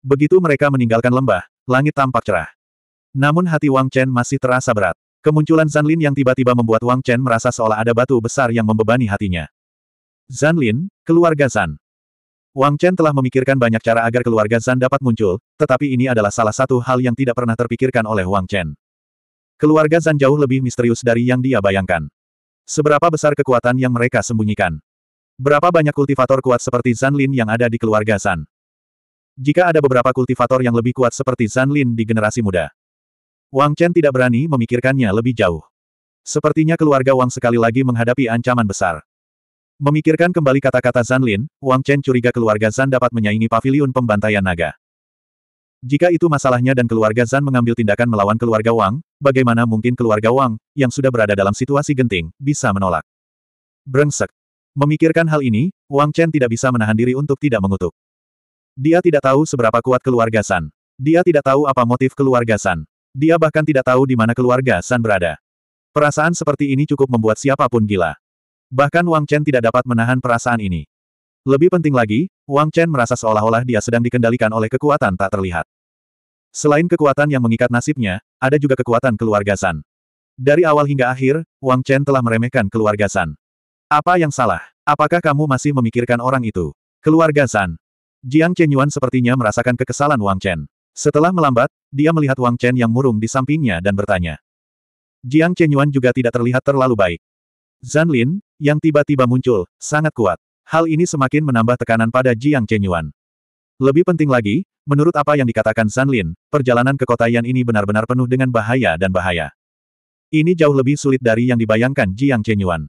Begitu mereka meninggalkan lembah, langit tampak cerah. Namun hati Wang Chen masih terasa berat. Kemunculan Lin yang tiba-tiba membuat Wang Chen merasa seolah ada batu besar yang membebani hatinya. Lin, keluarga Zan. Wang Chen telah memikirkan banyak cara agar keluarga Zan dapat muncul, tetapi ini adalah salah satu hal yang tidak pernah terpikirkan oleh Wang Chen. Keluarga Zan jauh lebih misterius dari yang dia bayangkan. Seberapa besar kekuatan yang mereka sembunyikan? Berapa banyak kultivator kuat seperti Lin yang ada di keluarga Zan? jika ada beberapa kultivator yang lebih kuat seperti Zan Lin di generasi muda. Wang Chen tidak berani memikirkannya lebih jauh. Sepertinya keluarga Wang sekali lagi menghadapi ancaman besar. Memikirkan kembali kata-kata Zan Lin, Wang Chen curiga keluarga Zan dapat menyaingi pavilion pembantaian naga. Jika itu masalahnya dan keluarga Zan mengambil tindakan melawan keluarga Wang, bagaimana mungkin keluarga Wang, yang sudah berada dalam situasi genting, bisa menolak? Brengsek. Memikirkan hal ini, Wang Chen tidak bisa menahan diri untuk tidak mengutuk. Dia tidak tahu seberapa kuat keluarga San. Dia tidak tahu apa motif keluarga San. Dia bahkan tidak tahu di mana keluarga San berada. Perasaan seperti ini cukup membuat siapapun gila. Bahkan Wang Chen tidak dapat menahan perasaan ini. Lebih penting lagi, Wang Chen merasa seolah-olah dia sedang dikendalikan oleh kekuatan tak terlihat. Selain kekuatan yang mengikat nasibnya, ada juga kekuatan keluarga San. Dari awal hingga akhir, Wang Chen telah meremehkan keluarga San. Apa yang salah? Apakah kamu masih memikirkan orang itu? Keluarga San, Jiang Chenyuan sepertinya merasakan kekesalan Wang Chen. Setelah melambat, dia melihat Wang Chen yang murung di sampingnya dan bertanya. Jiang Chenyuan juga tidak terlihat terlalu baik. Zan Lin, yang tiba-tiba muncul, sangat kuat. Hal ini semakin menambah tekanan pada Jiang Chenyuan. Lebih penting lagi, menurut apa yang dikatakan Zan Lin, perjalanan ke kota Yan ini benar-benar penuh dengan bahaya dan bahaya. Ini jauh lebih sulit dari yang dibayangkan Jiang Chenyuan.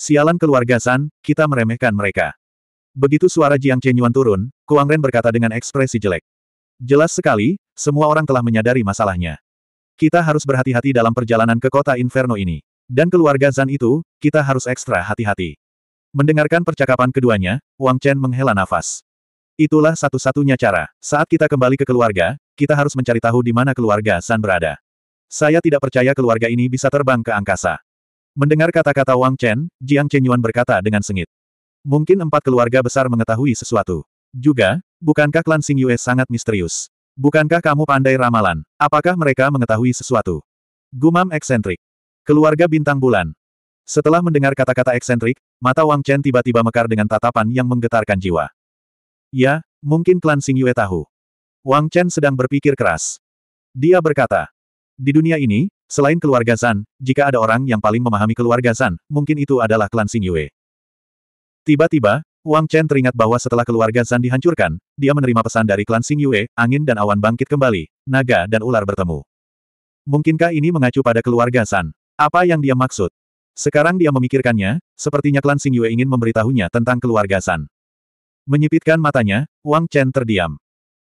Sialan keluarga San, kita meremehkan mereka. Begitu suara Jiang Chenyuan turun, Kuang Ren berkata dengan ekspresi jelek. Jelas sekali, semua orang telah menyadari masalahnya. Kita harus berhati-hati dalam perjalanan ke kota Inferno ini. Dan keluarga Zan itu, kita harus ekstra hati-hati. Mendengarkan percakapan keduanya, Wang Chen menghela nafas. Itulah satu-satunya cara. Saat kita kembali ke keluarga, kita harus mencari tahu di mana keluarga Zan berada. Saya tidak percaya keluarga ini bisa terbang ke angkasa. Mendengar kata-kata Wang Chen, Jiang Chenyuan berkata dengan sengit. Mungkin empat keluarga besar mengetahui sesuatu. Juga, bukankah klan Sing Yue sangat misterius? Bukankah kamu pandai ramalan? Apakah mereka mengetahui sesuatu? Gumam eksentrik. Keluarga bintang bulan. Setelah mendengar kata-kata eksentrik, mata Wang Chen tiba-tiba mekar dengan tatapan yang menggetarkan jiwa. Ya, mungkin klan Sing Yue tahu. Wang Chen sedang berpikir keras. Dia berkata, di dunia ini, selain keluarga Zan, jika ada orang yang paling memahami keluarga Zan, mungkin itu adalah klan Sing Yue. Tiba-tiba, Wang Chen teringat bahwa setelah keluarga Zan dihancurkan, dia menerima pesan dari klan Sing Yue, angin dan awan bangkit kembali, naga dan ular bertemu. Mungkinkah ini mengacu pada keluarga Zan? Apa yang dia maksud? Sekarang dia memikirkannya, sepertinya klan Sing Yue ingin memberitahunya tentang keluarga Zan. Menyipitkan matanya, Wang Chen terdiam.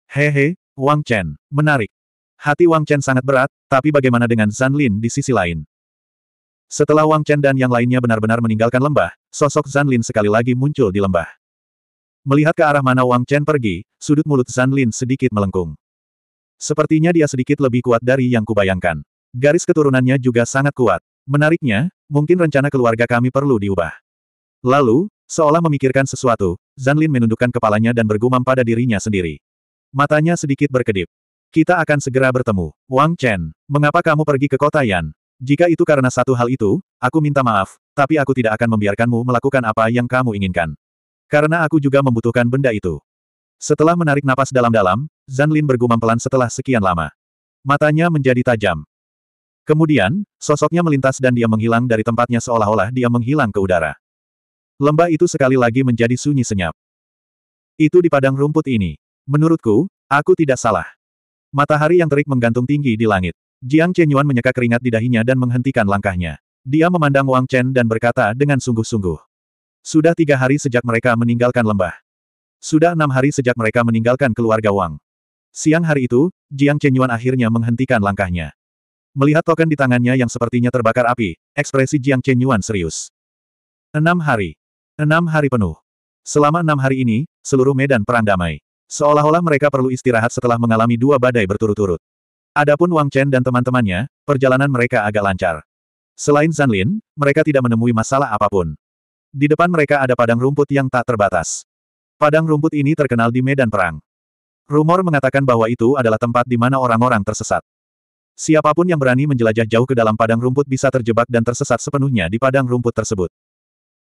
Hehe, Wang Chen, menarik. Hati Wang Chen sangat berat, tapi bagaimana dengan Zan Lin di sisi lain? Setelah Wang Chen dan yang lainnya benar-benar meninggalkan lembah, sosok Zan Lin sekali lagi muncul di lembah. Melihat ke arah mana Wang Chen pergi, sudut mulut Zan Lin sedikit melengkung. Sepertinya dia sedikit lebih kuat dari yang kubayangkan. Garis keturunannya juga sangat kuat. Menariknya, mungkin rencana keluarga kami perlu diubah. Lalu, seolah memikirkan sesuatu, Zan Lin menundukkan kepalanya dan bergumam pada dirinya sendiri. Matanya sedikit berkedip. Kita akan segera bertemu. Wang Chen, mengapa kamu pergi ke kota Yan? Jika itu karena satu hal itu, aku minta maaf, tapi aku tidak akan membiarkanmu melakukan apa yang kamu inginkan. Karena aku juga membutuhkan benda itu. Setelah menarik napas dalam-dalam, Zanlin bergumam pelan setelah sekian lama. Matanya menjadi tajam. Kemudian, sosoknya melintas dan dia menghilang dari tempatnya seolah-olah dia menghilang ke udara. Lembah itu sekali lagi menjadi sunyi senyap. Itu di padang rumput ini. Menurutku, aku tidak salah. Matahari yang terik menggantung tinggi di langit. Jiang Chenyuan menyeka keringat di dahinya dan menghentikan langkahnya. Dia memandang Wang Chen dan berkata dengan sungguh-sungguh. Sudah tiga hari sejak mereka meninggalkan lembah. Sudah enam hari sejak mereka meninggalkan keluarga Wang. Siang hari itu, Jiang Chenyuan akhirnya menghentikan langkahnya. Melihat token di tangannya yang sepertinya terbakar api, ekspresi Jiang Chenyuan serius. Enam hari. Enam hari penuh. Selama enam hari ini, seluruh medan perang damai. Seolah-olah mereka perlu istirahat setelah mengalami dua badai berturut-turut. Adapun Wang Chen dan teman-temannya, perjalanan mereka agak lancar. Selain Zanlin, mereka tidak menemui masalah apapun. Di depan mereka ada padang rumput yang tak terbatas. Padang rumput ini terkenal di medan perang. Rumor mengatakan bahwa itu adalah tempat di mana orang-orang tersesat. Siapapun yang berani menjelajah jauh ke dalam padang rumput bisa terjebak dan tersesat sepenuhnya di padang rumput tersebut.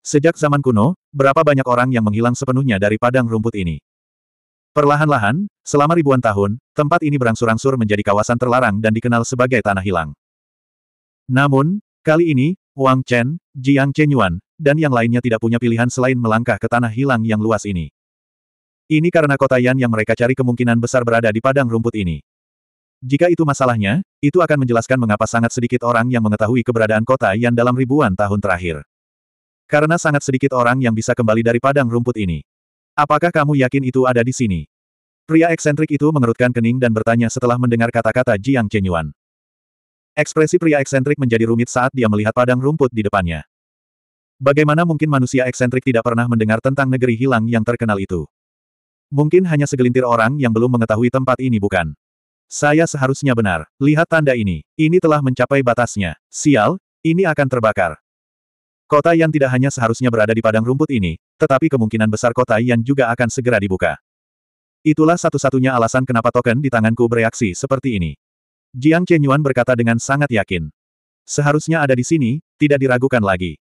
Sejak zaman kuno, berapa banyak orang yang menghilang sepenuhnya dari padang rumput ini. Perlahan-lahan, selama ribuan tahun, tempat ini berangsur-angsur menjadi kawasan terlarang dan dikenal sebagai tanah hilang. Namun, kali ini, Wang Chen, Jiang Chenyuan, dan yang lainnya tidak punya pilihan selain melangkah ke tanah hilang yang luas ini. Ini karena kota Yan yang mereka cari kemungkinan besar berada di padang rumput ini. Jika itu masalahnya, itu akan menjelaskan mengapa sangat sedikit orang yang mengetahui keberadaan kota Yan dalam ribuan tahun terakhir. Karena sangat sedikit orang yang bisa kembali dari padang rumput ini. Apakah kamu yakin itu ada di sini? Pria eksentrik itu mengerutkan kening dan bertanya setelah mendengar kata-kata Jiang Chenyuan. Ekspresi pria eksentrik menjadi rumit saat dia melihat padang rumput di depannya. Bagaimana mungkin manusia eksentrik tidak pernah mendengar tentang negeri hilang yang terkenal itu? Mungkin hanya segelintir orang yang belum mengetahui tempat ini bukan? Saya seharusnya benar. Lihat tanda ini. Ini telah mencapai batasnya. Sial, ini akan terbakar. Kota yang tidak hanya seharusnya berada di padang rumput ini, tetapi kemungkinan besar kota yang juga akan segera dibuka. Itulah satu-satunya alasan kenapa token di tanganku bereaksi seperti ini. Jiang Chenyuan berkata dengan sangat yakin. Seharusnya ada di sini, tidak diragukan lagi.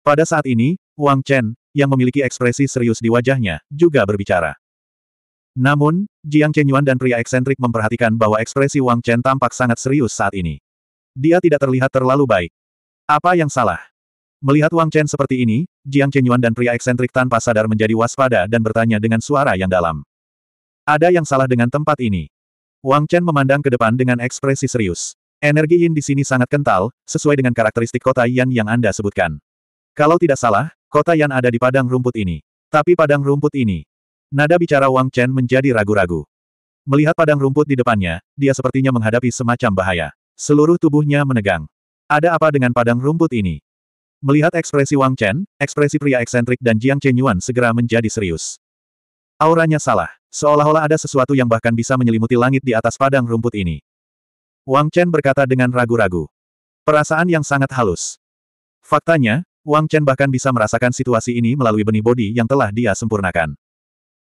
Pada saat ini, Wang Chen, yang memiliki ekspresi serius di wajahnya, juga berbicara. Namun, Jiang Chenyuan dan pria eksentrik memperhatikan bahwa ekspresi Wang Chen tampak sangat serius saat ini. Dia tidak terlihat terlalu baik. Apa yang salah? Melihat Wang Chen seperti ini, Jiang Chenyuan dan pria eksentrik tanpa sadar menjadi waspada dan bertanya dengan suara yang dalam. Ada yang salah dengan tempat ini. Wang Chen memandang ke depan dengan ekspresi serius. Energi yin di sini sangat kental, sesuai dengan karakteristik kota Yan yang Anda sebutkan. Kalau tidak salah, kota Yan ada di padang rumput ini. Tapi padang rumput ini. Nada bicara Wang Chen menjadi ragu-ragu. Melihat padang rumput di depannya, dia sepertinya menghadapi semacam bahaya. Seluruh tubuhnya menegang. Ada apa dengan padang rumput ini? Melihat ekspresi Wang Chen, ekspresi pria eksentrik dan Jiang Chen Yuan segera menjadi serius. Auranya salah. Seolah-olah ada sesuatu yang bahkan bisa menyelimuti langit di atas padang rumput ini. Wang Chen berkata dengan ragu-ragu. Perasaan yang sangat halus. Faktanya, Wang Chen bahkan bisa merasakan situasi ini melalui benih bodi yang telah dia sempurnakan.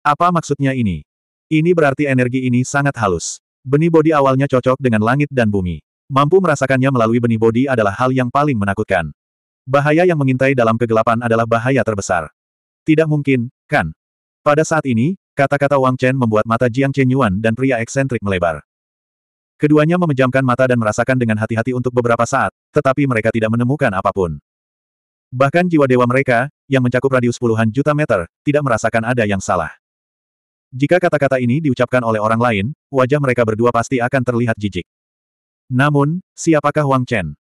Apa maksudnya ini? Ini berarti energi ini sangat halus. Benih bodi awalnya cocok dengan langit dan bumi. Mampu merasakannya melalui benih bodi adalah hal yang paling menakutkan. Bahaya yang mengintai dalam kegelapan adalah bahaya terbesar. Tidak mungkin, kan? Pada saat ini, kata-kata Wang Chen membuat mata Jiang Chen Yuan dan pria eksentrik melebar. Keduanya memejamkan mata dan merasakan dengan hati-hati untuk beberapa saat, tetapi mereka tidak menemukan apapun. Bahkan jiwa dewa mereka, yang mencakup radius puluhan juta meter, tidak merasakan ada yang salah. Jika kata-kata ini diucapkan oleh orang lain, wajah mereka berdua pasti akan terlihat jijik. Namun, siapakah Wang Chen?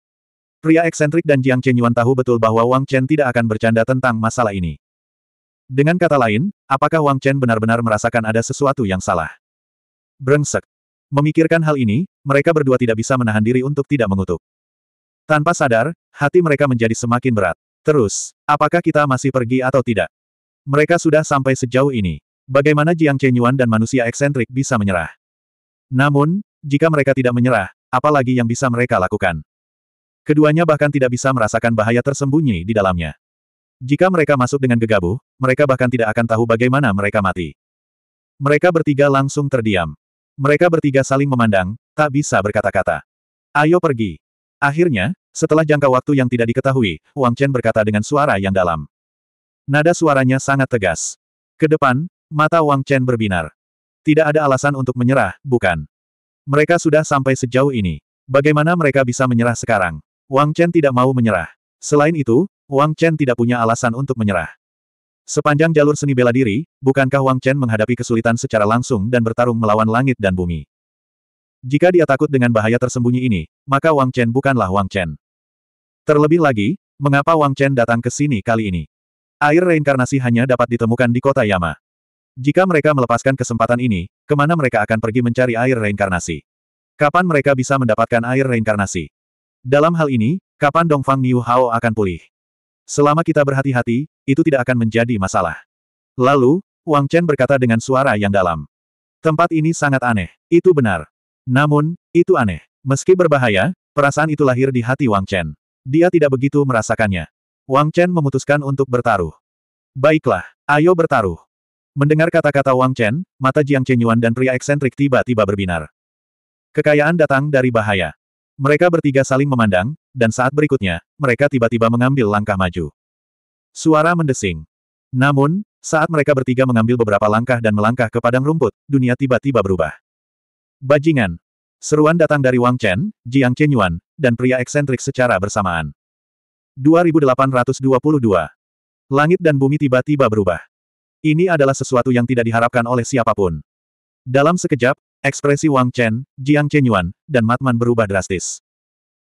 Pria eksentrik dan Jiang Chen Yuan tahu betul bahwa Wang Chen tidak akan bercanda tentang masalah ini. Dengan kata lain, apakah Wang Chen benar-benar merasakan ada sesuatu yang salah? Brengsek. Memikirkan hal ini, mereka berdua tidak bisa menahan diri untuk tidak mengutuk. Tanpa sadar, hati mereka menjadi semakin berat. Terus, apakah kita masih pergi atau tidak? Mereka sudah sampai sejauh ini. Bagaimana Jiang Chen Yuan dan manusia eksentrik bisa menyerah? Namun, jika mereka tidak menyerah, apalagi yang bisa mereka lakukan? Keduanya bahkan tidak bisa merasakan bahaya tersembunyi di dalamnya. Jika mereka masuk dengan gegabah, mereka bahkan tidak akan tahu bagaimana mereka mati. Mereka bertiga langsung terdiam. Mereka bertiga saling memandang, tak bisa berkata-kata. Ayo pergi. Akhirnya, setelah jangka waktu yang tidak diketahui, Wang Chen berkata dengan suara yang dalam. Nada suaranya sangat tegas. Kedepan, mata Wang Chen berbinar. Tidak ada alasan untuk menyerah, bukan? Mereka sudah sampai sejauh ini. Bagaimana mereka bisa menyerah sekarang? Wang Chen tidak mau menyerah. Selain itu, Wang Chen tidak punya alasan untuk menyerah. Sepanjang jalur seni bela diri, bukankah Wang Chen menghadapi kesulitan secara langsung dan bertarung melawan langit dan bumi? Jika dia takut dengan bahaya tersembunyi ini, maka Wang Chen bukanlah Wang Chen. Terlebih lagi, mengapa Wang Chen datang ke sini kali ini? Air reinkarnasi hanya dapat ditemukan di kota Yama. Jika mereka melepaskan kesempatan ini, kemana mereka akan pergi mencari air reinkarnasi? Kapan mereka bisa mendapatkan air reinkarnasi? Dalam hal ini, kapan Dongfang Niu Hao akan pulih? Selama kita berhati-hati, itu tidak akan menjadi masalah. Lalu, Wang Chen berkata dengan suara yang dalam. Tempat ini sangat aneh, itu benar. Namun, itu aneh. Meski berbahaya, perasaan itu lahir di hati Wang Chen. Dia tidak begitu merasakannya. Wang Chen memutuskan untuk bertaruh. Baiklah, ayo bertaruh. Mendengar kata-kata Wang Chen, mata Jiang Chenyuan dan pria eksentrik tiba-tiba berbinar. Kekayaan datang dari bahaya. Mereka bertiga saling memandang, dan saat berikutnya, mereka tiba-tiba mengambil langkah maju. Suara mendesing. Namun, saat mereka bertiga mengambil beberapa langkah dan melangkah ke padang rumput, dunia tiba-tiba berubah. Bajingan. Seruan datang dari Wang Chen, Jiang Chenyuan, dan pria eksentrik secara bersamaan. 2822. Langit dan bumi tiba-tiba berubah. Ini adalah sesuatu yang tidak diharapkan oleh siapapun. Dalam sekejap, Ekspresi Wang Chen, Jiang Chenyuan, dan Matman berubah drastis.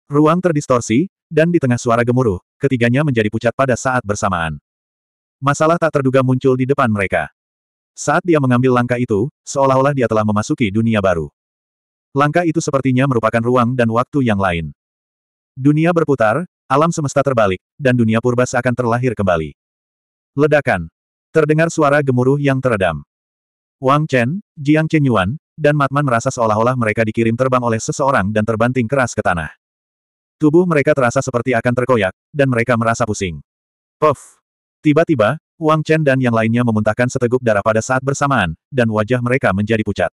Ruang terdistorsi, dan di tengah suara gemuruh, ketiganya menjadi pucat pada saat bersamaan. Masalah tak terduga muncul di depan mereka. Saat dia mengambil langkah itu, seolah-olah dia telah memasuki dunia baru. Langkah itu sepertinya merupakan ruang dan waktu yang lain. Dunia berputar, alam semesta terbalik, dan dunia purba seakan terlahir kembali. Ledakan. Terdengar suara gemuruh yang teredam. Wang Chen, Jiang Chenyuan, dan Matman merasa seolah-olah mereka dikirim terbang oleh seseorang dan terbanting keras ke tanah. Tubuh mereka terasa seperti akan terkoyak, dan mereka merasa pusing. Puff! Tiba-tiba, Wang Chen dan yang lainnya memuntahkan seteguk darah pada saat bersamaan, dan wajah mereka menjadi pucat.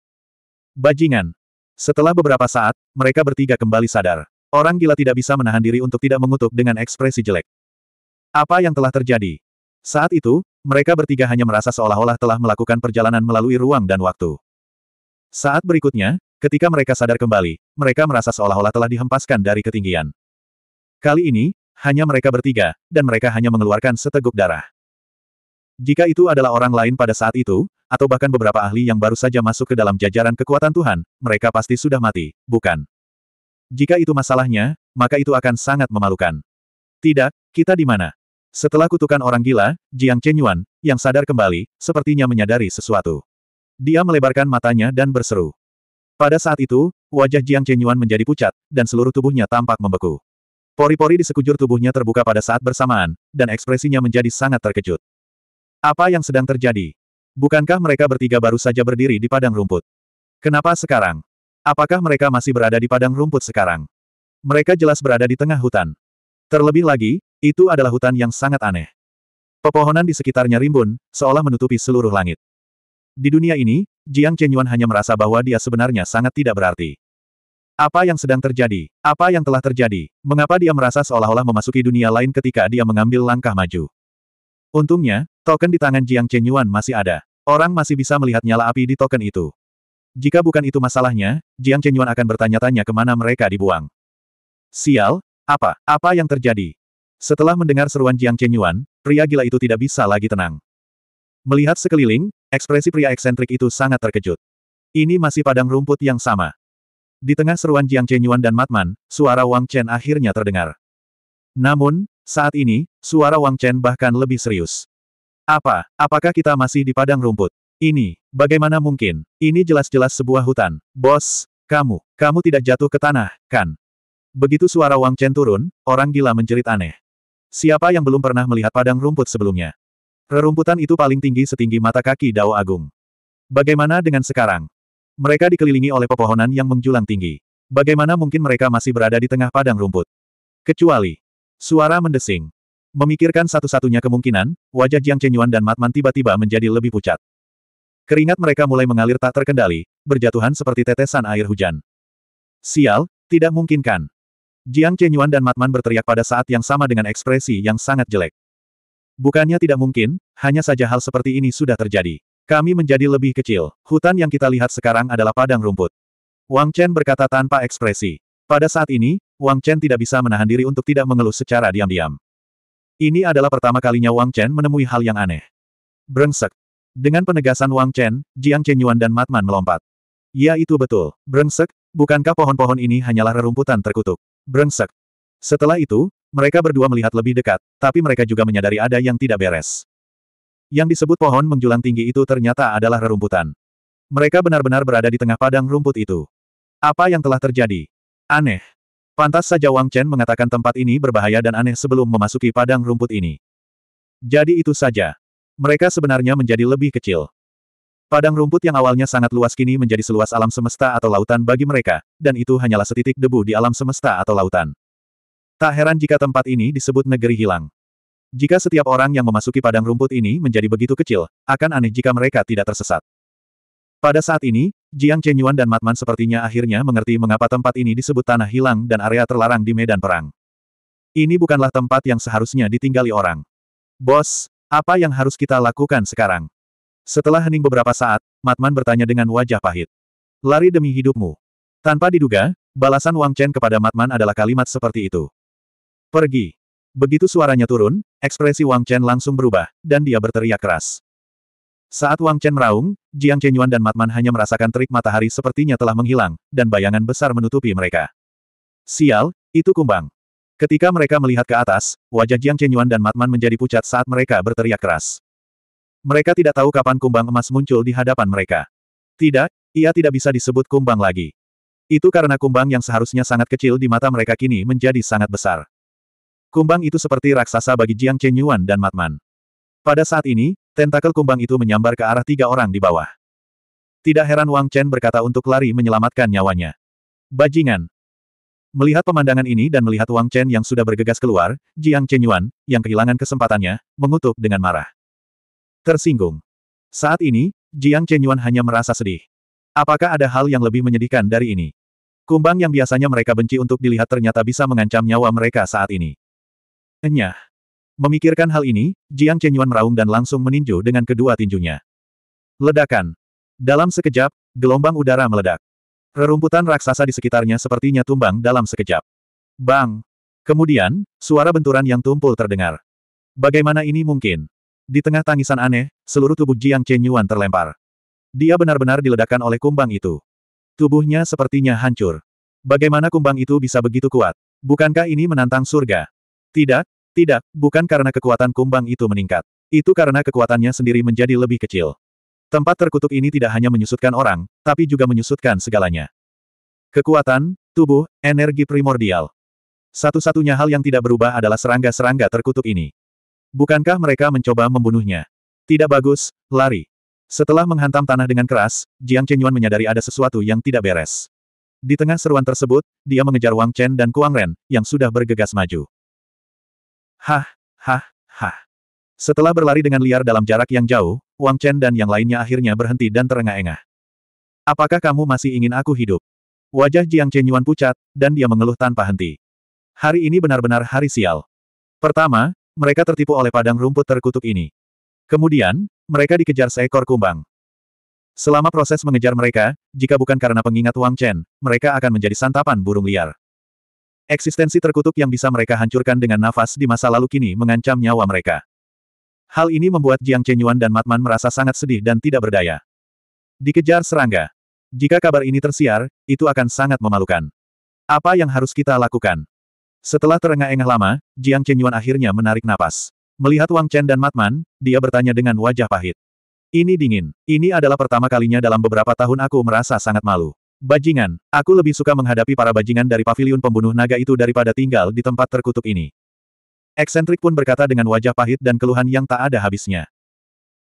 Bajingan! Setelah beberapa saat, mereka bertiga kembali sadar. Orang gila tidak bisa menahan diri untuk tidak mengutuk dengan ekspresi jelek. Apa yang telah terjadi? Saat itu, mereka bertiga hanya merasa seolah-olah telah melakukan perjalanan melalui ruang dan waktu. Saat berikutnya, ketika mereka sadar kembali, mereka merasa seolah-olah telah dihempaskan dari ketinggian. Kali ini, hanya mereka bertiga, dan mereka hanya mengeluarkan seteguk darah. Jika itu adalah orang lain pada saat itu, atau bahkan beberapa ahli yang baru saja masuk ke dalam jajaran kekuatan Tuhan, mereka pasti sudah mati, bukan? Jika itu masalahnya, maka itu akan sangat memalukan. Tidak, kita di mana? Setelah kutukan orang gila, Jiang Chenyuan, yang sadar kembali, sepertinya menyadari sesuatu. Dia melebarkan matanya dan berseru. Pada saat itu, wajah Jiang Chenyuan menjadi pucat, dan seluruh tubuhnya tampak membeku. Pori-pori di sekujur tubuhnya terbuka pada saat bersamaan, dan ekspresinya menjadi sangat terkejut. Apa yang sedang terjadi? Bukankah mereka bertiga baru saja berdiri di padang rumput? Kenapa sekarang? Apakah mereka masih berada di padang rumput sekarang? Mereka jelas berada di tengah hutan. Terlebih lagi, itu adalah hutan yang sangat aneh. Pepohonan di sekitarnya rimbun, seolah menutupi seluruh langit. Di dunia ini, Jiang Chenyuan hanya merasa bahwa dia sebenarnya sangat tidak berarti. Apa yang sedang terjadi? Apa yang telah terjadi? Mengapa dia merasa seolah-olah memasuki dunia lain ketika dia mengambil langkah maju? Untungnya, token di tangan Jiang Chenyuan masih ada. Orang masih bisa melihat nyala api di token itu. Jika bukan itu masalahnya, Jiang Chenyuan akan bertanya-tanya kemana mereka dibuang. Sial, apa, apa yang terjadi? Setelah mendengar seruan Jiang Chenyuan, pria gila itu tidak bisa lagi tenang. Melihat sekeliling, Ekspresi pria eksentrik itu sangat terkejut. Ini masih padang rumput yang sama. Di tengah seruan Jiang Chenyuan dan Matman, suara Wang Chen akhirnya terdengar. Namun, saat ini, suara Wang Chen bahkan lebih serius. Apa, apakah kita masih di padang rumput? Ini, bagaimana mungkin? Ini jelas-jelas sebuah hutan. Bos, kamu, kamu tidak jatuh ke tanah, kan? Begitu suara Wang Chen turun, orang gila menjerit aneh. Siapa yang belum pernah melihat padang rumput sebelumnya? Rerumputan itu paling tinggi setinggi mata kaki Dao Agung. Bagaimana dengan sekarang? Mereka dikelilingi oleh pepohonan yang menjulang tinggi. Bagaimana mungkin mereka masih berada di tengah padang rumput? Kecuali suara mendesing. Memikirkan satu-satunya kemungkinan, wajah Jiang Chenyuan dan Matman tiba-tiba menjadi lebih pucat. Keringat mereka mulai mengalir tak terkendali, berjatuhan seperti tetesan air hujan. Sial, tidak mungkin kan? Jiang Chenyuan dan Matman berteriak pada saat yang sama dengan ekspresi yang sangat jelek. Bukannya tidak mungkin, hanya saja hal seperti ini sudah terjadi. Kami menjadi lebih kecil. Hutan yang kita lihat sekarang adalah padang rumput. Wang Chen berkata tanpa ekspresi. Pada saat ini, Wang Chen tidak bisa menahan diri untuk tidak mengeluh secara diam-diam. Ini adalah pertama kalinya Wang Chen menemui hal yang aneh. Brengsek. Dengan penegasan Wang Chen, Jiang Chenyuan dan Matman melompat. Ya itu betul. Brengsek, bukankah pohon-pohon ini hanyalah rerumputan terkutuk? Brengsek. Setelah itu, mereka berdua melihat lebih dekat, tapi mereka juga menyadari ada yang tidak beres. Yang disebut pohon menjulang tinggi itu ternyata adalah rerumputan. Mereka benar-benar berada di tengah padang rumput itu. Apa yang telah terjadi? Aneh. Pantas saja Wang Chen mengatakan tempat ini berbahaya dan aneh sebelum memasuki padang rumput ini. Jadi itu saja. Mereka sebenarnya menjadi lebih kecil. Padang rumput yang awalnya sangat luas kini menjadi seluas alam semesta atau lautan bagi mereka, dan itu hanyalah setitik debu di alam semesta atau lautan. Tak heran jika tempat ini disebut negeri hilang. Jika setiap orang yang memasuki padang rumput ini menjadi begitu kecil, akan aneh jika mereka tidak tersesat. Pada saat ini, Jiang Chenyuan dan Matman sepertinya akhirnya mengerti mengapa tempat ini disebut tanah hilang dan area terlarang di medan perang. Ini bukanlah tempat yang seharusnya ditinggali orang. Bos, apa yang harus kita lakukan sekarang? Setelah hening beberapa saat, Matman bertanya dengan wajah pahit. Lari demi hidupmu. Tanpa diduga, balasan Wang Chen kepada Matman adalah kalimat seperti itu. Pergi. Begitu suaranya turun, ekspresi Wang Chen langsung berubah, dan dia berteriak keras. Saat Wang Chen meraung, Jiang Chenyuan dan Matman hanya merasakan terik matahari sepertinya telah menghilang, dan bayangan besar menutupi mereka. Sial, itu kumbang. Ketika mereka melihat ke atas, wajah Jiang Chenyuan dan Matman menjadi pucat saat mereka berteriak keras. Mereka tidak tahu kapan kumbang emas muncul di hadapan mereka. Tidak, ia tidak bisa disebut kumbang lagi. Itu karena kumbang yang seharusnya sangat kecil di mata mereka kini menjadi sangat besar. Kumbang itu seperti raksasa bagi Jiang Chen Yuan dan Matman. Pada saat ini, tentakel kumbang itu menyambar ke arah tiga orang di bawah. Tidak heran Wang Chen berkata untuk lari menyelamatkan nyawanya. Bajingan! Melihat pemandangan ini dan melihat Wang Chen yang sudah bergegas keluar, Jiang Chen Yuan, yang kehilangan kesempatannya, mengutuk dengan marah. Tersinggung. Saat ini, Jiang Chen Yuan hanya merasa sedih. Apakah ada hal yang lebih menyedihkan dari ini? Kumbang yang biasanya mereka benci untuk dilihat ternyata bisa mengancam nyawa mereka saat ini. Enyah. Memikirkan hal ini, Jiang Chenyuan meraung dan langsung meninju dengan kedua tinjunya. Ledakan. Dalam sekejap, gelombang udara meledak. Rerumputan raksasa di sekitarnya sepertinya tumbang dalam sekejap. Bang! Kemudian, suara benturan yang tumpul terdengar. Bagaimana ini mungkin? Di tengah tangisan aneh, seluruh tubuh Jiang Chenyuan terlempar. Dia benar-benar diledakkan oleh kumbang itu. Tubuhnya sepertinya hancur. Bagaimana kumbang itu bisa begitu kuat? Bukankah ini menantang surga? Tidak, tidak, bukan karena kekuatan kumbang itu meningkat. Itu karena kekuatannya sendiri menjadi lebih kecil. Tempat terkutuk ini tidak hanya menyusutkan orang, tapi juga menyusutkan segalanya. Kekuatan, tubuh, energi primordial. Satu-satunya hal yang tidak berubah adalah serangga-serangga terkutuk ini. Bukankah mereka mencoba membunuhnya? Tidak bagus, lari. Setelah menghantam tanah dengan keras, Jiang Chenyuan menyadari ada sesuatu yang tidak beres. Di tengah seruan tersebut, dia mengejar Wang Chen dan Kuang Ren, yang sudah bergegas maju. Hah, hah, hah. Setelah berlari dengan liar dalam jarak yang jauh, Wang Chen dan yang lainnya akhirnya berhenti dan terengah-engah. Apakah kamu masih ingin aku hidup? Wajah Jiang Chen Yuan pucat, dan dia mengeluh tanpa henti. Hari ini benar-benar hari sial. Pertama, mereka tertipu oleh padang rumput terkutuk ini. Kemudian, mereka dikejar seekor kumbang. Selama proses mengejar mereka, jika bukan karena pengingat Wang Chen, mereka akan menjadi santapan burung liar. Eksistensi terkutuk yang bisa mereka hancurkan dengan nafas di masa lalu kini mengancam nyawa mereka. Hal ini membuat Jiang Chenyuan dan Matman merasa sangat sedih dan tidak berdaya. Dikejar serangga. Jika kabar ini tersiar, itu akan sangat memalukan. Apa yang harus kita lakukan? Setelah terengah-engah lama, Jiang Chenyuan akhirnya menarik napas. Melihat Wang Chen dan Matman, dia bertanya dengan wajah pahit. Ini dingin. Ini adalah pertama kalinya dalam beberapa tahun aku merasa sangat malu. Bajingan, aku lebih suka menghadapi para bajingan dari paviliun pembunuh naga itu daripada tinggal di tempat terkutuk ini. Eksentrik pun berkata dengan wajah pahit dan keluhan yang tak ada habisnya.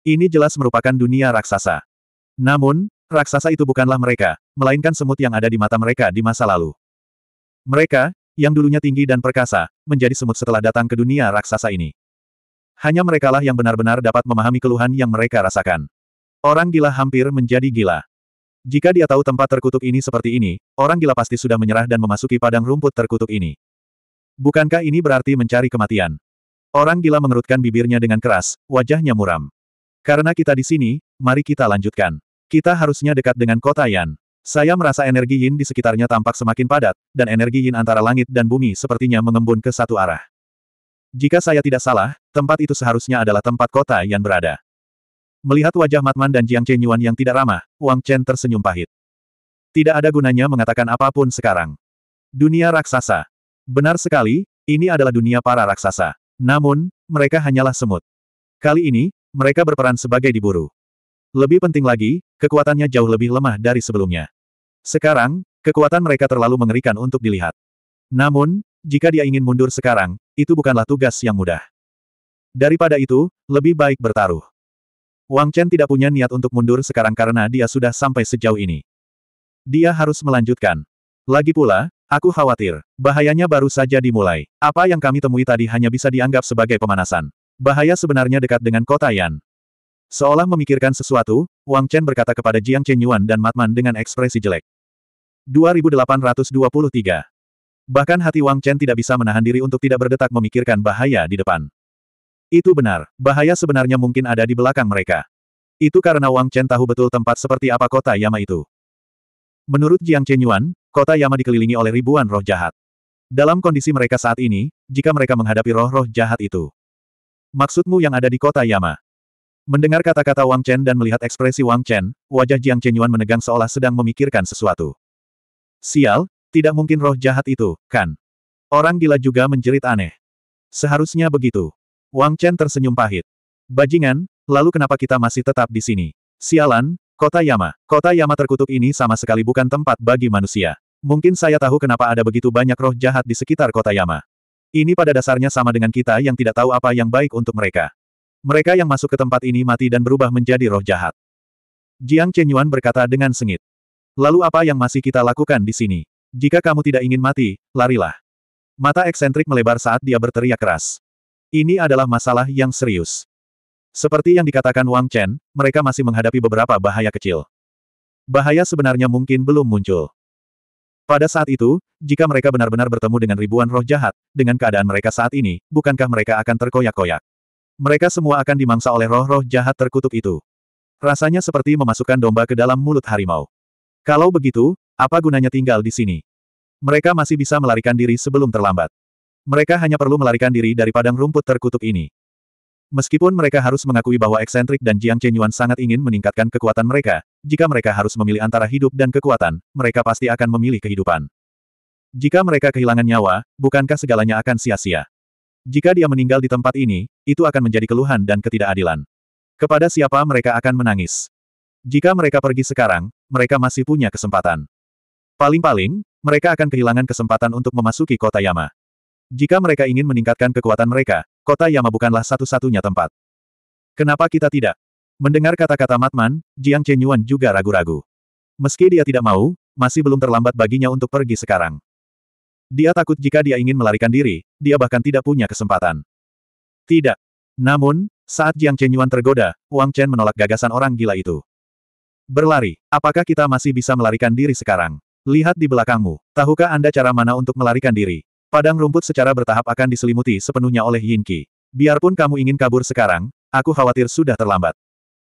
Ini jelas merupakan dunia raksasa. Namun, raksasa itu bukanlah mereka, melainkan semut yang ada di mata mereka di masa lalu. Mereka, yang dulunya tinggi dan perkasa, menjadi semut setelah datang ke dunia raksasa ini. Hanya merekalah yang benar-benar dapat memahami keluhan yang mereka rasakan. Orang gila hampir menjadi gila. Jika dia tahu tempat terkutuk ini seperti ini, orang gila pasti sudah menyerah dan memasuki padang rumput terkutuk ini. Bukankah ini berarti mencari kematian? Orang gila mengerutkan bibirnya dengan keras, wajahnya muram. Karena kita di sini, mari kita lanjutkan. Kita harusnya dekat dengan kota Yan. Saya merasa energi yin di sekitarnya tampak semakin padat, dan energi yin antara langit dan bumi sepertinya mengembun ke satu arah. Jika saya tidak salah, tempat itu seharusnya adalah tempat kota Yan berada. Melihat wajah Matman dan Jiang Chenyuan yang tidak ramah, Wang Chen tersenyum pahit. Tidak ada gunanya mengatakan apapun sekarang. Dunia raksasa. Benar sekali, ini adalah dunia para raksasa. Namun, mereka hanyalah semut. Kali ini, mereka berperan sebagai diburu. Lebih penting lagi, kekuatannya jauh lebih lemah dari sebelumnya. Sekarang, kekuatan mereka terlalu mengerikan untuk dilihat. Namun, jika dia ingin mundur sekarang, itu bukanlah tugas yang mudah. Daripada itu, lebih baik bertaruh. Wang Chen tidak punya niat untuk mundur sekarang karena dia sudah sampai sejauh ini. Dia harus melanjutkan. Lagi pula, aku khawatir, bahayanya baru saja dimulai. Apa yang kami temui tadi hanya bisa dianggap sebagai pemanasan. Bahaya sebenarnya dekat dengan kota Yan. Seolah memikirkan sesuatu, Wang Chen berkata kepada Jiang Chen Yuan dan Matman dengan ekspresi jelek. 2823 Bahkan hati Wang Chen tidak bisa menahan diri untuk tidak berdetak memikirkan bahaya di depan. Itu benar, bahaya sebenarnya mungkin ada di belakang mereka. Itu karena Wang Chen tahu betul tempat seperti apa kota Yama itu. Menurut Jiang Chen Yuan, kota Yama dikelilingi oleh ribuan roh jahat. Dalam kondisi mereka saat ini, jika mereka menghadapi roh-roh jahat itu. Maksudmu yang ada di kota Yama? Mendengar kata-kata Wang Chen dan melihat ekspresi Wang Chen, wajah Jiang Chen Yuan menegang seolah sedang memikirkan sesuatu. Sial, tidak mungkin roh jahat itu, kan? Orang gila juga menjerit aneh. Seharusnya begitu. Wang Chen tersenyum pahit. Bajingan, lalu kenapa kita masih tetap di sini? Sialan, kota Yama. Kota Yama terkutuk ini sama sekali bukan tempat bagi manusia. Mungkin saya tahu kenapa ada begitu banyak roh jahat di sekitar kota Yama. Ini pada dasarnya sama dengan kita yang tidak tahu apa yang baik untuk mereka. Mereka yang masuk ke tempat ini mati dan berubah menjadi roh jahat. Jiang Chenyuan berkata dengan sengit. Lalu apa yang masih kita lakukan di sini? Jika kamu tidak ingin mati, larilah. Mata eksentrik melebar saat dia berteriak keras. Ini adalah masalah yang serius. Seperti yang dikatakan Wang Chen, mereka masih menghadapi beberapa bahaya kecil. Bahaya sebenarnya mungkin belum muncul. Pada saat itu, jika mereka benar-benar bertemu dengan ribuan roh jahat, dengan keadaan mereka saat ini, bukankah mereka akan terkoyak-koyak? Mereka semua akan dimangsa oleh roh-roh jahat terkutuk itu. Rasanya seperti memasukkan domba ke dalam mulut harimau. Kalau begitu, apa gunanya tinggal di sini? Mereka masih bisa melarikan diri sebelum terlambat. Mereka hanya perlu melarikan diri dari padang rumput terkutuk ini. Meskipun mereka harus mengakui bahwa eksentrik dan Jiang Chenyuan sangat ingin meningkatkan kekuatan mereka, jika mereka harus memilih antara hidup dan kekuatan, mereka pasti akan memilih kehidupan. Jika mereka kehilangan nyawa, bukankah segalanya akan sia-sia? Jika dia meninggal di tempat ini, itu akan menjadi keluhan dan ketidakadilan. Kepada siapa mereka akan menangis? Jika mereka pergi sekarang, mereka masih punya kesempatan. Paling-paling, mereka akan kehilangan kesempatan untuk memasuki kota Yama. Jika mereka ingin meningkatkan kekuatan mereka, kota Yama bukanlah satu-satunya tempat. Kenapa kita tidak? Mendengar kata-kata Matman, Jiang Chenyuan juga ragu-ragu. Meski dia tidak mau, masih belum terlambat baginya untuk pergi sekarang. Dia takut jika dia ingin melarikan diri, dia bahkan tidak punya kesempatan. Tidak. Namun, saat Jiang Chenyuan tergoda, Wang Chen menolak gagasan orang gila itu. Berlari, apakah kita masih bisa melarikan diri sekarang? Lihat di belakangmu, tahukah Anda cara mana untuk melarikan diri? Padang rumput secara bertahap akan diselimuti sepenuhnya oleh Yin Qi. Biarpun kamu ingin kabur sekarang, aku khawatir sudah terlambat.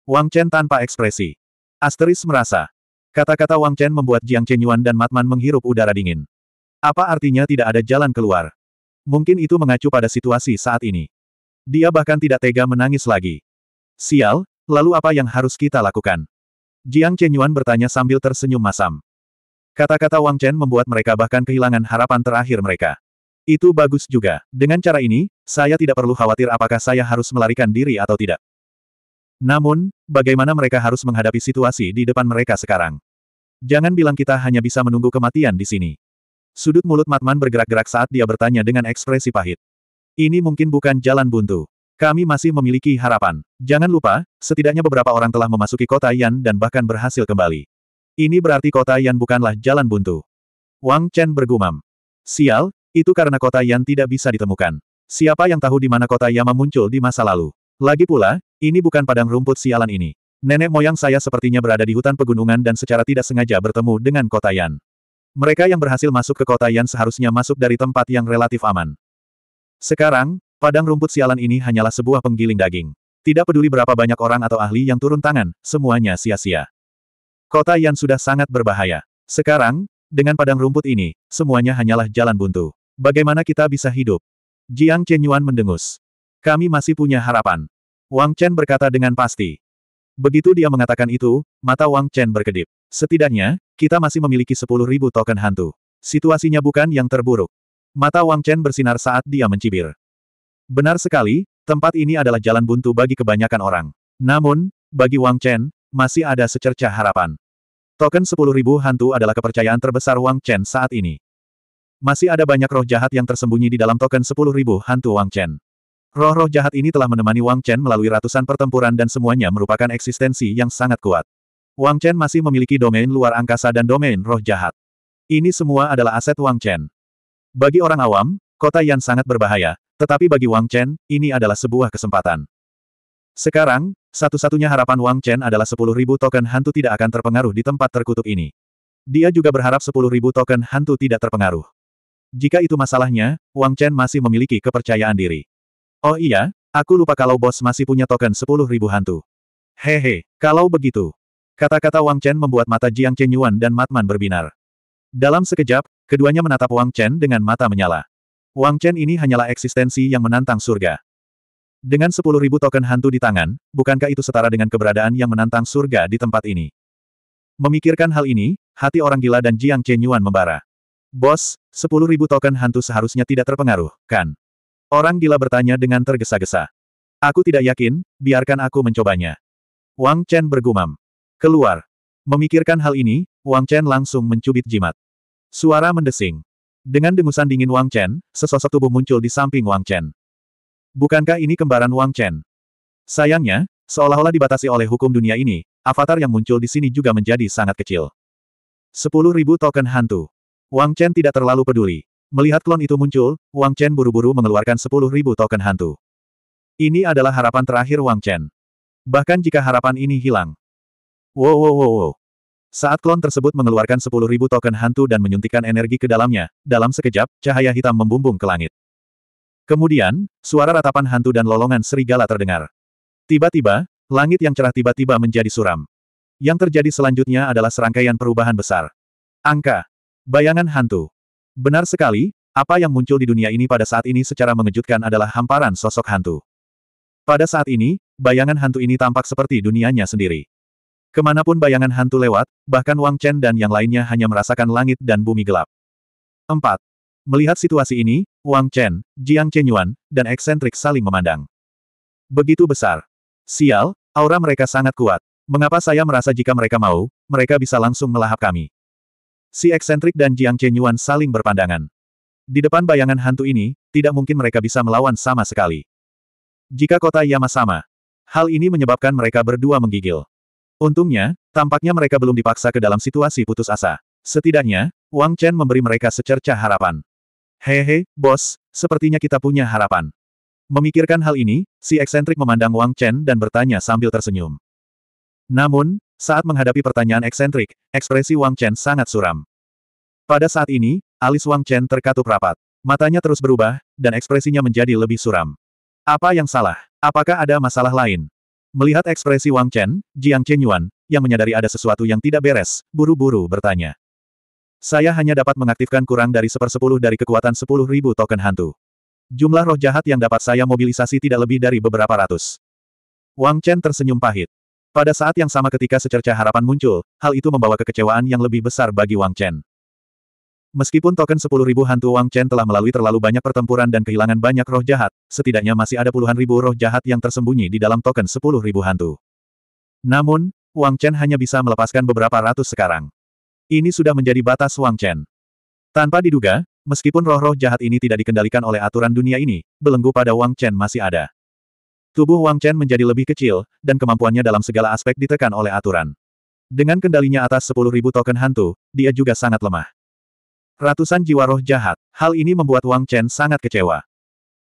Wang Chen tanpa ekspresi. Asteris merasa. Kata-kata Wang Chen membuat Jiang Chen Yuan dan Matman menghirup udara dingin. Apa artinya tidak ada jalan keluar? Mungkin itu mengacu pada situasi saat ini. Dia bahkan tidak tega menangis lagi. Sial, lalu apa yang harus kita lakukan? Jiang Chen Yuan bertanya sambil tersenyum masam. Kata-kata Wang Chen membuat mereka bahkan kehilangan harapan terakhir mereka. Itu bagus juga. Dengan cara ini, saya tidak perlu khawatir apakah saya harus melarikan diri atau tidak. Namun, bagaimana mereka harus menghadapi situasi di depan mereka sekarang? Jangan bilang kita hanya bisa menunggu kematian di sini. Sudut mulut Matman bergerak-gerak saat dia bertanya dengan ekspresi pahit. Ini mungkin bukan jalan buntu. Kami masih memiliki harapan. Jangan lupa, setidaknya beberapa orang telah memasuki kota Yan dan bahkan berhasil kembali. Ini berarti kota Yan bukanlah jalan buntu. Wang Chen bergumam. Sial, itu karena kota Yan tidak bisa ditemukan. Siapa yang tahu di mana kota Yama muncul di masa lalu? Lagi pula, ini bukan padang rumput sialan ini. Nenek moyang saya sepertinya berada di hutan pegunungan dan secara tidak sengaja bertemu dengan kota Yan. Mereka yang berhasil masuk ke kota Yan seharusnya masuk dari tempat yang relatif aman. Sekarang, padang rumput sialan ini hanyalah sebuah penggiling daging. Tidak peduli berapa banyak orang atau ahli yang turun tangan, semuanya sia-sia. Kota Yan sudah sangat berbahaya. Sekarang, dengan padang rumput ini, semuanya hanyalah jalan buntu. Bagaimana kita bisa hidup? Jiang Chenyuan mendengus. Kami masih punya harapan. Wang Chen berkata dengan pasti. Begitu dia mengatakan itu, mata Wang Chen berkedip. Setidaknya, kita masih memiliki sepuluh ribu token hantu. Situasinya bukan yang terburuk. Mata Wang Chen bersinar saat dia mencibir. Benar sekali, tempat ini adalah jalan buntu bagi kebanyakan orang. Namun, bagi Wang Chen, masih ada secerca harapan. Token sepuluh ribu hantu adalah kepercayaan terbesar Wang Chen saat ini. Masih ada banyak roh jahat yang tersembunyi di dalam token 10.000 hantu Wang Chen. Roh-roh jahat ini telah menemani Wang Chen melalui ratusan pertempuran dan semuanya merupakan eksistensi yang sangat kuat. Wang Chen masih memiliki domain luar angkasa dan domain roh jahat. Ini semua adalah aset Wang Chen. Bagi orang awam, kota yang sangat berbahaya, tetapi bagi Wang Chen, ini adalah sebuah kesempatan. Sekarang, satu-satunya harapan Wang Chen adalah 10.000 token hantu tidak akan terpengaruh di tempat terkutuk ini. Dia juga berharap 10.000 token hantu tidak terpengaruh. Jika itu masalahnya, Wang Chen masih memiliki kepercayaan diri. Oh iya, aku lupa kalau bos masih punya token sepuluh ribu hantu. Hehe, kalau begitu. Kata-kata Wang Chen membuat mata Jiang Chen Yuan dan Matman berbinar. Dalam sekejap, keduanya menatap Wang Chen dengan mata menyala. Wang Chen ini hanyalah eksistensi yang menantang surga. Dengan sepuluh ribu token hantu di tangan, bukankah itu setara dengan keberadaan yang menantang surga di tempat ini? Memikirkan hal ini, hati orang gila dan Jiang Chen Yuan membara. Bos, sepuluh ribu token hantu seharusnya tidak terpengaruh, kan? Orang gila bertanya dengan tergesa-gesa. Aku tidak yakin, biarkan aku mencobanya. Wang Chen bergumam. Keluar. Memikirkan hal ini, Wang Chen langsung mencubit jimat. Suara mendesing. Dengan dengusan dingin Wang Chen, sesosok tubuh muncul di samping Wang Chen. Bukankah ini kembaran Wang Chen? Sayangnya, seolah-olah dibatasi oleh hukum dunia ini, avatar yang muncul di sini juga menjadi sangat kecil. Sepuluh ribu token hantu. Wang Chen tidak terlalu peduli. Melihat klon itu muncul, Wang Chen buru-buru mengeluarkan sepuluh ribu token hantu. Ini adalah harapan terakhir Wang Chen. Bahkan jika harapan ini hilang. Wow wow wow wow. Saat klon tersebut mengeluarkan sepuluh ribu token hantu dan menyuntikkan energi ke dalamnya, dalam sekejap, cahaya hitam membumbung ke langit. Kemudian, suara ratapan hantu dan lolongan serigala terdengar. Tiba-tiba, langit yang cerah tiba-tiba menjadi suram. Yang terjadi selanjutnya adalah serangkaian perubahan besar. Angka Bayangan hantu. Benar sekali, apa yang muncul di dunia ini pada saat ini secara mengejutkan adalah hamparan sosok hantu. Pada saat ini, bayangan hantu ini tampak seperti dunianya sendiri. Kemanapun bayangan hantu lewat, bahkan Wang Chen dan yang lainnya hanya merasakan langit dan bumi gelap. 4. Melihat situasi ini, Wang Chen, Jiang Chenyuan, dan eksentrik saling memandang. Begitu besar. Sial, aura mereka sangat kuat. Mengapa saya merasa jika mereka mau, mereka bisa langsung melahap kami? Si eksentrik dan Jiang Chenyuan saling berpandangan. Di depan bayangan hantu ini, tidak mungkin mereka bisa melawan sama sekali. Jika kota Yama sama, hal ini menyebabkan mereka berdua menggigil. Untungnya, tampaknya mereka belum dipaksa ke dalam situasi putus asa. Setidaknya, Wang Chen memberi mereka secerca harapan. Hehe, bos, sepertinya kita punya harapan. Memikirkan hal ini, si eksentrik memandang Wang Chen dan bertanya sambil tersenyum. Namun, saat menghadapi pertanyaan eksentrik, ekspresi Wang Chen sangat suram. Pada saat ini, alis Wang Chen terkatup rapat. Matanya terus berubah, dan ekspresinya menjadi lebih suram. Apa yang salah? Apakah ada masalah lain? Melihat ekspresi Wang Chen, Jiang Chenyuan, yang menyadari ada sesuatu yang tidak beres, buru-buru bertanya. Saya hanya dapat mengaktifkan kurang dari sepersepuluh dari kekuatan sepuluh ribu token hantu. Jumlah roh jahat yang dapat saya mobilisasi tidak lebih dari beberapa ratus. Wang Chen tersenyum pahit. Pada saat yang sama ketika secerca harapan muncul, hal itu membawa kekecewaan yang lebih besar bagi Wang Chen. Meskipun token 10.000 hantu Wang Chen telah melalui terlalu banyak pertempuran dan kehilangan banyak roh jahat, setidaknya masih ada puluhan ribu roh jahat yang tersembunyi di dalam token 10.000 hantu. Namun, Wang Chen hanya bisa melepaskan beberapa ratus sekarang. Ini sudah menjadi batas Wang Chen. Tanpa diduga, meskipun roh-roh jahat ini tidak dikendalikan oleh aturan dunia ini, belenggu pada Wang Chen masih ada. Tubuh Wang Chen menjadi lebih kecil, dan kemampuannya dalam segala aspek ditekan oleh aturan. Dengan kendalinya atas 10.000 token hantu, dia juga sangat lemah. Ratusan jiwa roh jahat, hal ini membuat Wang Chen sangat kecewa.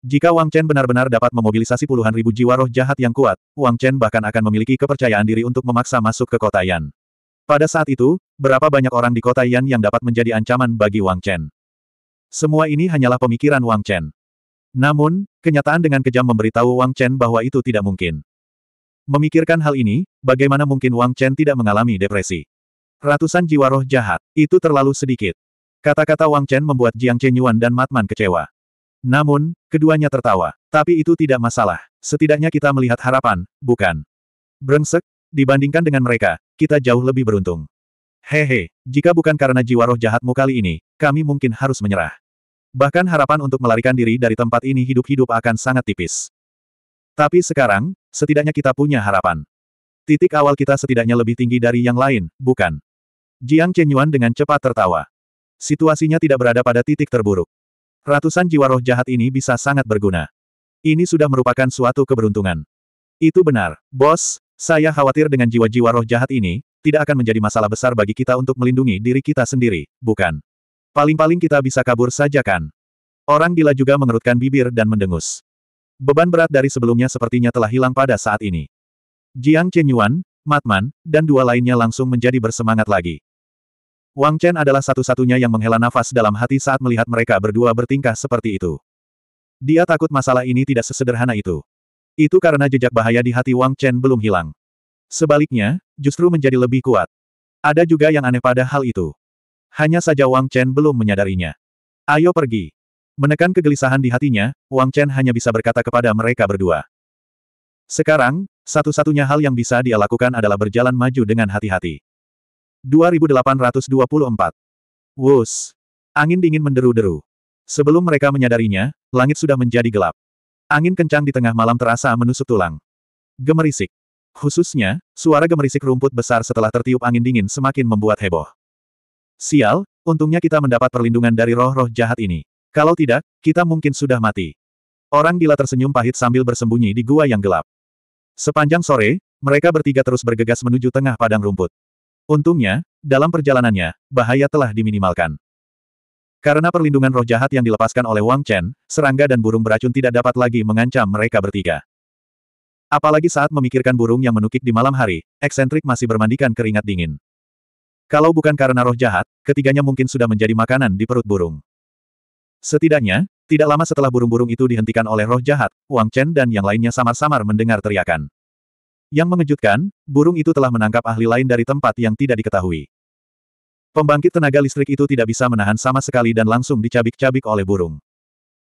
Jika Wang Chen benar-benar dapat memobilisasi puluhan ribu jiwa roh jahat yang kuat, Wang Chen bahkan akan memiliki kepercayaan diri untuk memaksa masuk ke kota Yan. Pada saat itu, berapa banyak orang di kota Yan yang dapat menjadi ancaman bagi Wang Chen? Semua ini hanyalah pemikiran Wang Chen. Namun, kenyataan dengan kejam memberitahu Wang Chen bahwa itu tidak mungkin. Memikirkan hal ini, bagaimana mungkin Wang Chen tidak mengalami depresi? Ratusan jiwa roh jahat, itu terlalu sedikit. Kata-kata Wang Chen membuat Jiang Chen Yuan dan Matman kecewa. Namun, keduanya tertawa. Tapi itu tidak masalah. Setidaknya kita melihat harapan, bukan? Brengsek, dibandingkan dengan mereka, kita jauh lebih beruntung. Hehe, jika bukan karena jiwa roh jahatmu kali ini, kami mungkin harus menyerah. Bahkan harapan untuk melarikan diri dari tempat ini hidup-hidup akan sangat tipis. Tapi sekarang, setidaknya kita punya harapan. Titik awal kita setidaknya lebih tinggi dari yang lain, bukan? Jiang Chenyuan dengan cepat tertawa. Situasinya tidak berada pada titik terburuk. Ratusan jiwa roh jahat ini bisa sangat berguna. Ini sudah merupakan suatu keberuntungan. Itu benar, bos, saya khawatir dengan jiwa-jiwa roh jahat ini, tidak akan menjadi masalah besar bagi kita untuk melindungi diri kita sendiri, bukan? Paling-paling kita bisa kabur saja kan? Orang gila juga mengerutkan bibir dan mendengus. Beban berat dari sebelumnya sepertinya telah hilang pada saat ini. Jiang Chenyuan, Matman, dan dua lainnya langsung menjadi bersemangat lagi. Wang Chen adalah satu-satunya yang menghela nafas dalam hati saat melihat mereka berdua bertingkah seperti itu. Dia takut masalah ini tidak sesederhana itu. Itu karena jejak bahaya di hati Wang Chen belum hilang. Sebaliknya, justru menjadi lebih kuat. Ada juga yang aneh pada hal itu. Hanya saja Wang Chen belum menyadarinya. Ayo pergi. Menekan kegelisahan di hatinya, Wang Chen hanya bisa berkata kepada mereka berdua. Sekarang, satu-satunya hal yang bisa dia lakukan adalah berjalan maju dengan hati-hati. 2824 Wus. Angin dingin menderu-deru. Sebelum mereka menyadarinya, langit sudah menjadi gelap. Angin kencang di tengah malam terasa menusuk tulang. Gemerisik. Khususnya, suara gemerisik rumput besar setelah tertiup angin dingin semakin membuat heboh. Sial, untungnya kita mendapat perlindungan dari roh-roh jahat ini. Kalau tidak, kita mungkin sudah mati. Orang gila tersenyum pahit sambil bersembunyi di gua yang gelap. Sepanjang sore, mereka bertiga terus bergegas menuju tengah padang rumput. Untungnya, dalam perjalanannya, bahaya telah diminimalkan. Karena perlindungan roh jahat yang dilepaskan oleh Wang Chen, serangga dan burung beracun tidak dapat lagi mengancam mereka bertiga. Apalagi saat memikirkan burung yang menukik di malam hari, eksentrik masih bermandikan keringat dingin. Kalau bukan karena roh jahat, ketiganya mungkin sudah menjadi makanan di perut burung. Setidaknya, tidak lama setelah burung-burung itu dihentikan oleh roh jahat, Wang Chen dan yang lainnya samar-samar mendengar teriakan. Yang mengejutkan, burung itu telah menangkap ahli lain dari tempat yang tidak diketahui. Pembangkit tenaga listrik itu tidak bisa menahan sama sekali dan langsung dicabik-cabik oleh burung.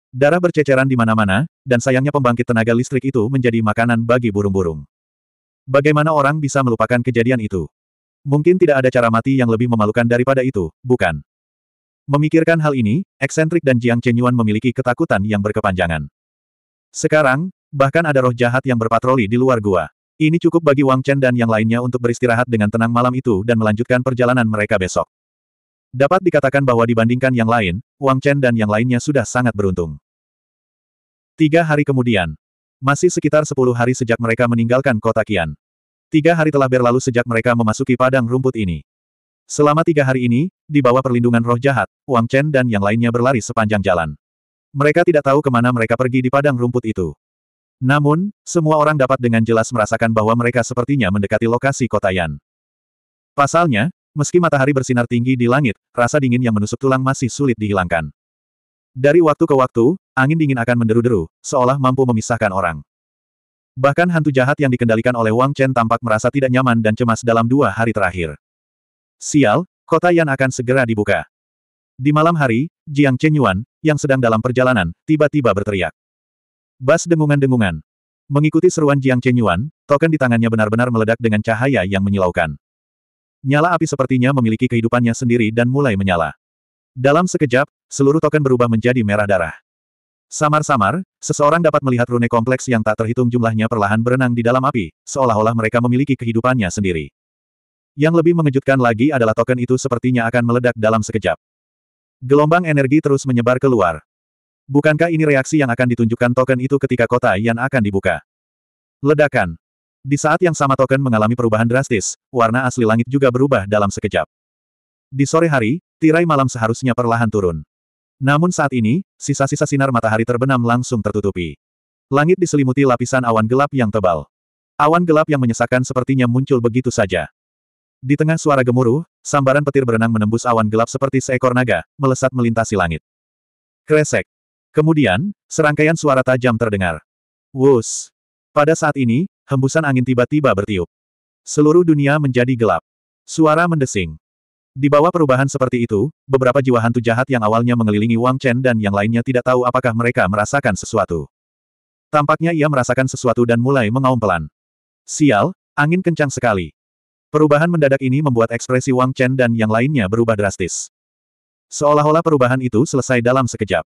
Darah berceceran di mana-mana, dan sayangnya pembangkit tenaga listrik itu menjadi makanan bagi burung-burung. Bagaimana orang bisa melupakan kejadian itu? Mungkin tidak ada cara mati yang lebih memalukan daripada itu, bukan? Memikirkan hal ini, eksentrik dan Jiang Chenyuan memiliki ketakutan yang berkepanjangan. Sekarang, bahkan ada roh jahat yang berpatroli di luar gua. Ini cukup bagi Wang Chen dan yang lainnya untuk beristirahat dengan tenang malam itu dan melanjutkan perjalanan mereka besok. Dapat dikatakan bahwa dibandingkan yang lain, Wang Chen dan yang lainnya sudah sangat beruntung. Tiga hari kemudian, masih sekitar sepuluh hari sejak mereka meninggalkan kota Qian. Tiga hari telah berlalu sejak mereka memasuki padang rumput ini. Selama tiga hari ini, di bawah perlindungan roh jahat, Wang Chen dan yang lainnya berlari sepanjang jalan. Mereka tidak tahu kemana mereka pergi di padang rumput itu. Namun, semua orang dapat dengan jelas merasakan bahwa mereka sepertinya mendekati lokasi kota Yan. Pasalnya, meski matahari bersinar tinggi di langit, rasa dingin yang menusuk tulang masih sulit dihilangkan. Dari waktu ke waktu, angin dingin akan menderu-deru, seolah mampu memisahkan orang. Bahkan hantu jahat yang dikendalikan oleh Wang Chen tampak merasa tidak nyaman dan cemas dalam dua hari terakhir. Sial, kota Yan akan segera dibuka. Di malam hari, Jiang Chen Yuan, yang sedang dalam perjalanan, tiba-tiba berteriak. Bas dengungan-dengungan. Mengikuti seruan Jiang Chen Yuan, token di tangannya benar-benar meledak dengan cahaya yang menyilaukan. Nyala api sepertinya memiliki kehidupannya sendiri dan mulai menyala. Dalam sekejap, seluruh token berubah menjadi merah darah. Samar-samar, seseorang dapat melihat rune kompleks yang tak terhitung jumlahnya perlahan berenang di dalam api, seolah-olah mereka memiliki kehidupannya sendiri. Yang lebih mengejutkan lagi adalah token itu sepertinya akan meledak dalam sekejap. Gelombang energi terus menyebar keluar. Bukankah ini reaksi yang akan ditunjukkan token itu ketika kota yang akan dibuka? Ledakan. Di saat yang sama token mengalami perubahan drastis, warna asli langit juga berubah dalam sekejap. Di sore hari, tirai malam seharusnya perlahan turun. Namun saat ini, sisa-sisa sinar matahari terbenam langsung tertutupi. Langit diselimuti lapisan awan gelap yang tebal. Awan gelap yang menyesakkan sepertinya muncul begitu saja. Di tengah suara gemuruh, sambaran petir berenang menembus awan gelap seperti seekor naga, melesat melintasi langit. Kresek. Kemudian, serangkaian suara tajam terdengar. Wus. Pada saat ini, hembusan angin tiba-tiba bertiup. Seluruh dunia menjadi gelap. Suara mendesing. Di bawah perubahan seperti itu, beberapa jiwa hantu jahat yang awalnya mengelilingi Wang Chen dan yang lainnya tidak tahu apakah mereka merasakan sesuatu. Tampaknya ia merasakan sesuatu dan mulai mengaum pelan. Sial, angin kencang sekali. Perubahan mendadak ini membuat ekspresi Wang Chen dan yang lainnya berubah drastis. Seolah-olah perubahan itu selesai dalam sekejap.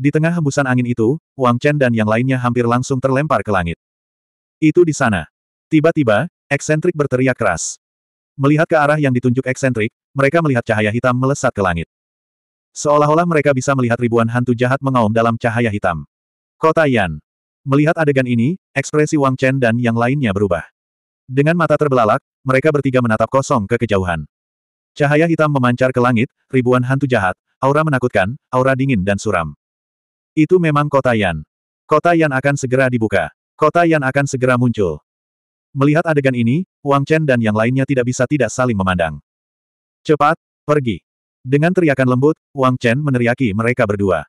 Di tengah hembusan angin itu, Wang Chen dan yang lainnya hampir langsung terlempar ke langit. Itu di sana. Tiba-tiba, eksentrik berteriak keras. Melihat ke arah yang ditunjuk eksentrik, mereka melihat cahaya hitam melesat ke langit. Seolah-olah mereka bisa melihat ribuan hantu jahat mengaum dalam cahaya hitam. Kota Yan. Melihat adegan ini, ekspresi Wang Chen dan yang lainnya berubah. Dengan mata terbelalak, mereka bertiga menatap kosong ke kejauhan. Cahaya hitam memancar ke langit, ribuan hantu jahat, aura menakutkan, aura dingin dan suram. Itu memang kota Yan. Kota Yan akan segera dibuka. Kota Yan akan segera muncul. Melihat adegan ini, Wang Chen dan yang lainnya tidak bisa tidak saling memandang. Cepat, pergi. Dengan teriakan lembut, Wang Chen meneriaki mereka berdua.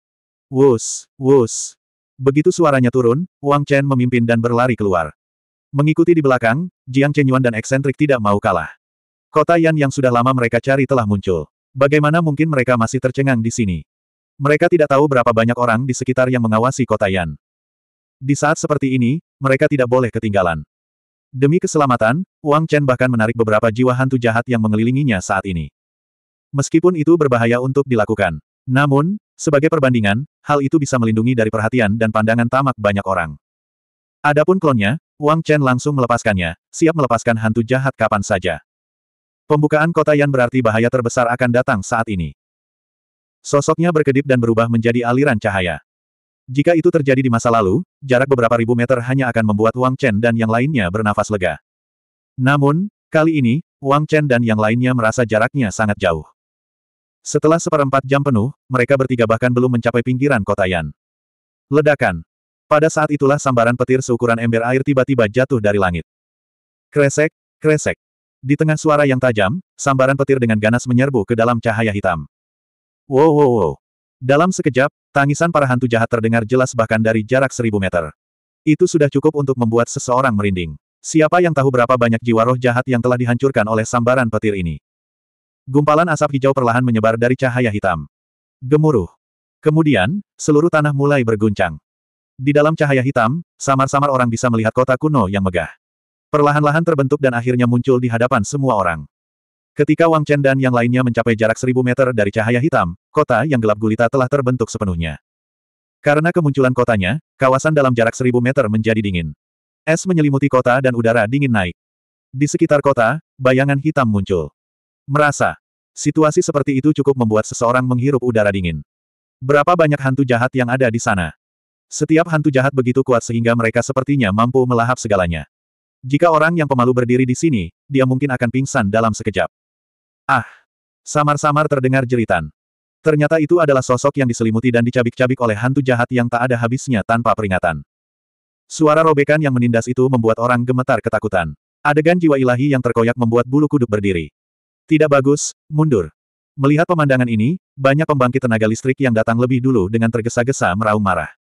Wus, wus. Begitu suaranya turun, Wang Chen memimpin dan berlari keluar. Mengikuti di belakang, Jiang Chenyuan dan eksentrik tidak mau kalah. Kota Yan yang sudah lama mereka cari telah muncul. Bagaimana mungkin mereka masih tercengang di sini? Mereka tidak tahu berapa banyak orang di sekitar yang mengawasi kota Yan. Di saat seperti ini, mereka tidak boleh ketinggalan. Demi keselamatan, Wang Chen bahkan menarik beberapa jiwa hantu jahat yang mengelilinginya saat ini. Meskipun itu berbahaya untuk dilakukan. Namun, sebagai perbandingan, hal itu bisa melindungi dari perhatian dan pandangan tamak banyak orang. Adapun klonnya, Wang Chen langsung melepaskannya, siap melepaskan hantu jahat kapan saja. Pembukaan kota yang berarti bahaya terbesar akan datang saat ini. Sosoknya berkedip dan berubah menjadi aliran cahaya. Jika itu terjadi di masa lalu, jarak beberapa ribu meter hanya akan membuat Wang Chen dan yang lainnya bernafas lega. Namun, kali ini, Wang Chen dan yang lainnya merasa jaraknya sangat jauh. Setelah seperempat jam penuh, mereka bertiga bahkan belum mencapai pinggiran kota Yan. Ledakan. Pada saat itulah sambaran petir seukuran ember air tiba-tiba jatuh dari langit. Kresek, kresek. Di tengah suara yang tajam, sambaran petir dengan ganas menyerbu ke dalam cahaya hitam. Wow wow wow. Dalam sekejap, tangisan para hantu jahat terdengar jelas bahkan dari jarak seribu meter. Itu sudah cukup untuk membuat seseorang merinding. Siapa yang tahu berapa banyak jiwa roh jahat yang telah dihancurkan oleh sambaran petir ini? Gumpalan asap hijau perlahan menyebar dari cahaya hitam. Gemuruh. Kemudian, seluruh tanah mulai berguncang. Di dalam cahaya hitam, samar-samar orang bisa melihat kota kuno yang megah. Perlahan-lahan terbentuk dan akhirnya muncul di hadapan semua orang. Ketika Wang Chen dan yang lainnya mencapai jarak seribu meter dari cahaya hitam, kota yang gelap gulita telah terbentuk sepenuhnya. Karena kemunculan kotanya, kawasan dalam jarak seribu meter menjadi dingin. Es menyelimuti kota dan udara dingin naik. Di sekitar kota, bayangan hitam muncul. Merasa. Situasi seperti itu cukup membuat seseorang menghirup udara dingin. Berapa banyak hantu jahat yang ada di sana? Setiap hantu jahat begitu kuat sehingga mereka sepertinya mampu melahap segalanya. Jika orang yang pemalu berdiri di sini, dia mungkin akan pingsan dalam sekejap. Ah! Samar-samar terdengar jeritan. Ternyata itu adalah sosok yang diselimuti dan dicabik-cabik oleh hantu jahat yang tak ada habisnya tanpa peringatan. Suara robekan yang menindas itu membuat orang gemetar ketakutan. Adegan jiwa ilahi yang terkoyak membuat bulu kuduk berdiri. Tidak bagus, mundur. Melihat pemandangan ini, banyak pembangkit tenaga listrik yang datang lebih dulu dengan tergesa-gesa meraung marah.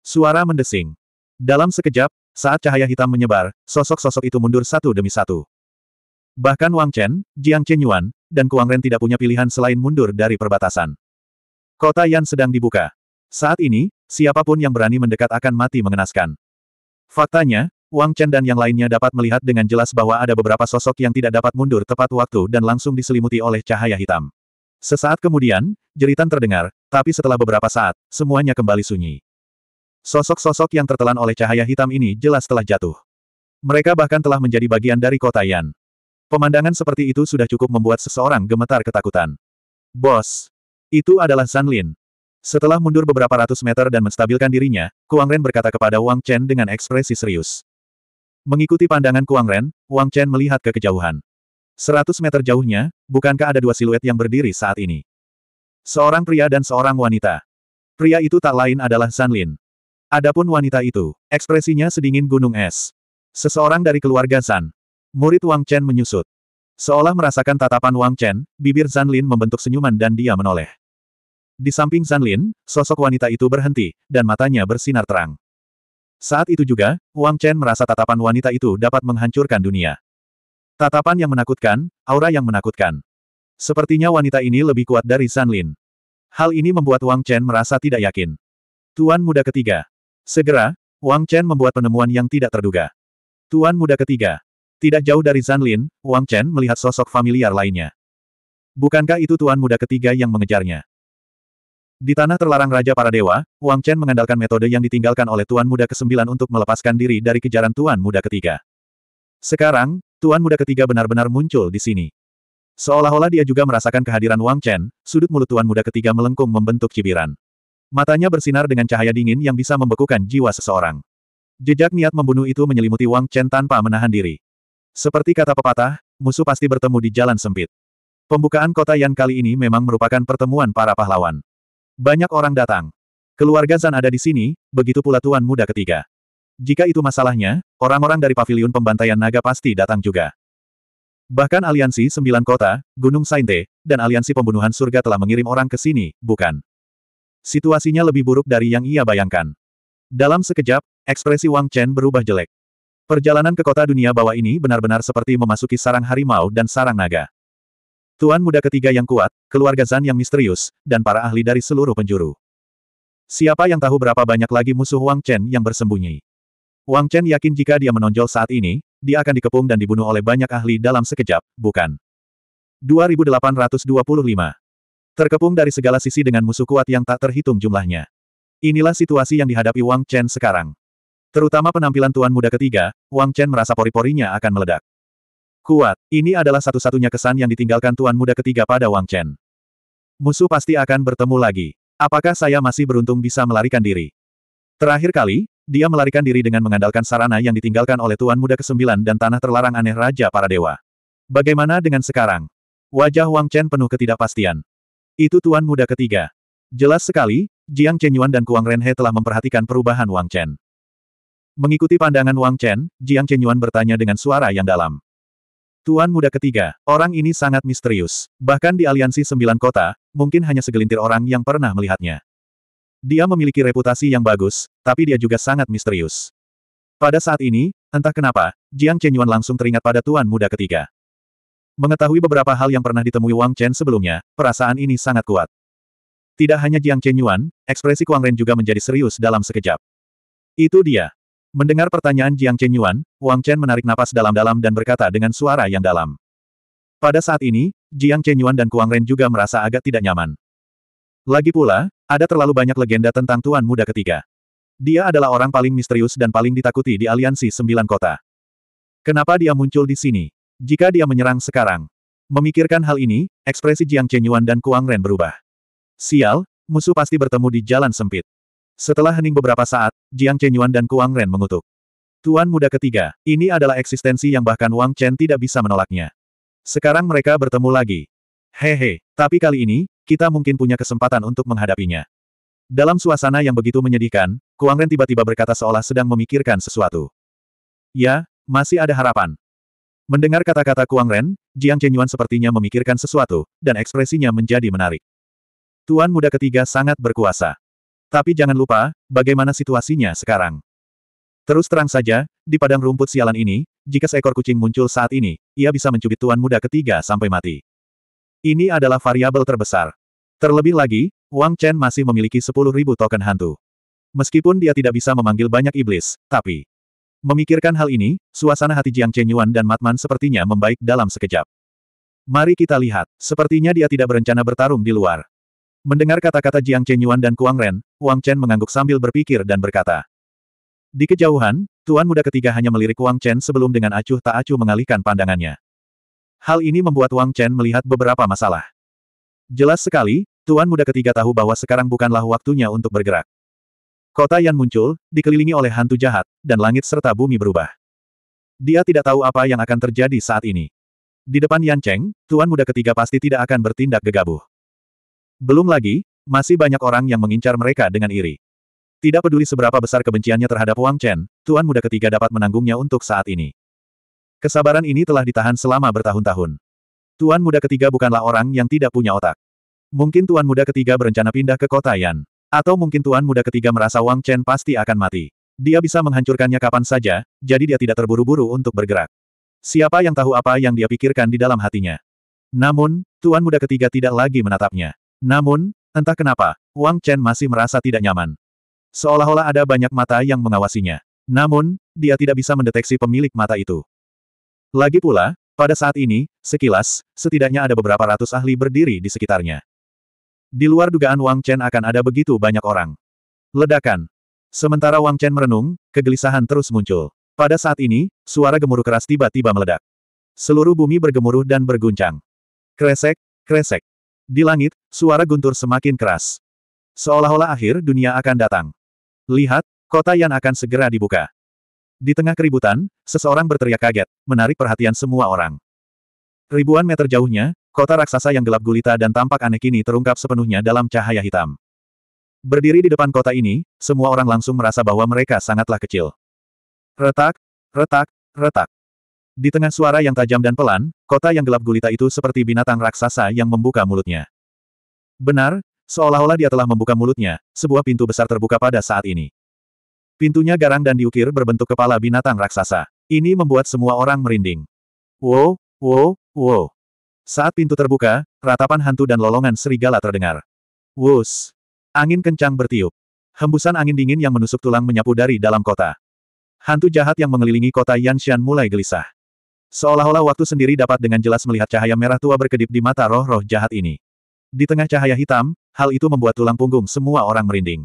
Suara mendesing. Dalam sekejap, saat cahaya hitam menyebar, sosok-sosok itu mundur satu demi satu. Bahkan Wang Chen, Jiang Chenyuan, dan Kuang Ren tidak punya pilihan selain mundur dari perbatasan. Kota Yan sedang dibuka. Saat ini, siapapun yang berani mendekat akan mati mengenaskan. Faktanya, Wang Chen dan yang lainnya dapat melihat dengan jelas bahwa ada beberapa sosok yang tidak dapat mundur tepat waktu dan langsung diselimuti oleh cahaya hitam. Sesaat kemudian, jeritan terdengar, tapi setelah beberapa saat, semuanya kembali sunyi. Sosok-sosok yang tertelan oleh cahaya hitam ini jelas telah jatuh. Mereka bahkan telah menjadi bagian dari kota Yan. Pemandangan seperti itu sudah cukup membuat seseorang gemetar ketakutan. Bos! Itu adalah San Lin. Setelah mundur beberapa ratus meter dan menstabilkan dirinya, Kuang Ren berkata kepada Wang Chen dengan ekspresi serius. Mengikuti pandangan Kuang Ren, Wang Chen melihat ke kejauhan. Seratus meter jauhnya, bukankah ada dua siluet yang berdiri saat ini? Seorang pria dan seorang wanita. Pria itu tak lain adalah San Lin. Adapun wanita itu, ekspresinya sedingin gunung es. Seseorang dari keluarga San. Murid Wang Chen menyusut. Seolah merasakan tatapan Wang Chen, bibir Lin membentuk senyuman dan dia menoleh. Di samping Lin, sosok wanita itu berhenti, dan matanya bersinar terang. Saat itu juga, Wang Chen merasa tatapan wanita itu dapat menghancurkan dunia. Tatapan yang menakutkan, aura yang menakutkan. Sepertinya wanita ini lebih kuat dari Lin. Hal ini membuat Wang Chen merasa tidak yakin. Tuan muda ketiga. Segera, Wang Chen membuat penemuan yang tidak terduga. Tuan muda ketiga. Tidak jauh dari Zanlin, Wang Chen melihat sosok familiar lainnya. Bukankah itu tuan muda ketiga yang mengejarnya? Di tanah terlarang Raja Para Dewa, Wang Chen mengandalkan metode yang ditinggalkan oleh Tuan Muda ke-9 untuk melepaskan diri dari kejaran Tuan Muda ketiga. Sekarang, Tuan Muda ketiga benar-benar muncul di sini. Seolah-olah dia juga merasakan kehadiran Wang Chen, sudut mulut Tuan Muda ketiga melengkung membentuk cibiran. Matanya bersinar dengan cahaya dingin yang bisa membekukan jiwa seseorang. Jejak niat membunuh itu menyelimuti Wang Chen tanpa menahan diri. Seperti kata pepatah, musuh pasti bertemu di jalan sempit. Pembukaan kota Yan kali ini memang merupakan pertemuan para pahlawan. Banyak orang datang. Keluarga Zan ada di sini, begitu pula tuan muda ketiga. Jika itu masalahnya, orang-orang dari paviliun pembantaian naga pasti datang juga. Bahkan aliansi sembilan kota, Gunung Sainte, dan aliansi pembunuhan surga telah mengirim orang ke sini, bukan? Situasinya lebih buruk dari yang ia bayangkan. Dalam sekejap, ekspresi Wang Chen berubah jelek. Perjalanan ke kota dunia bawah ini benar-benar seperti memasuki sarang harimau dan sarang naga. Tuan muda ketiga yang kuat, keluarga Zan yang misterius, dan para ahli dari seluruh penjuru. Siapa yang tahu berapa banyak lagi musuh Wang Chen yang bersembunyi. Wang Chen yakin jika dia menonjol saat ini, dia akan dikepung dan dibunuh oleh banyak ahli dalam sekejap, bukan? 2825. Terkepung dari segala sisi dengan musuh kuat yang tak terhitung jumlahnya. Inilah situasi yang dihadapi Wang Chen sekarang. Terutama penampilan tuan muda ketiga, Wang Chen merasa pori-porinya akan meledak. Kuat, ini adalah satu-satunya kesan yang ditinggalkan tuan muda ketiga pada Wang Chen. Musuh pasti akan bertemu lagi. Apakah saya masih beruntung bisa melarikan diri? Terakhir kali, dia melarikan diri dengan mengandalkan sarana yang ditinggalkan oleh tuan muda ke-9 dan tanah terlarang aneh Raja para Dewa. Bagaimana dengan sekarang? Wajah Wang Chen penuh ketidakpastian. Itu tuan muda ketiga. Jelas sekali, Jiang Chenyuan dan Kuang Renhe telah memperhatikan perubahan Wang Chen. Mengikuti pandangan Wang Chen, Jiang Chenyuan bertanya dengan suara yang dalam. Tuan muda ketiga, orang ini sangat misterius. Bahkan di aliansi sembilan kota, mungkin hanya segelintir orang yang pernah melihatnya. Dia memiliki reputasi yang bagus, tapi dia juga sangat misterius. Pada saat ini, entah kenapa, Jiang Chenyuan langsung teringat pada tuan muda ketiga. Mengetahui beberapa hal yang pernah ditemui Wang Chen sebelumnya, perasaan ini sangat kuat. Tidak hanya Jiang Chenyuan, ekspresi Kuang Ren juga menjadi serius dalam sekejap. Itu dia. Mendengar pertanyaan Jiang Chenyuan, Wang Chen menarik napas dalam-dalam dan berkata dengan suara yang dalam. Pada saat ini, Jiang Chenyuan dan Kuang Ren juga merasa agak tidak nyaman. Lagi pula, ada terlalu banyak legenda tentang Tuan Muda ketiga. Dia adalah orang paling misterius dan paling ditakuti di aliansi sembilan kota. Kenapa dia muncul di sini? Jika dia menyerang sekarang. Memikirkan hal ini, ekspresi Jiang Chenyuan dan Kuang Ren berubah. Sial, musuh pasti bertemu di jalan sempit. Setelah hening beberapa saat, Jiang Chenyuan dan Kuang Ren mengutuk. Tuan muda ketiga, ini adalah eksistensi yang bahkan Wang Chen tidak bisa menolaknya. Sekarang mereka bertemu lagi. Hehe, tapi kali ini, kita mungkin punya kesempatan untuk menghadapinya. Dalam suasana yang begitu menyedihkan, Kuang Ren tiba-tiba berkata seolah sedang memikirkan sesuatu. Ya, masih ada harapan. Mendengar kata-kata Kuang Ren, Jiang Chenyuan sepertinya memikirkan sesuatu, dan ekspresinya menjadi menarik. Tuan muda ketiga sangat berkuasa. Tapi jangan lupa, bagaimana situasinya sekarang. Terus terang saja, di padang rumput sialan ini, jika seekor kucing muncul saat ini, ia bisa mencubit tuan muda ketiga sampai mati. Ini adalah variabel terbesar. Terlebih lagi, Wang Chen masih memiliki 10.000 token hantu. Meskipun dia tidak bisa memanggil banyak iblis, tapi memikirkan hal ini, suasana hati Jiang Chen Yuan dan Matman sepertinya membaik dalam sekejap. Mari kita lihat, sepertinya dia tidak berencana bertarung di luar. Mendengar kata-kata Jiang Chenyuan dan Kuang Ren, Wang Chen mengangguk sambil berpikir dan berkata. Di kejauhan, Tuan Muda ketiga hanya melirik Wang Chen sebelum dengan acuh tak acuh mengalihkan pandangannya. Hal ini membuat Wang Chen melihat beberapa masalah. Jelas sekali, Tuan Muda ketiga tahu bahwa sekarang bukanlah waktunya untuk bergerak. Kota yang muncul, dikelilingi oleh hantu jahat, dan langit serta bumi berubah. Dia tidak tahu apa yang akan terjadi saat ini. Di depan Yan Cheng, Tuan Muda ketiga pasti tidak akan bertindak gegabah. Belum lagi, masih banyak orang yang mengincar mereka dengan iri. Tidak peduli seberapa besar kebenciannya terhadap Wang Chen, Tuan Muda ketiga dapat menanggungnya untuk saat ini. Kesabaran ini telah ditahan selama bertahun-tahun. Tuan Muda ketiga bukanlah orang yang tidak punya otak. Mungkin Tuan Muda ketiga berencana pindah ke kota Yan. Atau mungkin Tuan Muda ketiga merasa Wang Chen pasti akan mati. Dia bisa menghancurkannya kapan saja, jadi dia tidak terburu-buru untuk bergerak. Siapa yang tahu apa yang dia pikirkan di dalam hatinya. Namun, Tuan Muda ketiga tidak lagi menatapnya. Namun, entah kenapa, Wang Chen masih merasa tidak nyaman. Seolah-olah ada banyak mata yang mengawasinya. Namun, dia tidak bisa mendeteksi pemilik mata itu. Lagi pula, pada saat ini, sekilas, setidaknya ada beberapa ratus ahli berdiri di sekitarnya. Di luar dugaan Wang Chen akan ada begitu banyak orang. Ledakan. Sementara Wang Chen merenung, kegelisahan terus muncul. Pada saat ini, suara gemuruh keras tiba-tiba meledak. Seluruh bumi bergemuruh dan berguncang. Kresek, kresek. Di langit, suara guntur semakin keras. Seolah-olah akhir dunia akan datang. Lihat, kota yang akan segera dibuka. Di tengah keributan, seseorang berteriak kaget, menarik perhatian semua orang. Ribuan meter jauhnya, kota raksasa yang gelap gulita dan tampak aneh kini terungkap sepenuhnya dalam cahaya hitam. Berdiri di depan kota ini, semua orang langsung merasa bahwa mereka sangatlah kecil. Retak, retak, retak. Di tengah suara yang tajam dan pelan, kota yang gelap gulita itu seperti binatang raksasa yang membuka mulutnya. Benar, seolah-olah dia telah membuka mulutnya, sebuah pintu besar terbuka pada saat ini. Pintunya garang dan diukir berbentuk kepala binatang raksasa. Ini membuat semua orang merinding. Wow, wow, wow. Saat pintu terbuka, ratapan hantu dan lolongan serigala terdengar. Wus. Angin kencang bertiup. Hembusan angin dingin yang menusuk tulang menyapu dari dalam kota. Hantu jahat yang mengelilingi kota Yanshan mulai gelisah. Seolah-olah waktu sendiri dapat dengan jelas melihat cahaya merah tua berkedip di mata roh-roh jahat ini. Di tengah cahaya hitam, hal itu membuat tulang punggung semua orang merinding.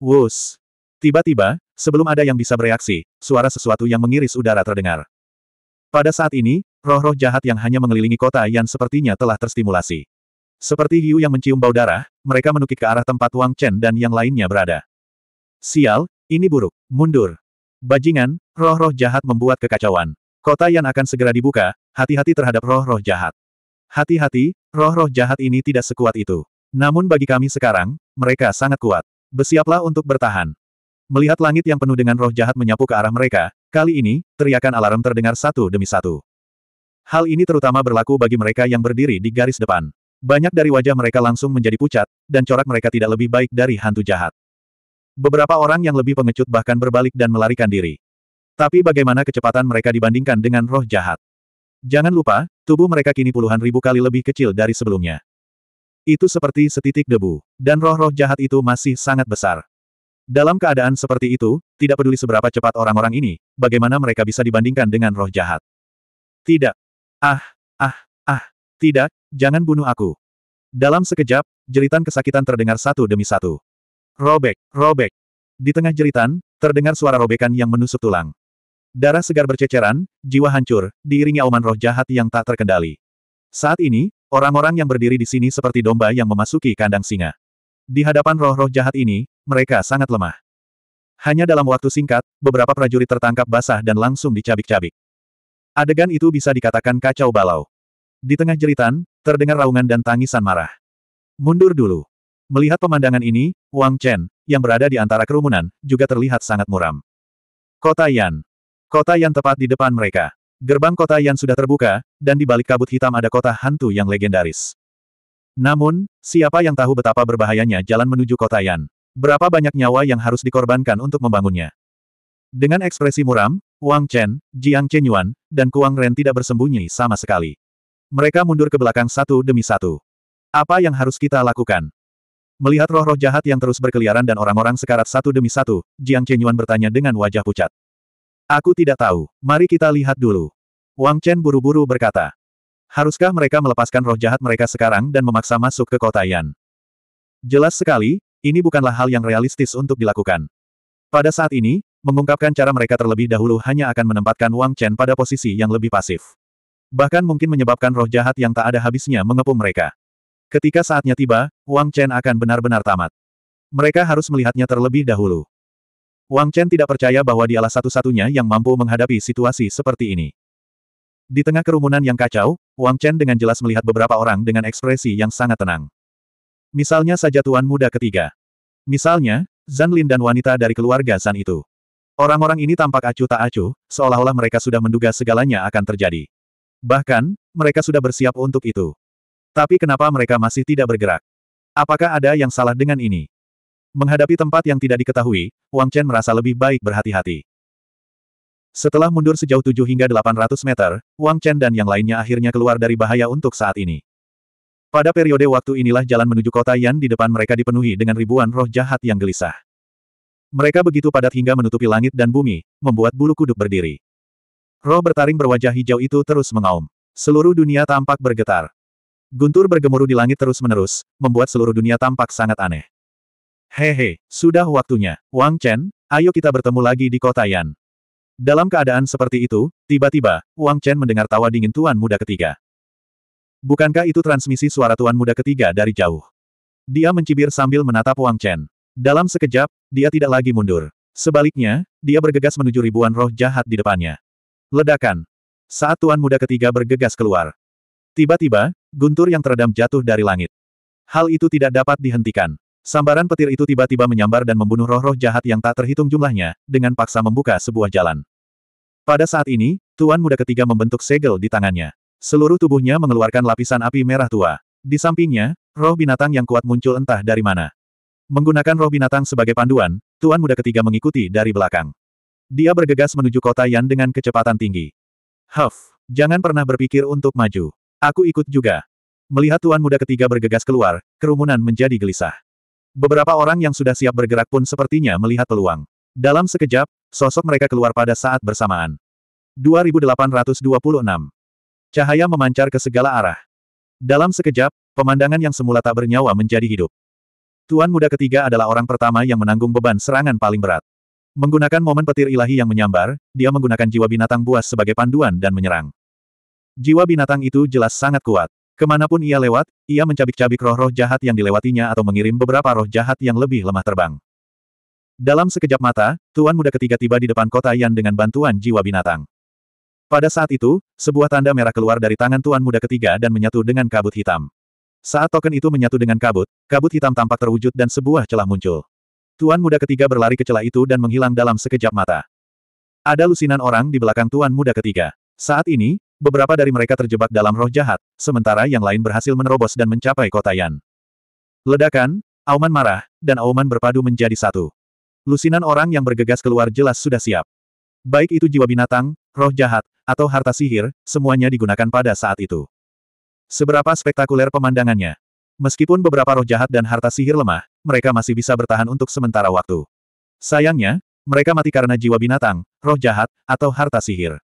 Wus! Tiba-tiba, sebelum ada yang bisa bereaksi, suara sesuatu yang mengiris udara terdengar. Pada saat ini, roh-roh jahat yang hanya mengelilingi kota yang sepertinya telah terstimulasi. Seperti hiu yang mencium bau darah, mereka menukik ke arah tempat Wang Chen dan yang lainnya berada. Sial, ini buruk, mundur. Bajingan, roh-roh jahat membuat kekacauan. Kota yang akan segera dibuka, hati-hati terhadap roh-roh jahat. Hati-hati, roh-roh jahat ini tidak sekuat itu. Namun bagi kami sekarang, mereka sangat kuat. Bersiaplah untuk bertahan. Melihat langit yang penuh dengan roh jahat menyapu ke arah mereka, kali ini, teriakan alarm terdengar satu demi satu. Hal ini terutama berlaku bagi mereka yang berdiri di garis depan. Banyak dari wajah mereka langsung menjadi pucat, dan corak mereka tidak lebih baik dari hantu jahat. Beberapa orang yang lebih pengecut bahkan berbalik dan melarikan diri. Tapi bagaimana kecepatan mereka dibandingkan dengan roh jahat? Jangan lupa, tubuh mereka kini puluhan ribu kali lebih kecil dari sebelumnya. Itu seperti setitik debu, dan roh-roh jahat itu masih sangat besar. Dalam keadaan seperti itu, tidak peduli seberapa cepat orang-orang ini, bagaimana mereka bisa dibandingkan dengan roh jahat. Tidak. Ah, ah, ah, tidak, jangan bunuh aku. Dalam sekejap, jeritan kesakitan terdengar satu demi satu. Robek, robek. Di tengah jeritan, terdengar suara robekan yang menusuk tulang. Darah segar berceceran, jiwa hancur, diiringi auman roh jahat yang tak terkendali. Saat ini, orang-orang yang berdiri di sini seperti domba yang memasuki kandang singa. Di hadapan roh-roh jahat ini, mereka sangat lemah. Hanya dalam waktu singkat, beberapa prajurit tertangkap basah dan langsung dicabik-cabik. Adegan itu bisa dikatakan kacau balau. Di tengah jeritan, terdengar raungan dan tangisan marah. Mundur dulu. Melihat pemandangan ini, Wang Chen, yang berada di antara kerumunan, juga terlihat sangat muram. Kota Yan. Kota yang tepat di depan mereka. Gerbang kota yang sudah terbuka, dan di balik kabut hitam ada kota hantu yang legendaris. Namun, siapa yang tahu betapa berbahayanya jalan menuju kota Yan? Berapa banyak nyawa yang harus dikorbankan untuk membangunnya? Dengan ekspresi muram, Wang Chen, Jiang Chen Yuan, dan Kuang Ren tidak bersembunyi sama sekali. Mereka mundur ke belakang satu demi satu. Apa yang harus kita lakukan? Melihat roh-roh jahat yang terus berkeliaran dan orang-orang sekarat satu demi satu, Jiang Chen Yuan bertanya dengan wajah pucat. Aku tidak tahu. Mari kita lihat dulu. Wang Chen buru-buru berkata. Haruskah mereka melepaskan roh jahat mereka sekarang dan memaksa masuk ke kota Yan? Jelas sekali, ini bukanlah hal yang realistis untuk dilakukan. Pada saat ini, mengungkapkan cara mereka terlebih dahulu hanya akan menempatkan Wang Chen pada posisi yang lebih pasif. Bahkan mungkin menyebabkan roh jahat yang tak ada habisnya mengepung mereka. Ketika saatnya tiba, Wang Chen akan benar-benar tamat. Mereka harus melihatnya terlebih dahulu. Wang Chen tidak percaya bahwa dialah satu-satunya yang mampu menghadapi situasi seperti ini. Di tengah kerumunan yang kacau, Wang Chen dengan jelas melihat beberapa orang dengan ekspresi yang sangat tenang. Misalnya saja tuan muda ketiga. Misalnya, Zan Lin dan wanita dari keluarga Zan itu. Orang-orang ini tampak acuh tak acuh, seolah-olah mereka sudah menduga segalanya akan terjadi. Bahkan, mereka sudah bersiap untuk itu. Tapi kenapa mereka masih tidak bergerak? Apakah ada yang salah dengan ini? Menghadapi tempat yang tidak diketahui, Wang Chen merasa lebih baik berhati-hati. Setelah mundur sejauh 7 hingga 800 meter, Wang Chen dan yang lainnya akhirnya keluar dari bahaya untuk saat ini. Pada periode waktu inilah jalan menuju kota Yan di depan mereka dipenuhi dengan ribuan roh jahat yang gelisah. Mereka begitu padat hingga menutupi langit dan bumi, membuat bulu kuduk berdiri. Roh bertaring berwajah hijau itu terus mengaum. Seluruh dunia tampak bergetar. Guntur bergemuruh di langit terus-menerus, membuat seluruh dunia tampak sangat aneh. Hehe, sudah waktunya. Wang Chen, ayo kita bertemu lagi di kota Yan. Dalam keadaan seperti itu, tiba-tiba, Wang Chen mendengar tawa dingin tuan muda ketiga. Bukankah itu transmisi suara tuan muda ketiga dari jauh? Dia mencibir sambil menatap Wang Chen. Dalam sekejap, dia tidak lagi mundur. Sebaliknya, dia bergegas menuju ribuan roh jahat di depannya. Ledakan. Saat tuan muda ketiga bergegas keluar. Tiba-tiba, guntur yang teredam jatuh dari langit. Hal itu tidak dapat dihentikan. Sambaran petir itu tiba-tiba menyambar dan membunuh roh-roh jahat yang tak terhitung jumlahnya, dengan paksa membuka sebuah jalan. Pada saat ini, Tuan Muda ketiga membentuk segel di tangannya. Seluruh tubuhnya mengeluarkan lapisan api merah tua. Di sampingnya, roh binatang yang kuat muncul entah dari mana. Menggunakan roh binatang sebagai panduan, Tuan Muda ketiga mengikuti dari belakang. Dia bergegas menuju kota Yan dengan kecepatan tinggi. Huff, jangan pernah berpikir untuk maju. Aku ikut juga. Melihat Tuan Muda ketiga bergegas keluar, kerumunan menjadi gelisah. Beberapa orang yang sudah siap bergerak pun sepertinya melihat peluang. Dalam sekejap, sosok mereka keluar pada saat bersamaan. 2826. Cahaya memancar ke segala arah. Dalam sekejap, pemandangan yang semula tak bernyawa menjadi hidup. Tuan muda ketiga adalah orang pertama yang menanggung beban serangan paling berat. Menggunakan momen petir ilahi yang menyambar, dia menggunakan jiwa binatang buas sebagai panduan dan menyerang. Jiwa binatang itu jelas sangat kuat. Kemanapun ia lewat, ia mencabik-cabik roh-roh jahat yang dilewatinya atau mengirim beberapa roh jahat yang lebih lemah terbang. Dalam sekejap mata, Tuan Muda ketiga tiba di depan kota Yan dengan bantuan jiwa binatang. Pada saat itu, sebuah tanda merah keluar dari tangan Tuan Muda ketiga dan menyatu dengan kabut hitam. Saat token itu menyatu dengan kabut, kabut hitam tampak terwujud dan sebuah celah muncul. Tuan Muda ketiga berlari ke celah itu dan menghilang dalam sekejap mata. Ada lusinan orang di belakang Tuan Muda ketiga. Saat ini, Beberapa dari mereka terjebak dalam roh jahat, sementara yang lain berhasil menerobos dan mencapai kota Yan. Ledakan, Auman marah, dan Auman berpadu menjadi satu. Lusinan orang yang bergegas keluar jelas sudah siap. Baik itu jiwa binatang, roh jahat, atau harta sihir, semuanya digunakan pada saat itu. Seberapa spektakuler pemandangannya. Meskipun beberapa roh jahat dan harta sihir lemah, mereka masih bisa bertahan untuk sementara waktu. Sayangnya, mereka mati karena jiwa binatang, roh jahat, atau harta sihir.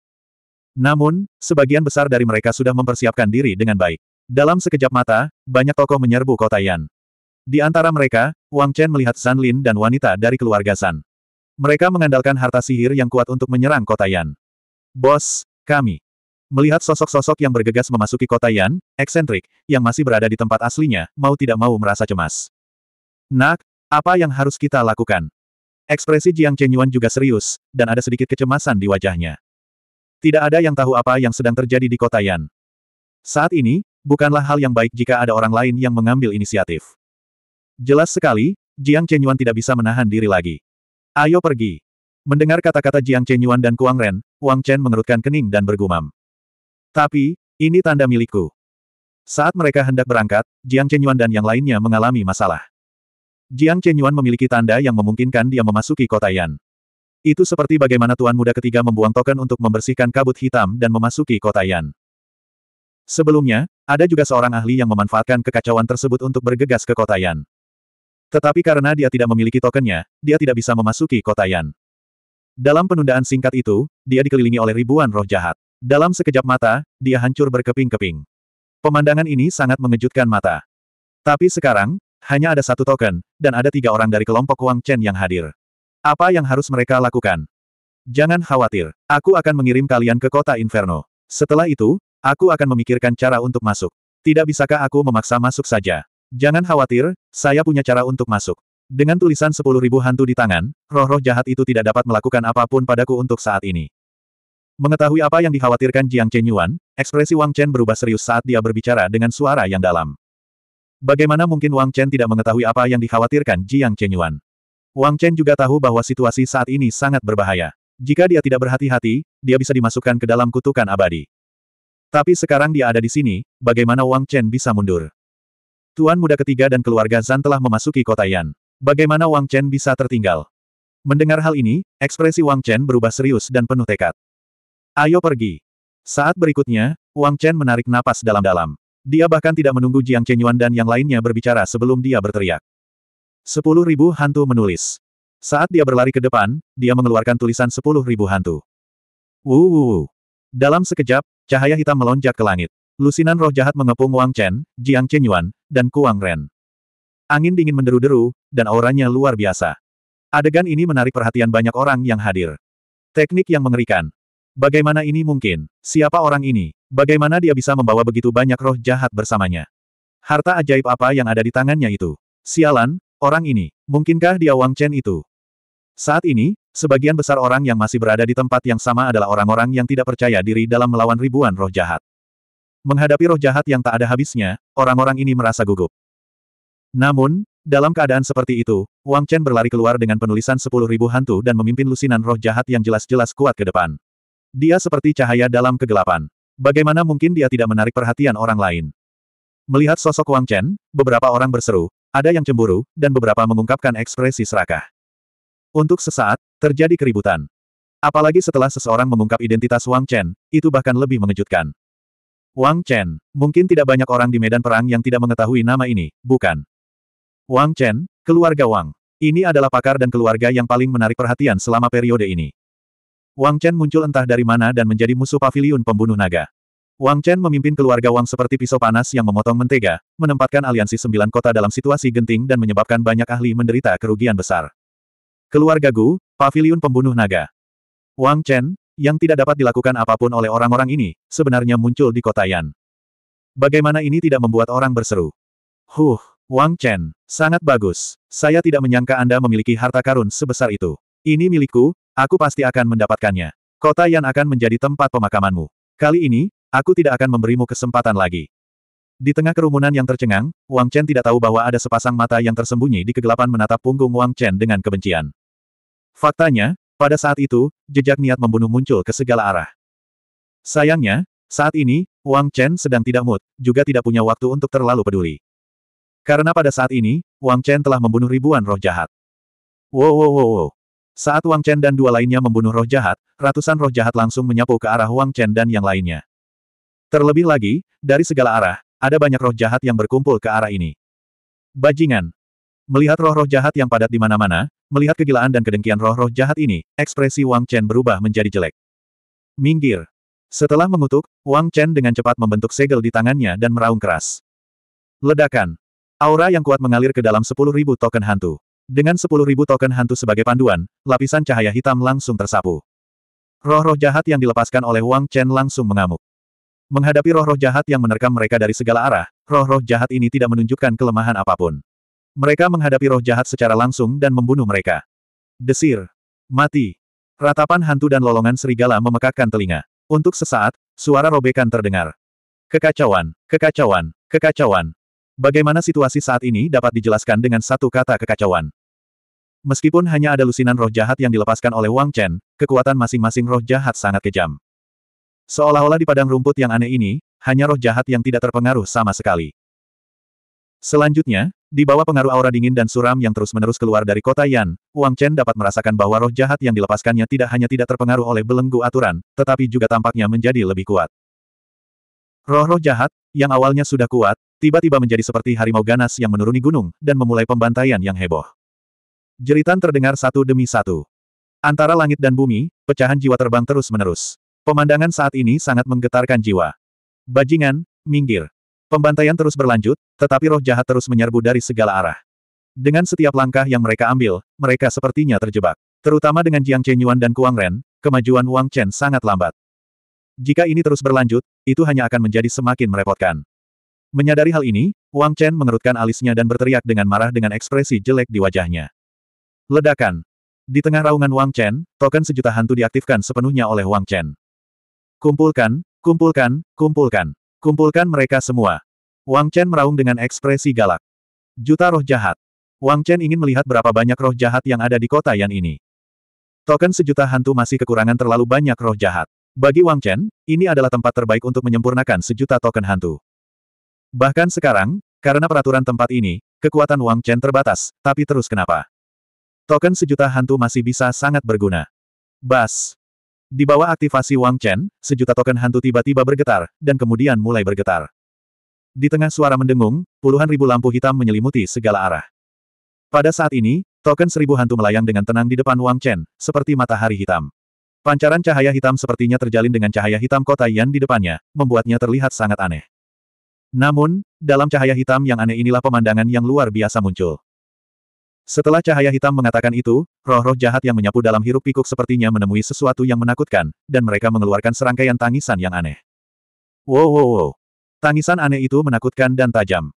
Namun, sebagian besar dari mereka sudah mempersiapkan diri dengan baik. Dalam sekejap mata, banyak tokoh menyerbu kota Yan. Di antara mereka, Wang Chen melihat San Lin dan wanita dari keluarga San. Mereka mengandalkan harta sihir yang kuat untuk menyerang kota Yan. Bos, kami. Melihat sosok-sosok yang bergegas memasuki kota Yan, eksentrik, yang masih berada di tempat aslinya, mau tidak mau merasa cemas. Nak, apa yang harus kita lakukan? Ekspresi Jiang Chenyuan juga serius, dan ada sedikit kecemasan di wajahnya. Tidak ada yang tahu apa yang sedang terjadi di kota Yan. Saat ini, bukanlah hal yang baik jika ada orang lain yang mengambil inisiatif. Jelas sekali, Jiang Chenyuan tidak bisa menahan diri lagi. Ayo pergi. Mendengar kata-kata Jiang Chenyuan dan Kuang Ren, Wang Chen mengerutkan kening dan bergumam. Tapi, ini tanda milikku. Saat mereka hendak berangkat, Jiang Chenyuan dan yang lainnya mengalami masalah. Jiang Chenyuan memiliki tanda yang memungkinkan dia memasuki kota Yan. Itu seperti bagaimana Tuan Muda ketiga membuang token untuk membersihkan kabut hitam dan memasuki kota Yan. Sebelumnya, ada juga seorang ahli yang memanfaatkan kekacauan tersebut untuk bergegas ke kota Yan. Tetapi karena dia tidak memiliki tokennya, dia tidak bisa memasuki kota Yan. Dalam penundaan singkat itu, dia dikelilingi oleh ribuan roh jahat. Dalam sekejap mata, dia hancur berkeping-keping. Pemandangan ini sangat mengejutkan mata. Tapi sekarang, hanya ada satu token, dan ada tiga orang dari kelompok Wang Chen yang hadir. Apa yang harus mereka lakukan? Jangan khawatir, aku akan mengirim kalian ke kota Inferno. Setelah itu, aku akan memikirkan cara untuk masuk. Tidak bisakah aku memaksa masuk saja? Jangan khawatir, saya punya cara untuk masuk. Dengan tulisan sepuluh ribu hantu di tangan, roh-roh jahat itu tidak dapat melakukan apapun padaku untuk saat ini. Mengetahui apa yang dikhawatirkan Jiang Chenyuan, ekspresi Wang Chen berubah serius saat dia berbicara dengan suara yang dalam. Bagaimana mungkin Wang Chen tidak mengetahui apa yang dikhawatirkan Jiang Chenyuan? Wang Chen juga tahu bahwa situasi saat ini sangat berbahaya. Jika dia tidak berhati-hati, dia bisa dimasukkan ke dalam kutukan abadi. Tapi sekarang dia ada di sini, bagaimana Wang Chen bisa mundur? Tuan muda ketiga dan keluarga Zan telah memasuki kota Yan. Bagaimana Wang Chen bisa tertinggal? Mendengar hal ini, ekspresi Wang Chen berubah serius dan penuh tekad. Ayo pergi. Saat berikutnya, Wang Chen menarik napas dalam-dalam. Dia bahkan tidak menunggu Jiang Chenyuan dan yang lainnya berbicara sebelum dia berteriak. Sepuluh ribu hantu menulis. Saat dia berlari ke depan, dia mengeluarkan tulisan sepuluh ribu hantu. Wu Dalam sekejap, cahaya hitam melonjak ke langit. Lusinan roh jahat mengepung Wang Chen, Jiang Chen Yuan, dan Kuang Ren. Angin dingin menderu-deru, dan auranya luar biasa. Adegan ini menarik perhatian banyak orang yang hadir. Teknik yang mengerikan. Bagaimana ini mungkin? Siapa orang ini? Bagaimana dia bisa membawa begitu banyak roh jahat bersamanya? Harta ajaib apa yang ada di tangannya itu? Sialan, Orang ini, mungkinkah dia Wang Chen itu? Saat ini, sebagian besar orang yang masih berada di tempat yang sama adalah orang-orang yang tidak percaya diri dalam melawan ribuan roh jahat. Menghadapi roh jahat yang tak ada habisnya, orang-orang ini merasa gugup. Namun, dalam keadaan seperti itu, Wang Chen berlari keluar dengan penulisan sepuluh ribu hantu dan memimpin lusinan roh jahat yang jelas-jelas kuat ke depan. Dia seperti cahaya dalam kegelapan. Bagaimana mungkin dia tidak menarik perhatian orang lain? Melihat sosok Wang Chen, beberapa orang berseru, ada yang cemburu, dan beberapa mengungkapkan ekspresi serakah. Untuk sesaat, terjadi keributan. Apalagi setelah seseorang mengungkap identitas Wang Chen, itu bahkan lebih mengejutkan. Wang Chen, mungkin tidak banyak orang di medan perang yang tidak mengetahui nama ini, bukan? Wang Chen, keluarga Wang. Ini adalah pakar dan keluarga yang paling menarik perhatian selama periode ini. Wang Chen muncul entah dari mana dan menjadi musuh pavilion pembunuh naga. Wang Chen memimpin keluarga Wang seperti pisau panas yang memotong mentega, menempatkan aliansi sembilan kota dalam situasi genting dan menyebabkan banyak ahli menderita kerugian besar. Keluarga Gu, Paviliun Pembunuh Naga. Wang Chen, yang tidak dapat dilakukan apapun oleh orang-orang ini, sebenarnya muncul di kota Yan. Bagaimana ini tidak membuat orang berseru? Huh, Wang Chen, sangat bagus. Saya tidak menyangka Anda memiliki harta karun sebesar itu. Ini milikku, aku pasti akan mendapatkannya. Kota Yan akan menjadi tempat pemakamanmu. Kali ini, Aku tidak akan memberimu kesempatan lagi. Di tengah kerumunan yang tercengang, Wang Chen tidak tahu bahwa ada sepasang mata yang tersembunyi di kegelapan menatap punggung Wang Chen dengan kebencian. Faktanya, pada saat itu, jejak niat membunuh muncul ke segala arah. Sayangnya, saat ini, Wang Chen sedang tidak mood, juga tidak punya waktu untuk terlalu peduli. Karena pada saat ini, Wang Chen telah membunuh ribuan roh jahat. Wow wow wow wow. Saat Wang Chen dan dua lainnya membunuh roh jahat, ratusan roh jahat langsung menyapu ke arah Wang Chen dan yang lainnya. Terlebih lagi, dari segala arah, ada banyak roh jahat yang berkumpul ke arah ini. Bajingan. Melihat roh-roh jahat yang padat di mana-mana, melihat kegilaan dan kedengkian roh-roh jahat ini, ekspresi Wang Chen berubah menjadi jelek. Minggir. Setelah mengutuk, Wang Chen dengan cepat membentuk segel di tangannya dan meraung keras. Ledakan. Aura yang kuat mengalir ke dalam 10.000 token hantu. Dengan 10.000 token hantu sebagai panduan, lapisan cahaya hitam langsung tersapu. Roh-roh jahat yang dilepaskan oleh Wang Chen langsung mengamuk. Menghadapi roh-roh jahat yang menerkam mereka dari segala arah, roh-roh jahat ini tidak menunjukkan kelemahan apapun. Mereka menghadapi roh jahat secara langsung dan membunuh mereka. Desir. Mati. Ratapan hantu dan lolongan serigala memekakkan telinga. Untuk sesaat, suara robekan terdengar. Kekacauan, kekacauan, kekacauan. Bagaimana situasi saat ini dapat dijelaskan dengan satu kata kekacauan. Meskipun hanya ada lusinan roh jahat yang dilepaskan oleh Wang Chen, kekuatan masing-masing roh jahat sangat kejam. Seolah-olah di padang rumput yang aneh ini, hanya roh jahat yang tidak terpengaruh sama sekali. Selanjutnya, di bawah pengaruh aura dingin dan suram yang terus-menerus keluar dari kota Yan, Wang Chen dapat merasakan bahwa roh jahat yang dilepaskannya tidak hanya tidak terpengaruh oleh belenggu aturan, tetapi juga tampaknya menjadi lebih kuat. Roh-roh jahat, yang awalnya sudah kuat, tiba-tiba menjadi seperti harimau ganas yang menuruni gunung, dan memulai pembantaian yang heboh. Jeritan terdengar satu demi satu. Antara langit dan bumi, pecahan jiwa terbang terus-menerus. Pemandangan saat ini sangat menggetarkan jiwa. Bajingan, minggir. Pembantaian terus berlanjut, tetapi roh jahat terus menyerbu dari segala arah. Dengan setiap langkah yang mereka ambil, mereka sepertinya terjebak. Terutama dengan Jiang Chen Yuan dan Kuang Ren, kemajuan Wang Chen sangat lambat. Jika ini terus berlanjut, itu hanya akan menjadi semakin merepotkan. Menyadari hal ini, Wang Chen mengerutkan alisnya dan berteriak dengan marah dengan ekspresi jelek di wajahnya. Ledakan. Di tengah raungan Wang Chen, token sejuta hantu diaktifkan sepenuhnya oleh Wang Chen. Kumpulkan, kumpulkan, kumpulkan. Kumpulkan mereka semua. Wang Chen meraung dengan ekspresi galak. Juta roh jahat. Wang Chen ingin melihat berapa banyak roh jahat yang ada di kota yang ini. Token sejuta hantu masih kekurangan terlalu banyak roh jahat. Bagi Wang Chen, ini adalah tempat terbaik untuk menyempurnakan sejuta token hantu. Bahkan sekarang, karena peraturan tempat ini, kekuatan Wang Chen terbatas, tapi terus kenapa? Token sejuta hantu masih bisa sangat berguna. Bas. Di bawah aktivasi Wang Chen, sejuta token hantu tiba-tiba bergetar, dan kemudian mulai bergetar. Di tengah suara mendengung, puluhan ribu lampu hitam menyelimuti segala arah. Pada saat ini, token seribu hantu melayang dengan tenang di depan Wang Chen, seperti matahari hitam. Pancaran cahaya hitam sepertinya terjalin dengan cahaya hitam kota Yan di depannya, membuatnya terlihat sangat aneh. Namun, dalam cahaya hitam yang aneh inilah pemandangan yang luar biasa muncul. Setelah cahaya hitam mengatakan itu, roh-roh jahat yang menyapu dalam hiruk pikuk sepertinya menemui sesuatu yang menakutkan, dan mereka mengeluarkan serangkaian tangisan yang aneh. Wow wow wow. Tangisan aneh itu menakutkan dan tajam.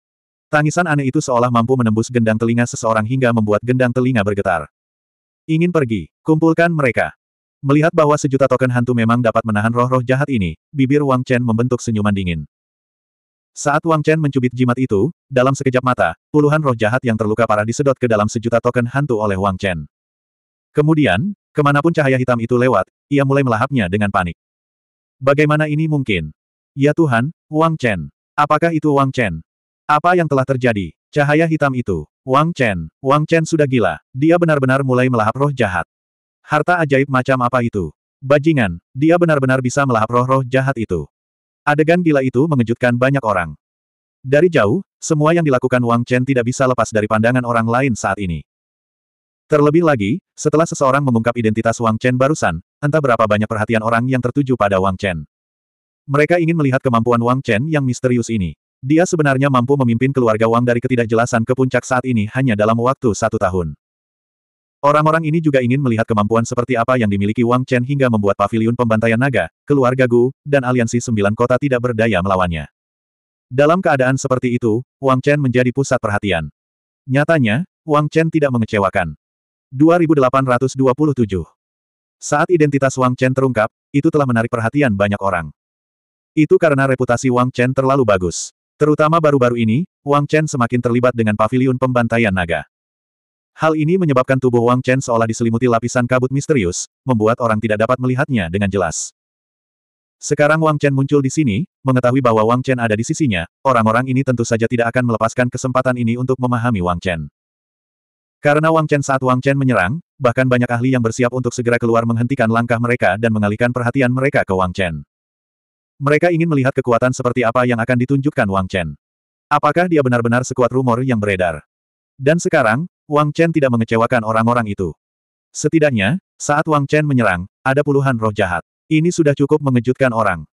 Tangisan aneh itu seolah mampu menembus gendang telinga seseorang hingga membuat gendang telinga bergetar. Ingin pergi, kumpulkan mereka. Melihat bahwa sejuta token hantu memang dapat menahan roh-roh jahat ini, bibir Wang Chen membentuk senyuman dingin. Saat Wang Chen mencubit jimat itu, dalam sekejap mata, puluhan roh jahat yang terluka parah disedot ke dalam sejuta token hantu oleh Wang Chen. Kemudian, kemanapun cahaya hitam itu lewat, ia mulai melahapnya dengan panik. Bagaimana ini mungkin? Ya Tuhan, Wang Chen. Apakah itu Wang Chen? Apa yang telah terjadi? Cahaya hitam itu. Wang Chen. Wang Chen sudah gila. Dia benar-benar mulai melahap roh jahat. Harta ajaib macam apa itu? Bajingan, dia benar-benar bisa melahap roh-roh jahat itu. Adegan gila itu mengejutkan banyak orang. Dari jauh, semua yang dilakukan Wang Chen tidak bisa lepas dari pandangan orang lain saat ini. Terlebih lagi, setelah seseorang mengungkap identitas Wang Chen barusan, entah berapa banyak perhatian orang yang tertuju pada Wang Chen. Mereka ingin melihat kemampuan Wang Chen yang misterius ini. Dia sebenarnya mampu memimpin keluarga Wang dari ketidakjelasan ke puncak saat ini hanya dalam waktu satu tahun. Orang-orang ini juga ingin melihat kemampuan seperti apa yang dimiliki Wang Chen hingga membuat paviliun pembantaian naga, keluarga Gu, dan aliansi sembilan kota tidak berdaya melawannya. Dalam keadaan seperti itu, Wang Chen menjadi pusat perhatian. Nyatanya, Wang Chen tidak mengecewakan. 2827 Saat identitas Wang Chen terungkap, itu telah menarik perhatian banyak orang. Itu karena reputasi Wang Chen terlalu bagus. Terutama baru-baru ini, Wang Chen semakin terlibat dengan paviliun pembantaian naga. Hal ini menyebabkan tubuh Wang Chen seolah diselimuti lapisan kabut misterius, membuat orang tidak dapat melihatnya dengan jelas. Sekarang Wang Chen muncul di sini, mengetahui bahwa Wang Chen ada di sisinya, orang-orang ini tentu saja tidak akan melepaskan kesempatan ini untuk memahami Wang Chen. Karena Wang Chen saat Wang Chen menyerang, bahkan banyak ahli yang bersiap untuk segera keluar menghentikan langkah mereka dan mengalihkan perhatian mereka ke Wang Chen. Mereka ingin melihat kekuatan seperti apa yang akan ditunjukkan Wang Chen. Apakah dia benar-benar sekuat rumor yang beredar? Dan sekarang, Wang Chen tidak mengecewakan orang-orang itu. Setidaknya, saat Wang Chen menyerang, ada puluhan roh jahat. Ini sudah cukup mengejutkan orang.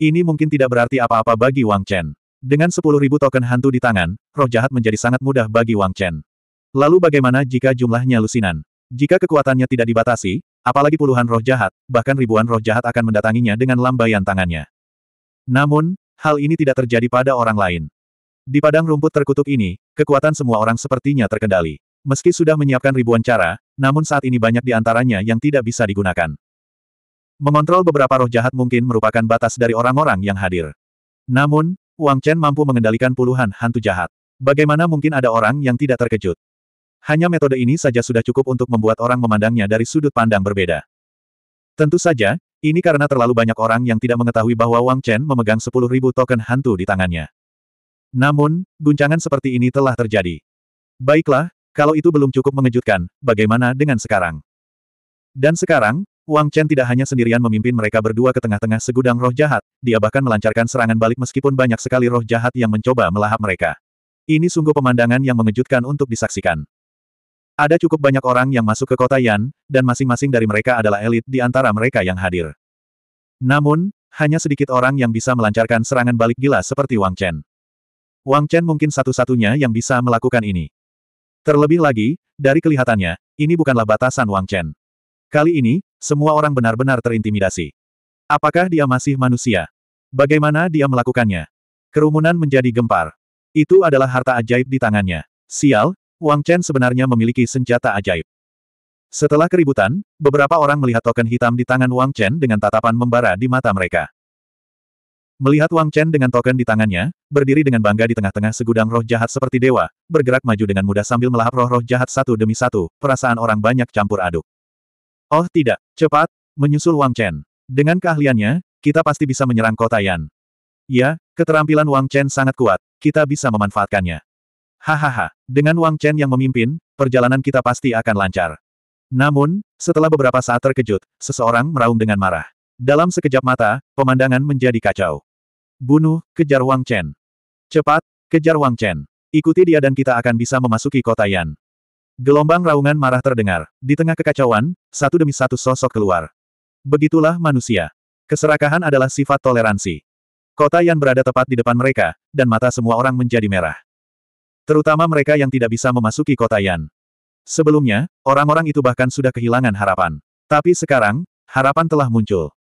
Ini mungkin tidak berarti apa-apa bagi Wang Chen. Dengan 10.000 token hantu di tangan, roh jahat menjadi sangat mudah bagi Wang Chen. Lalu bagaimana jika jumlahnya lusinan? Jika kekuatannya tidak dibatasi, apalagi puluhan roh jahat, bahkan ribuan roh jahat akan mendatanginya dengan lambaian tangannya. Namun, hal ini tidak terjadi pada orang lain. Di padang rumput terkutuk ini, kekuatan semua orang sepertinya terkendali. Meski sudah menyiapkan ribuan cara, namun saat ini banyak di antaranya yang tidak bisa digunakan. Mengontrol beberapa roh jahat mungkin merupakan batas dari orang-orang yang hadir. Namun, Wang Chen mampu mengendalikan puluhan hantu jahat. Bagaimana mungkin ada orang yang tidak terkejut? Hanya metode ini saja sudah cukup untuk membuat orang memandangnya dari sudut pandang berbeda. Tentu saja, ini karena terlalu banyak orang yang tidak mengetahui bahwa Wang Chen memegang 10.000 token hantu di tangannya. Namun, guncangan seperti ini telah terjadi. Baiklah, kalau itu belum cukup mengejutkan, bagaimana dengan sekarang? Dan sekarang, Wang Chen tidak hanya sendirian memimpin mereka berdua ke tengah-tengah segudang roh jahat, dia bahkan melancarkan serangan balik meskipun banyak sekali roh jahat yang mencoba melahap mereka. Ini sungguh pemandangan yang mengejutkan untuk disaksikan. Ada cukup banyak orang yang masuk ke kota Yan, dan masing-masing dari mereka adalah elit di antara mereka yang hadir. Namun, hanya sedikit orang yang bisa melancarkan serangan balik gila seperti Wang Chen. Wang Chen mungkin satu-satunya yang bisa melakukan ini. Terlebih lagi, dari kelihatannya, ini bukanlah batasan Wang Chen. Kali ini, semua orang benar-benar terintimidasi. Apakah dia masih manusia? Bagaimana dia melakukannya? Kerumunan menjadi gempar. Itu adalah harta ajaib di tangannya. Sial, Wang Chen sebenarnya memiliki senjata ajaib. Setelah keributan, beberapa orang melihat token hitam di tangan Wang Chen dengan tatapan membara di mata mereka. Melihat Wang Chen dengan token di tangannya, berdiri dengan bangga di tengah-tengah segudang roh jahat seperti dewa, bergerak maju dengan mudah sambil melahap roh-roh jahat satu demi satu, perasaan orang banyak campur aduk. Oh tidak, cepat, menyusul Wang Chen. Dengan keahliannya, kita pasti bisa menyerang kota Yan. Ya, keterampilan Wang Chen sangat kuat, kita bisa memanfaatkannya. Hahaha, dengan Wang Chen yang memimpin, perjalanan kita pasti akan lancar. Namun, setelah beberapa saat terkejut, seseorang meraung dengan marah. Dalam sekejap mata, pemandangan menjadi kacau. Bunuh, kejar Wang Chen. Cepat, kejar Wang Chen. Ikuti dia dan kita akan bisa memasuki kota Yan. Gelombang raungan marah terdengar. Di tengah kekacauan, satu demi satu sosok keluar. Begitulah manusia. Keserakahan adalah sifat toleransi. Kota Yan berada tepat di depan mereka, dan mata semua orang menjadi merah. Terutama mereka yang tidak bisa memasuki kota Yan. Sebelumnya, orang-orang itu bahkan sudah kehilangan harapan. Tapi sekarang, harapan telah muncul.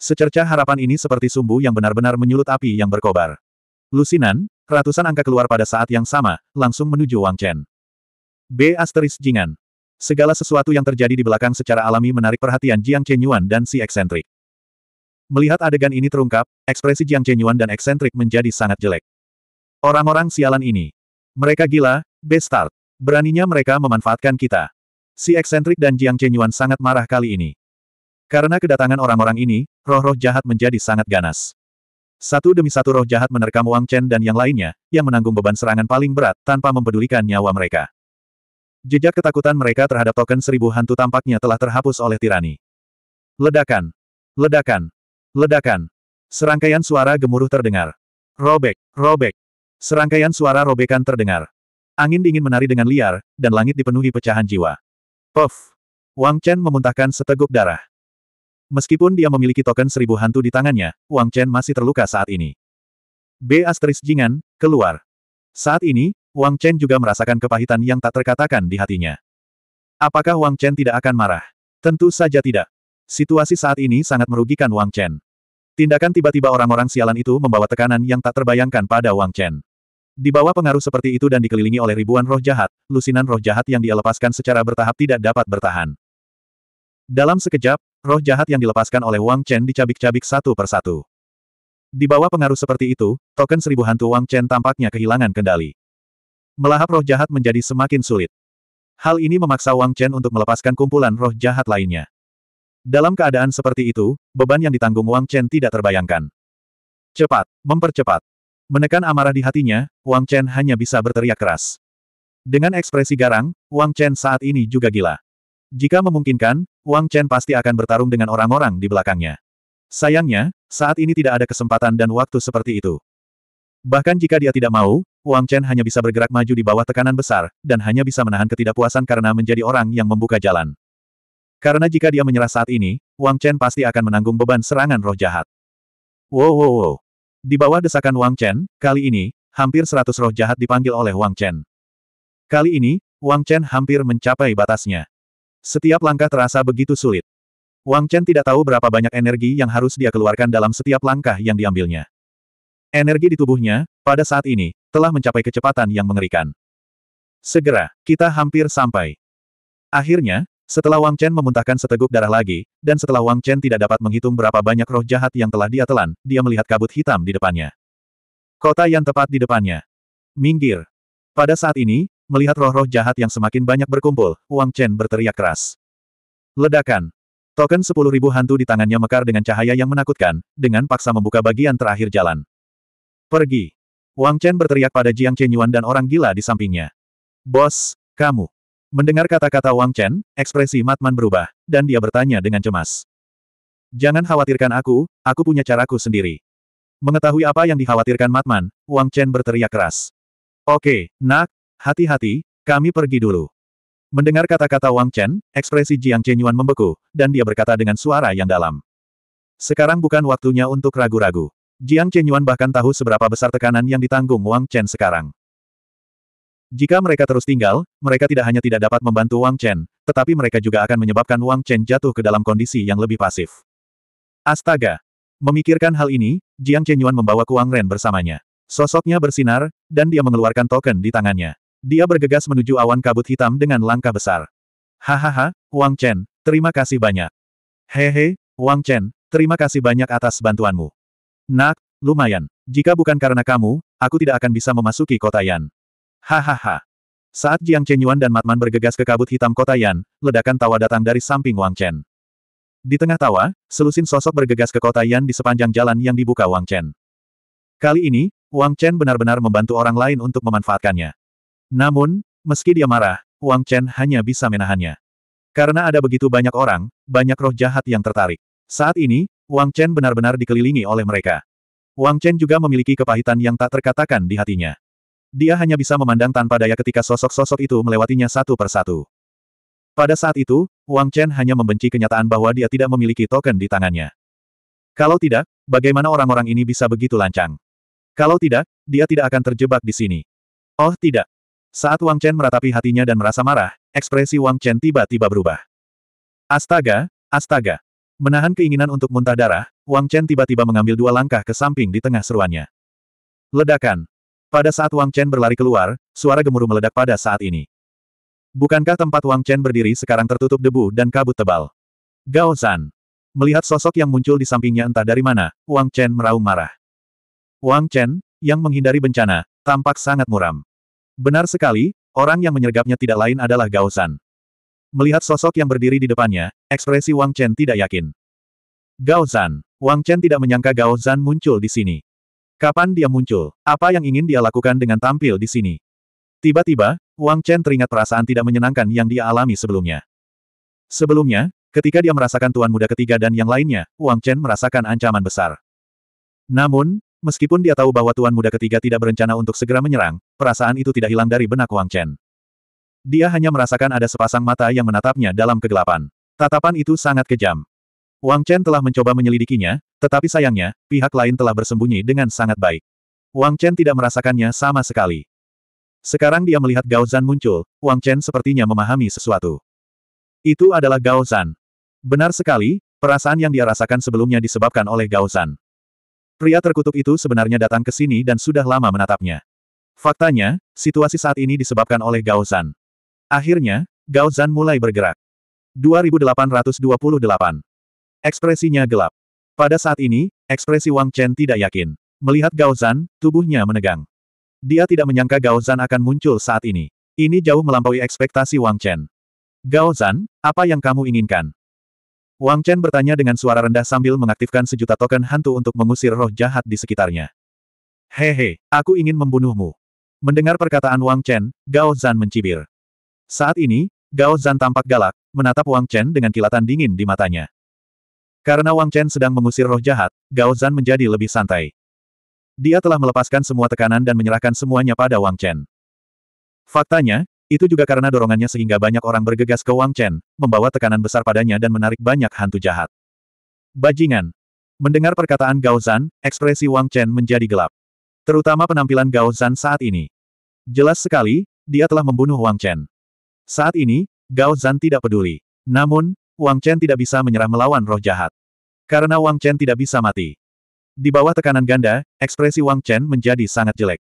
Secerca harapan ini seperti sumbu yang benar-benar menyulut api yang berkobar. Lusinan, ratusan angka keluar pada saat yang sama, langsung menuju Wang Chen. B. Asteris Jingan. Segala sesuatu yang terjadi di belakang secara alami menarik perhatian Jiang Chenyuan dan si eksentrik. Melihat adegan ini terungkap, ekspresi Jiang Chenyuan dan eksentrik menjadi sangat jelek. Orang-orang sialan ini. Mereka gila, bestart. Beraninya mereka memanfaatkan kita. Si eksentrik dan Jiang Chenyuan sangat marah kali ini. Karena kedatangan orang-orang ini, roh-roh jahat menjadi sangat ganas. Satu demi satu roh jahat menerkam Wang Chen dan yang lainnya, yang menanggung beban serangan paling berat tanpa mempedulikan nyawa mereka. Jejak ketakutan mereka terhadap token seribu hantu tampaknya telah terhapus oleh tirani. Ledakan! Ledakan! Ledakan! Serangkaian suara gemuruh terdengar. Robek! Robek! Serangkaian suara robekan terdengar. Angin dingin menari dengan liar, dan langit dipenuhi pecahan jiwa. Puff! Wang Chen memuntahkan seteguk darah. Meskipun dia memiliki token seribu hantu di tangannya, Wang Chen masih terluka saat ini. B asteris Jingan, keluar. Saat ini, Wang Chen juga merasakan kepahitan yang tak terkatakan di hatinya. Apakah Wang Chen tidak akan marah? Tentu saja tidak. Situasi saat ini sangat merugikan Wang Chen. Tindakan tiba-tiba orang-orang sialan itu membawa tekanan yang tak terbayangkan pada Wang Chen. Di bawah pengaruh seperti itu dan dikelilingi oleh ribuan roh jahat, lusinan roh jahat yang dia lepaskan secara bertahap tidak dapat bertahan. Dalam sekejap, Roh jahat yang dilepaskan oleh Wang Chen dicabik-cabik satu persatu. Di bawah pengaruh seperti itu, token seribu hantu Wang Chen tampaknya kehilangan kendali. Melahap roh jahat menjadi semakin sulit. Hal ini memaksa Wang Chen untuk melepaskan kumpulan roh jahat lainnya. Dalam keadaan seperti itu, beban yang ditanggung Wang Chen tidak terbayangkan. Cepat, mempercepat. Menekan amarah di hatinya, Wang Chen hanya bisa berteriak keras. Dengan ekspresi garang, Wang Chen saat ini juga gila. Jika memungkinkan, Wang Chen pasti akan bertarung dengan orang-orang di belakangnya. Sayangnya, saat ini tidak ada kesempatan dan waktu seperti itu. Bahkan jika dia tidak mau, Wang Chen hanya bisa bergerak maju di bawah tekanan besar, dan hanya bisa menahan ketidakpuasan karena menjadi orang yang membuka jalan. Karena jika dia menyerah saat ini, Wang Chen pasti akan menanggung beban serangan roh jahat. Wow wow wow. Di bawah desakan Wang Chen, kali ini, hampir seratus roh jahat dipanggil oleh Wang Chen. Kali ini, Wang Chen hampir mencapai batasnya. Setiap langkah terasa begitu sulit. Wang Chen tidak tahu berapa banyak energi yang harus dia keluarkan dalam setiap langkah yang diambilnya. Energi di tubuhnya, pada saat ini, telah mencapai kecepatan yang mengerikan. Segera, kita hampir sampai. Akhirnya, setelah Wang Chen memuntahkan seteguk darah lagi, dan setelah Wang Chen tidak dapat menghitung berapa banyak roh jahat yang telah dia telan, dia melihat kabut hitam di depannya. Kota yang tepat di depannya. Minggir. Pada saat ini, Melihat roh-roh jahat yang semakin banyak berkumpul, Wang Chen berteriak keras. Ledakan. Token 10.000 hantu di tangannya mekar dengan cahaya yang menakutkan, dengan paksa membuka bagian terakhir jalan. Pergi. Wang Chen berteriak pada Jiang Chen Yuan dan orang gila di sampingnya. Bos, kamu. Mendengar kata-kata Wang Chen, ekspresi Matman berubah, dan dia bertanya dengan cemas. Jangan khawatirkan aku, aku punya caraku sendiri. Mengetahui apa yang dikhawatirkan Matman, Wang Chen berteriak keras. Oke, nak, Hati-hati, kami pergi dulu. Mendengar kata-kata Wang Chen, ekspresi Jiang Chen Yuan membeku, dan dia berkata dengan suara yang dalam. Sekarang bukan waktunya untuk ragu-ragu. Jiang Chen Yuan bahkan tahu seberapa besar tekanan yang ditanggung Wang Chen sekarang. Jika mereka terus tinggal, mereka tidak hanya tidak dapat membantu Wang Chen, tetapi mereka juga akan menyebabkan Wang Chen jatuh ke dalam kondisi yang lebih pasif. Astaga! Memikirkan hal ini, Jiang Chen Yuan membawa Kuang Ren bersamanya. Sosoknya bersinar, dan dia mengeluarkan token di tangannya. Dia bergegas menuju awan kabut hitam dengan langkah besar. Hahaha, Wang Chen, terima kasih banyak. Hehe, Wang Chen, terima kasih banyak atas bantuanmu. Nak, lumayan. Jika bukan karena kamu, aku tidak akan bisa memasuki kota Yan. Hahaha. Saat Jiang Chen Yuan dan Matman bergegas ke kabut hitam kota Yan, ledakan tawa datang dari samping Wang Chen. Di tengah tawa, selusin sosok bergegas ke kota Yan di sepanjang jalan yang dibuka Wang Chen. Kali ini, Wang Chen benar-benar membantu orang lain untuk memanfaatkannya. Namun, meski dia marah, Wang Chen hanya bisa menahannya. Karena ada begitu banyak orang, banyak roh jahat yang tertarik. Saat ini, Wang Chen benar-benar dikelilingi oleh mereka. Wang Chen juga memiliki kepahitan yang tak terkatakan di hatinya. Dia hanya bisa memandang tanpa daya ketika sosok-sosok itu melewatinya satu persatu. Pada saat itu, Wang Chen hanya membenci kenyataan bahwa dia tidak memiliki token di tangannya. Kalau tidak, bagaimana orang-orang ini bisa begitu lancang? Kalau tidak, dia tidak akan terjebak di sini. Oh tidak, saat Wang Chen meratapi hatinya dan merasa marah, ekspresi Wang Chen tiba-tiba berubah. Astaga, astaga. Menahan keinginan untuk muntah darah, Wang Chen tiba-tiba mengambil dua langkah ke samping di tengah seruannya. Ledakan. Pada saat Wang Chen berlari keluar, suara gemuruh meledak pada saat ini. Bukankah tempat Wang Chen berdiri sekarang tertutup debu dan kabut tebal? Gao Zan. Melihat sosok yang muncul di sampingnya entah dari mana, Wang Chen meraung marah. Wang Chen, yang menghindari bencana, tampak sangat muram. Benar sekali, orang yang menyergapnya tidak lain adalah Gaosan. Melihat sosok yang berdiri di depannya, ekspresi Wang Chen tidak yakin. Gaosan. Wang Chen tidak menyangka Gaosan muncul di sini. Kapan dia muncul? Apa yang ingin dia lakukan dengan tampil di sini? Tiba-tiba, Wang Chen teringat perasaan tidak menyenangkan yang dia alami sebelumnya. Sebelumnya, ketika dia merasakan Tuan Muda ketiga dan yang lainnya, Wang Chen merasakan ancaman besar. Namun, Meskipun dia tahu bahwa Tuan Muda ketiga tidak berencana untuk segera menyerang, perasaan itu tidak hilang dari benak Wang Chen. Dia hanya merasakan ada sepasang mata yang menatapnya dalam kegelapan. Tatapan itu sangat kejam. Wang Chen telah mencoba menyelidikinya, tetapi sayangnya, pihak lain telah bersembunyi dengan sangat baik. Wang Chen tidak merasakannya sama sekali. Sekarang dia melihat Gao Zan muncul, Wang Chen sepertinya memahami sesuatu. Itu adalah Gao Zan. Benar sekali, perasaan yang dia rasakan sebelumnya disebabkan oleh Gao Zan. Pria terkutuk itu sebenarnya datang ke sini dan sudah lama menatapnya. Faktanya, situasi saat ini disebabkan oleh Gao Zan. Akhirnya, Gao Zan mulai bergerak. 2828. Ekspresinya gelap. Pada saat ini, ekspresi Wang Chen tidak yakin. Melihat Gao Zan, tubuhnya menegang. Dia tidak menyangka Gao Zan akan muncul saat ini. Ini jauh melampaui ekspektasi Wang Chen. Gao Zan, apa yang kamu inginkan? Wang Chen bertanya dengan suara rendah sambil mengaktifkan sejuta token hantu untuk mengusir roh jahat di sekitarnya. Hehe, aku ingin membunuhmu. Mendengar perkataan Wang Chen, Gao Zan mencibir. Saat ini, Gao Zan tampak galak, menatap Wang Chen dengan kilatan dingin di matanya. Karena Wang Chen sedang mengusir roh jahat, Gao Zan menjadi lebih santai. Dia telah melepaskan semua tekanan dan menyerahkan semuanya pada Wang Chen. Faktanya, itu juga karena dorongannya sehingga banyak orang bergegas ke Wang Chen, membawa tekanan besar padanya dan menarik banyak hantu jahat. Bajingan. Mendengar perkataan Gao Zan, ekspresi Wang Chen menjadi gelap. Terutama penampilan Gao Zan saat ini. Jelas sekali, dia telah membunuh Wang Chen. Saat ini, Gao Zan tidak peduli. Namun, Wang Chen tidak bisa menyerah melawan roh jahat. Karena Wang Chen tidak bisa mati. Di bawah tekanan ganda, ekspresi Wang Chen menjadi sangat jelek.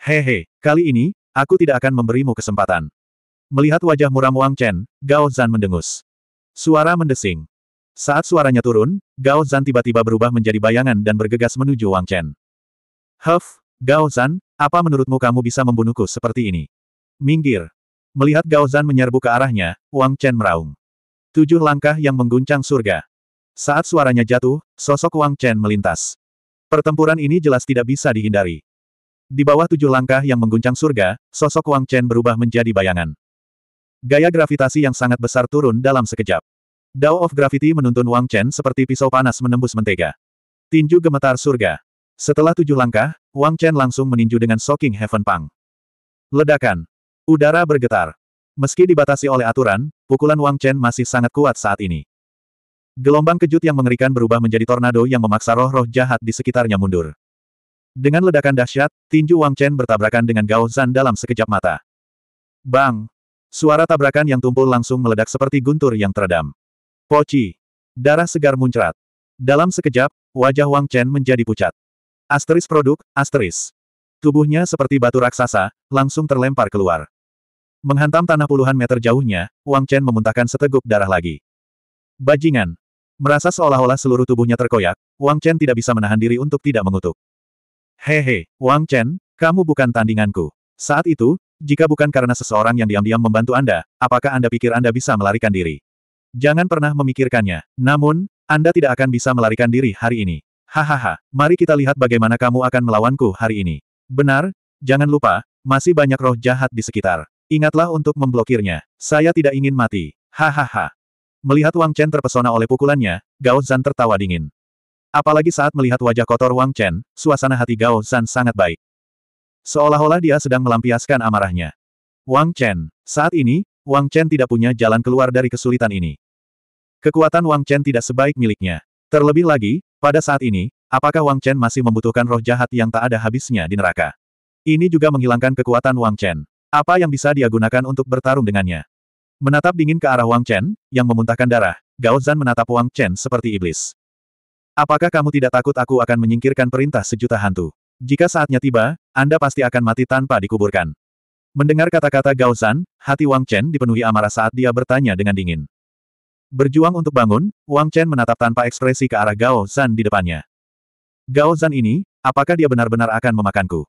Hehe, kali ini, Aku tidak akan memberimu kesempatan. Melihat wajah muram Wang Chen, Gao Zan mendengus. Suara mendesing. Saat suaranya turun, Gao Zan tiba-tiba berubah menjadi bayangan dan bergegas menuju Wang Chen. Huff, Gao Zan, apa menurutmu kamu bisa membunuhku seperti ini? Minggir. Melihat Gao Zan menyerbu ke arahnya, Wang Chen meraung. Tujuh langkah yang mengguncang surga. Saat suaranya jatuh, sosok Wang Chen melintas. Pertempuran ini jelas tidak bisa dihindari. Di bawah tujuh langkah yang mengguncang surga, sosok Wang Chen berubah menjadi bayangan. Gaya gravitasi yang sangat besar turun dalam sekejap. Dao of Gravity menuntun Wang Chen seperti pisau panas menembus mentega. Tinju gemetar surga. Setelah tujuh langkah, Wang Chen langsung meninju dengan Shocking Heaven Pang. Ledakan. Udara bergetar. Meski dibatasi oleh aturan, pukulan Wang Chen masih sangat kuat saat ini. Gelombang kejut yang mengerikan berubah menjadi tornado yang memaksa roh-roh jahat di sekitarnya mundur. Dengan ledakan dahsyat, tinju Wang Chen bertabrakan dengan Gao Zan dalam sekejap mata. Bang! Suara tabrakan yang tumpul langsung meledak seperti guntur yang teredam. Poci! Darah segar muncrat. Dalam sekejap, wajah Wang Chen menjadi pucat. Asteris produk, asteris. Tubuhnya seperti batu raksasa, langsung terlempar keluar. Menghantam tanah puluhan meter jauhnya, Wang Chen memuntahkan seteguk darah lagi. Bajingan! Merasa seolah-olah seluruh tubuhnya terkoyak, Wang Chen tidak bisa menahan diri untuk tidak mengutuk. Hehe, Wang Chen, kamu bukan tandinganku. Saat itu, jika bukan karena seseorang yang diam-diam membantu Anda, apakah Anda pikir Anda bisa melarikan diri? Jangan pernah memikirkannya. Namun, Anda tidak akan bisa melarikan diri hari ini. Hahaha, mari kita lihat bagaimana kamu akan melawanku hari ini. Benar, jangan lupa, masih banyak roh jahat di sekitar. Ingatlah untuk memblokirnya. Saya tidak ingin mati. Hahaha. Melihat Wang Chen terpesona oleh pukulannya, Gao Zan tertawa dingin. Apalagi saat melihat wajah kotor Wang Chen, suasana hati Gao Zan sangat baik. Seolah-olah dia sedang melampiaskan amarahnya. Wang Chen, saat ini, Wang Chen tidak punya jalan keluar dari kesulitan ini. Kekuatan Wang Chen tidak sebaik miliknya. Terlebih lagi, pada saat ini, apakah Wang Chen masih membutuhkan roh jahat yang tak ada habisnya di neraka? Ini juga menghilangkan kekuatan Wang Chen. Apa yang bisa dia gunakan untuk bertarung dengannya? Menatap dingin ke arah Wang Chen, yang memuntahkan darah, Gao Zan menatap Wang Chen seperti iblis. Apakah kamu tidak takut aku akan menyingkirkan perintah sejuta hantu? Jika saatnya tiba, Anda pasti akan mati tanpa dikuburkan. Mendengar kata-kata Gao Zan, hati Wang Chen dipenuhi amarah saat dia bertanya dengan dingin. Berjuang untuk bangun, Wang Chen menatap tanpa ekspresi ke arah Gao Zan di depannya. Gao Zan ini, apakah dia benar-benar akan memakanku?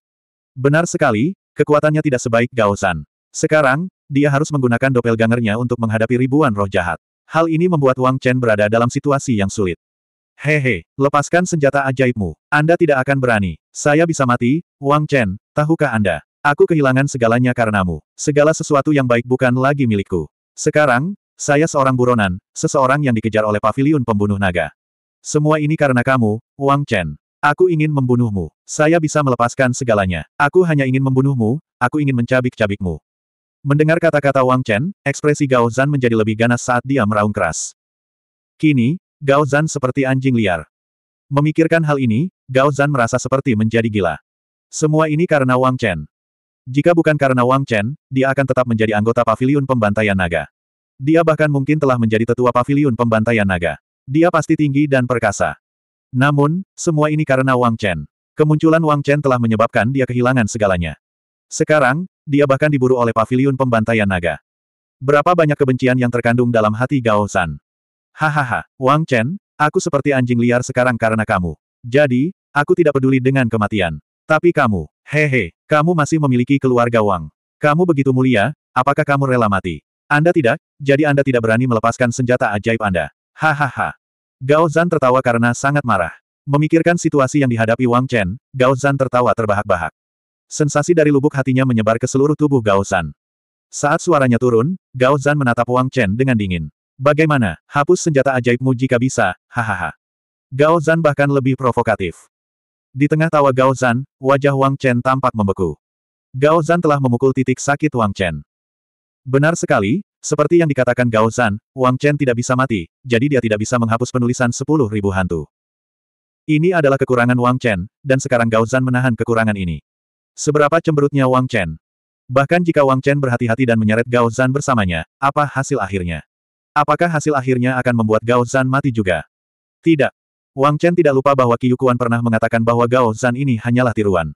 Benar sekali, kekuatannya tidak sebaik Gao Zan. Sekarang, dia harus menggunakan gangernya untuk menghadapi ribuan roh jahat. Hal ini membuat Wang Chen berada dalam situasi yang sulit. Hehe, lepaskan senjata ajaibmu. Anda tidak akan berani. Saya bisa mati, Wang Chen, tahukah Anda? Aku kehilangan segalanya karenamu. Segala sesuatu yang baik bukan lagi milikku. Sekarang, saya seorang buronan, seseorang yang dikejar oleh paviliun pembunuh naga. Semua ini karena kamu, Wang Chen. Aku ingin membunuhmu. Saya bisa melepaskan segalanya. Aku hanya ingin membunuhmu, aku ingin mencabik-cabikmu. Mendengar kata-kata Wang Chen, ekspresi Gao Zan menjadi lebih ganas saat dia meraung keras. Kini, Gao Zan seperti anjing liar. Memikirkan hal ini, Gao Zan merasa seperti menjadi gila. Semua ini karena Wang Chen. Jika bukan karena Wang Chen, dia akan tetap menjadi anggota Paviliun pembantaian naga. Dia bahkan mungkin telah menjadi tetua Paviliun pembantaian naga. Dia pasti tinggi dan perkasa. Namun, semua ini karena Wang Chen. Kemunculan Wang Chen telah menyebabkan dia kehilangan segalanya. Sekarang, dia bahkan diburu oleh Paviliun pembantaian naga. Berapa banyak kebencian yang terkandung dalam hati Gao Zan? Hahaha, Wang Chen, aku seperti anjing liar sekarang karena kamu. Jadi, aku tidak peduli dengan kematian. Tapi kamu, hehe, kamu masih memiliki keluarga Wang. Kamu begitu mulia, apakah kamu rela mati? Anda tidak, jadi Anda tidak berani melepaskan senjata ajaib Anda. Hahaha. Gao Zan tertawa karena sangat marah. Memikirkan situasi yang dihadapi Wang Chen, Gao Zan tertawa terbahak-bahak. Sensasi dari lubuk hatinya menyebar ke seluruh tubuh Gao Zan. Saat suaranya turun, Gao Zan menatap Wang Chen dengan dingin. Bagaimana, hapus senjata ajaibmu jika bisa, hahaha. Gao Zan bahkan lebih provokatif. Di tengah tawa Gao Zan, wajah Wang Chen tampak membeku. Gao Zan telah memukul titik sakit Wang Chen. Benar sekali, seperti yang dikatakan Gao Zan, Wang Chen tidak bisa mati, jadi dia tidak bisa menghapus penulisan sepuluh ribu hantu. Ini adalah kekurangan Wang Chen, dan sekarang Gao Zan menahan kekurangan ini. Seberapa cemberutnya Wang Chen? Bahkan jika Wang Chen berhati-hati dan menyeret Gao Zan bersamanya, apa hasil akhirnya? Apakah hasil akhirnya akan membuat Gao Zan mati juga? Tidak. Wang Chen tidak lupa bahwa Qiyukuan pernah mengatakan bahwa Gao Zan ini hanyalah tiruan.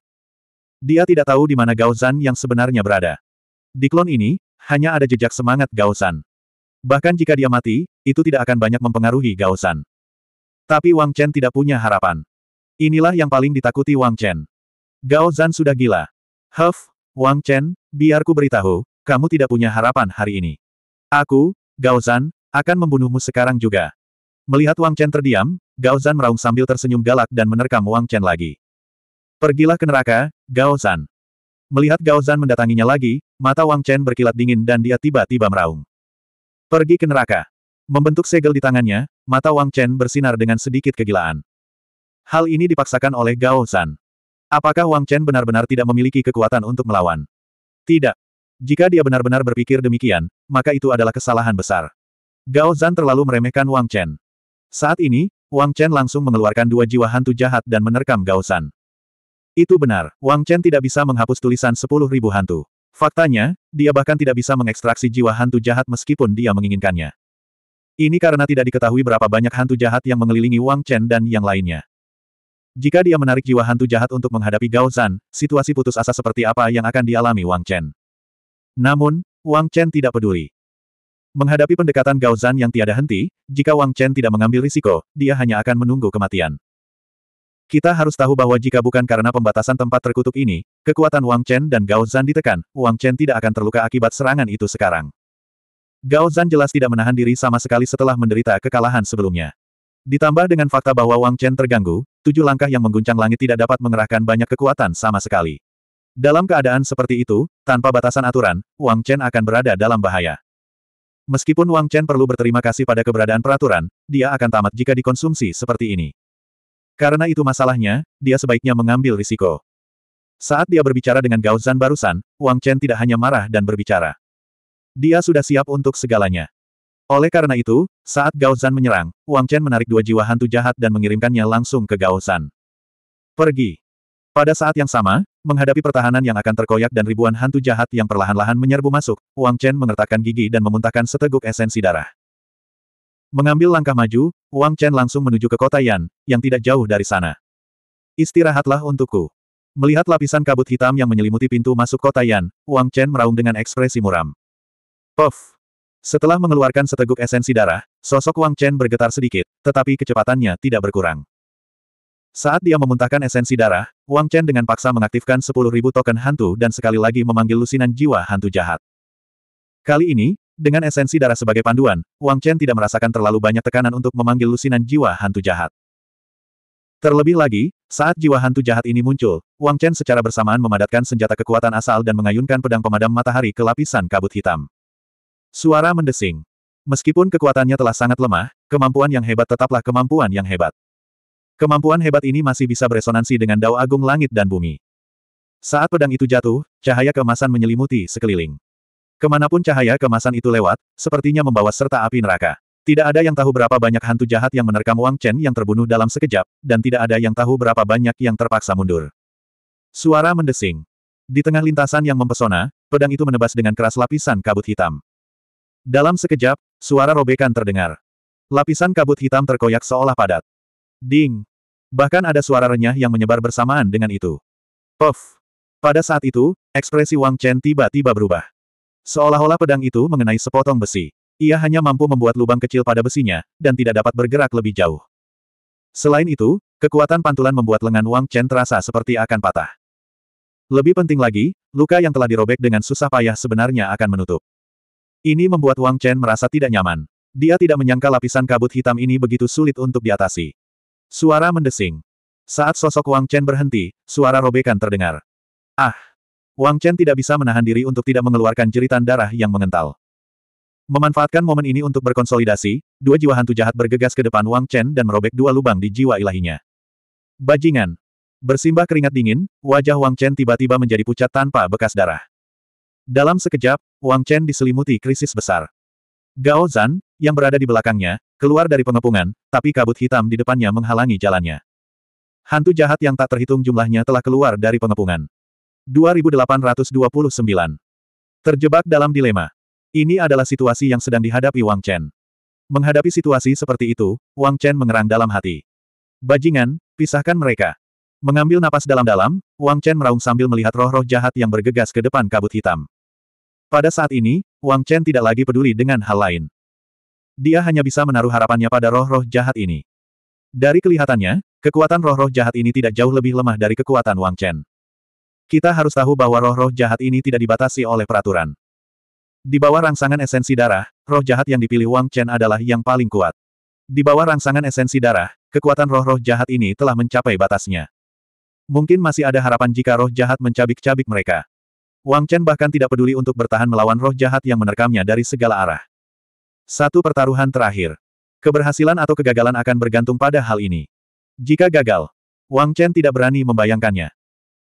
Dia tidak tahu di mana Gao Zan yang sebenarnya berada. Di klon ini, hanya ada jejak semangat Gao Zan. Bahkan jika dia mati, itu tidak akan banyak mempengaruhi Gao Zan. Tapi Wang Chen tidak punya harapan. Inilah yang paling ditakuti Wang Chen. Gao Zan sudah gila. Huff, Wang Chen, biarku beritahu, kamu tidak punya harapan hari ini. Aku, Gao akan membunuhmu sekarang juga. Melihat Wang Chen terdiam, Gao meraung sambil tersenyum galak dan menerkam Wang Chen lagi. Pergilah ke neraka, Gao Melihat Gao mendatanginya lagi, mata Wang Chen berkilat dingin dan dia tiba-tiba meraung. Pergi ke neraka. Membentuk segel di tangannya, mata Wang Chen bersinar dengan sedikit kegilaan. Hal ini dipaksakan oleh Gao Apakah Wang Chen benar-benar tidak memiliki kekuatan untuk melawan? Tidak. Jika dia benar-benar berpikir demikian, maka itu adalah kesalahan besar. Gao Zan terlalu meremehkan Wang Chen. Saat ini, Wang Chen langsung mengeluarkan dua jiwa hantu jahat dan menerkam Gao Zan. Itu benar, Wang Chen tidak bisa menghapus tulisan sepuluh ribu hantu. Faktanya, dia bahkan tidak bisa mengekstraksi jiwa hantu jahat meskipun dia menginginkannya. Ini karena tidak diketahui berapa banyak hantu jahat yang mengelilingi Wang Chen dan yang lainnya. Jika dia menarik jiwa hantu jahat untuk menghadapi Gao Zan, situasi putus asa seperti apa yang akan dialami Wang Chen? Namun, Wang Chen tidak peduli. Menghadapi pendekatan Gao Zan yang tiada henti, jika Wang Chen tidak mengambil risiko, dia hanya akan menunggu kematian. Kita harus tahu bahwa jika bukan karena pembatasan tempat terkutuk ini, kekuatan Wang Chen dan Gao Zan ditekan, Wang Chen tidak akan terluka akibat serangan itu sekarang. Gao Zan jelas tidak menahan diri sama sekali setelah menderita kekalahan sebelumnya. Ditambah dengan fakta bahwa Wang Chen terganggu, tujuh langkah yang mengguncang langit tidak dapat mengerahkan banyak kekuatan sama sekali. Dalam keadaan seperti itu, tanpa batasan aturan, Wang Chen akan berada dalam bahaya. Meskipun Wang Chen perlu berterima kasih pada keberadaan peraturan, dia akan tamat jika dikonsumsi seperti ini. Karena itu masalahnya, dia sebaiknya mengambil risiko. Saat dia berbicara dengan Gao Zan barusan, Wang Chen tidak hanya marah dan berbicara. Dia sudah siap untuk segalanya. Oleh karena itu, saat Gao Zan menyerang, Wang Chen menarik dua jiwa hantu jahat dan mengirimkannya langsung ke Gao Zan. Pergi. Pada saat yang sama, Menghadapi pertahanan yang akan terkoyak dan ribuan hantu jahat yang perlahan-lahan menyerbu masuk, Wang Chen mengertakkan gigi dan memuntahkan seteguk esensi darah. Mengambil langkah maju, Wang Chen langsung menuju ke kota Yan, yang tidak jauh dari sana. Istirahatlah untukku. Melihat lapisan kabut hitam yang menyelimuti pintu masuk kota Yan, Wang Chen meraung dengan ekspresi muram. Puff! Setelah mengeluarkan seteguk esensi darah, sosok Wang Chen bergetar sedikit, tetapi kecepatannya tidak berkurang. Saat dia memuntahkan esensi darah, Wang Chen dengan paksa mengaktifkan 10.000 token hantu dan sekali lagi memanggil lusinan jiwa hantu jahat. Kali ini, dengan esensi darah sebagai panduan, Wang Chen tidak merasakan terlalu banyak tekanan untuk memanggil lusinan jiwa hantu jahat. Terlebih lagi, saat jiwa hantu jahat ini muncul, Wang Chen secara bersamaan memadatkan senjata kekuatan asal dan mengayunkan pedang pemadam matahari ke lapisan kabut hitam. Suara mendesing. Meskipun kekuatannya telah sangat lemah, kemampuan yang hebat tetaplah kemampuan yang hebat. Kemampuan hebat ini masih bisa beresonansi dengan dao agung langit dan bumi. Saat pedang itu jatuh, cahaya kemasan menyelimuti sekeliling. Kemanapun cahaya kemasan itu lewat, sepertinya membawa serta api neraka. Tidak ada yang tahu berapa banyak hantu jahat yang menerkam Wang Chen yang terbunuh dalam sekejap, dan tidak ada yang tahu berapa banyak yang terpaksa mundur. Suara mendesing. Di tengah lintasan yang mempesona, pedang itu menebas dengan keras lapisan kabut hitam. Dalam sekejap, suara robekan terdengar. Lapisan kabut hitam terkoyak seolah padat. Ding. Bahkan ada suara renyah yang menyebar bersamaan dengan itu. Puff. Pada saat itu, ekspresi Wang Chen tiba-tiba berubah. Seolah-olah pedang itu mengenai sepotong besi. Ia hanya mampu membuat lubang kecil pada besinya, dan tidak dapat bergerak lebih jauh. Selain itu, kekuatan pantulan membuat lengan Wang Chen terasa seperti akan patah. Lebih penting lagi, luka yang telah dirobek dengan susah payah sebenarnya akan menutup. Ini membuat Wang Chen merasa tidak nyaman. Dia tidak menyangka lapisan kabut hitam ini begitu sulit untuk diatasi. Suara mendesing. Saat sosok Wang Chen berhenti, suara robekan terdengar. Ah! Wang Chen tidak bisa menahan diri untuk tidak mengeluarkan jeritan darah yang mengental. Memanfaatkan momen ini untuk berkonsolidasi, dua jiwa hantu jahat bergegas ke depan Wang Chen dan merobek dua lubang di jiwa ilahinya. Bajingan! Bersimbah keringat dingin, wajah Wang Chen tiba-tiba menjadi pucat tanpa bekas darah. Dalam sekejap, Wang Chen diselimuti krisis besar. Gao Zan, yang berada di belakangnya, keluar dari pengepungan, tapi kabut hitam di depannya menghalangi jalannya. Hantu jahat yang tak terhitung jumlahnya telah keluar dari pengepungan. 2829. Terjebak dalam dilema. Ini adalah situasi yang sedang dihadapi Wang Chen. Menghadapi situasi seperti itu, Wang Chen mengerang dalam hati. Bajingan, pisahkan mereka. Mengambil napas dalam-dalam, Wang Chen meraung sambil melihat roh-roh jahat yang bergegas ke depan kabut hitam. Pada saat ini, Wang Chen tidak lagi peduli dengan hal lain dia hanya bisa menaruh harapannya pada roh-roh jahat ini. Dari kelihatannya, kekuatan roh-roh jahat ini tidak jauh lebih lemah dari kekuatan Wang Chen. Kita harus tahu bahwa roh-roh jahat ini tidak dibatasi oleh peraturan. Di bawah rangsangan esensi darah, roh jahat yang dipilih Wang Chen adalah yang paling kuat. Di bawah rangsangan esensi darah, kekuatan roh-roh jahat ini telah mencapai batasnya. Mungkin masih ada harapan jika roh jahat mencabik-cabik mereka. Wang Chen bahkan tidak peduli untuk bertahan melawan roh jahat yang menerkamnya dari segala arah. Satu pertaruhan terakhir. Keberhasilan atau kegagalan akan bergantung pada hal ini. Jika gagal, Wang Chen tidak berani membayangkannya.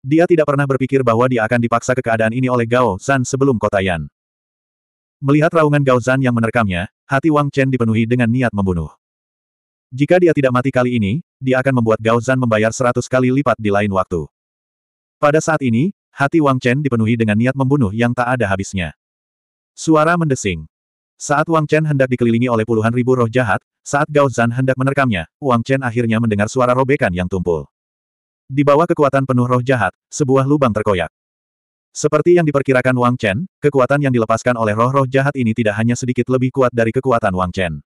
Dia tidak pernah berpikir bahwa dia akan dipaksa ke keadaan ini oleh Gao Zan sebelum kota Yan. Melihat raungan Gao Zan yang menerkamnya, hati Wang Chen dipenuhi dengan niat membunuh. Jika dia tidak mati kali ini, dia akan membuat Gao Zan membayar seratus kali lipat di lain waktu. Pada saat ini, hati Wang Chen dipenuhi dengan niat membunuh yang tak ada habisnya. Suara mendesing. Saat Wang Chen hendak dikelilingi oleh puluhan ribu roh jahat, saat Gao Zan hendak menerkamnya, Wang Chen akhirnya mendengar suara robekan yang tumpul. Di bawah kekuatan penuh roh jahat, sebuah lubang terkoyak. Seperti yang diperkirakan Wang Chen, kekuatan yang dilepaskan oleh roh-roh jahat ini tidak hanya sedikit lebih kuat dari kekuatan Wang Chen.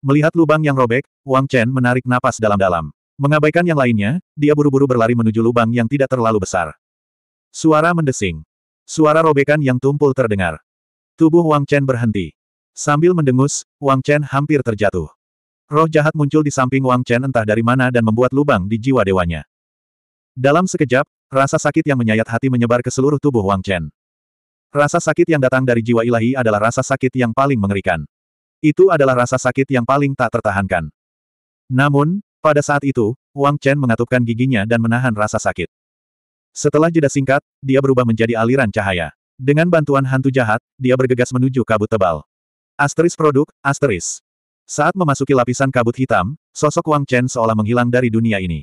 Melihat lubang yang robek, Wang Chen menarik napas dalam-dalam. Mengabaikan yang lainnya, dia buru-buru berlari menuju lubang yang tidak terlalu besar. Suara mendesing. Suara robekan yang tumpul terdengar. Tubuh Wang Chen berhenti. Sambil mendengus, Wang Chen hampir terjatuh. Roh jahat muncul di samping Wang Chen entah dari mana dan membuat lubang di jiwa dewanya. Dalam sekejap, rasa sakit yang menyayat hati menyebar ke seluruh tubuh Wang Chen. Rasa sakit yang datang dari jiwa ilahi adalah rasa sakit yang paling mengerikan. Itu adalah rasa sakit yang paling tak tertahankan. Namun, pada saat itu, Wang Chen mengatupkan giginya dan menahan rasa sakit. Setelah jeda singkat, dia berubah menjadi aliran cahaya. Dengan bantuan hantu jahat, dia bergegas menuju kabut tebal. Asteris produk, asteris. Saat memasuki lapisan kabut hitam, sosok Wang Chen seolah menghilang dari dunia ini.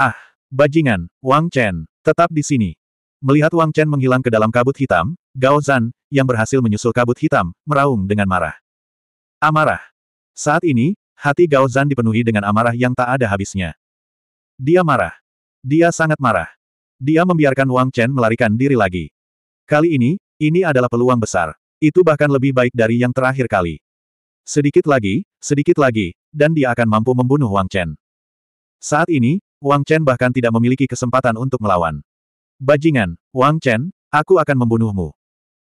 Ah, bajingan, Wang Chen, tetap di sini. Melihat Wang Chen menghilang ke dalam kabut hitam, Gao Zan, yang berhasil menyusul kabut hitam, meraung dengan marah. Amarah. Saat ini, hati Gao Zan dipenuhi dengan amarah yang tak ada habisnya. Dia marah. Dia sangat marah. Dia membiarkan Wang Chen melarikan diri lagi. Kali ini, ini adalah peluang besar. Itu bahkan lebih baik dari yang terakhir kali. Sedikit lagi, sedikit lagi, dan dia akan mampu membunuh Wang Chen. Saat ini, Wang Chen bahkan tidak memiliki kesempatan untuk melawan. Bajingan, Wang Chen, aku akan membunuhmu.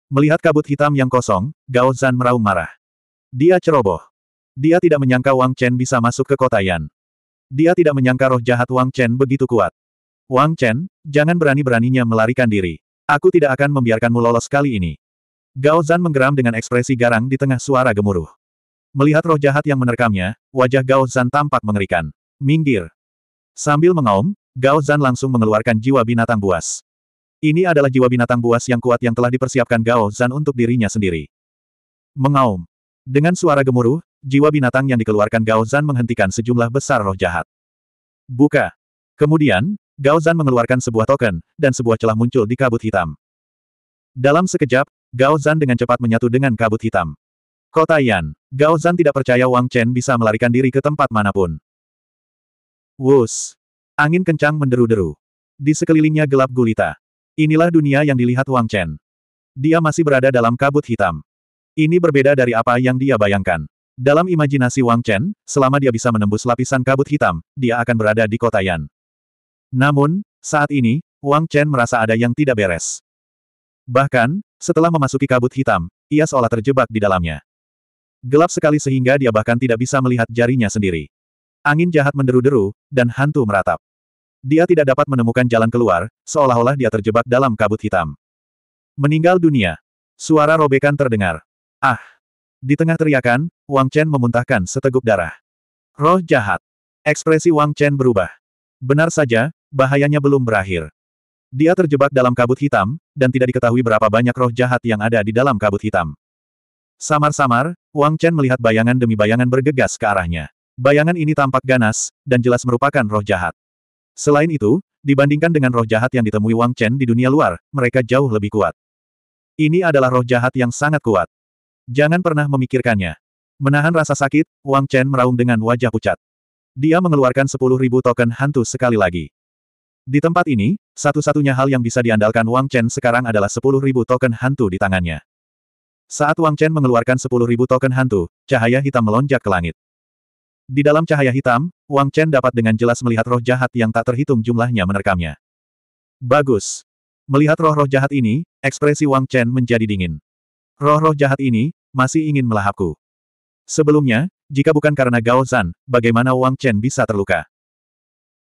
Melihat kabut hitam yang kosong, Gao Zan meraung marah. Dia ceroboh. Dia tidak menyangka Wang Chen bisa masuk ke kota Yan. Dia tidak menyangka roh jahat Wang Chen begitu kuat. Wang Chen, jangan berani-beraninya melarikan diri. Aku tidak akan membiarkanmu lolos kali ini. Gao Zan menggeram dengan ekspresi garang di tengah suara gemuruh. Melihat roh jahat yang menerkamnya, wajah Gao Zan tampak mengerikan. Minggir. Sambil mengaum, Gao Zan langsung mengeluarkan jiwa binatang buas. Ini adalah jiwa binatang buas yang kuat yang telah dipersiapkan Gao Zan untuk dirinya sendiri. Mengaum. Dengan suara gemuruh, jiwa binatang yang dikeluarkan Gao Zan menghentikan sejumlah besar roh jahat. Buka. Kemudian, Gao Zan mengeluarkan sebuah token, dan sebuah celah muncul di kabut hitam. Dalam sekejap, Gao Zan dengan cepat menyatu dengan kabut hitam. Kota Yan. Gao Zan tidak percaya Wang Chen bisa melarikan diri ke tempat manapun. Wus. Angin kencang menderu-deru. Di sekelilingnya gelap gulita. Inilah dunia yang dilihat Wang Chen. Dia masih berada dalam kabut hitam. Ini berbeda dari apa yang dia bayangkan. Dalam imajinasi Wang Chen, selama dia bisa menembus lapisan kabut hitam, dia akan berada di kota Yan. Namun, saat ini, Wang Chen merasa ada yang tidak beres. Bahkan, setelah memasuki kabut hitam, ia seolah terjebak di dalamnya. Gelap sekali sehingga dia bahkan tidak bisa melihat jarinya sendiri. Angin jahat menderu-deru, dan hantu meratap. Dia tidak dapat menemukan jalan keluar, seolah-olah dia terjebak dalam kabut hitam. Meninggal dunia. Suara robekan terdengar. Ah! Di tengah teriakan, Wang Chen memuntahkan seteguk darah. Roh jahat. Ekspresi Wang Chen berubah. Benar saja, bahayanya belum berakhir. Dia terjebak dalam kabut hitam, dan tidak diketahui berapa banyak roh jahat yang ada di dalam kabut hitam. Samar-samar, Wang Chen melihat bayangan demi bayangan bergegas ke arahnya. Bayangan ini tampak ganas, dan jelas merupakan roh jahat. Selain itu, dibandingkan dengan roh jahat yang ditemui Wang Chen di dunia luar, mereka jauh lebih kuat. Ini adalah roh jahat yang sangat kuat. Jangan pernah memikirkannya. Menahan rasa sakit, Wang Chen meraung dengan wajah pucat. Dia mengeluarkan 10.000 token hantu sekali lagi. Di tempat ini, satu-satunya hal yang bisa diandalkan Wang Chen sekarang adalah 10.000 token hantu di tangannya. Saat Wang Chen mengeluarkan 10.000 token hantu, cahaya hitam melonjak ke langit. Di dalam cahaya hitam, Wang Chen dapat dengan jelas melihat roh jahat yang tak terhitung jumlahnya menerkamnya. Bagus. Melihat roh-roh jahat ini, ekspresi Wang Chen menjadi dingin. Roh-roh jahat ini, masih ingin melahapku. Sebelumnya, jika bukan karena Gao Zan, bagaimana Wang Chen bisa terluka?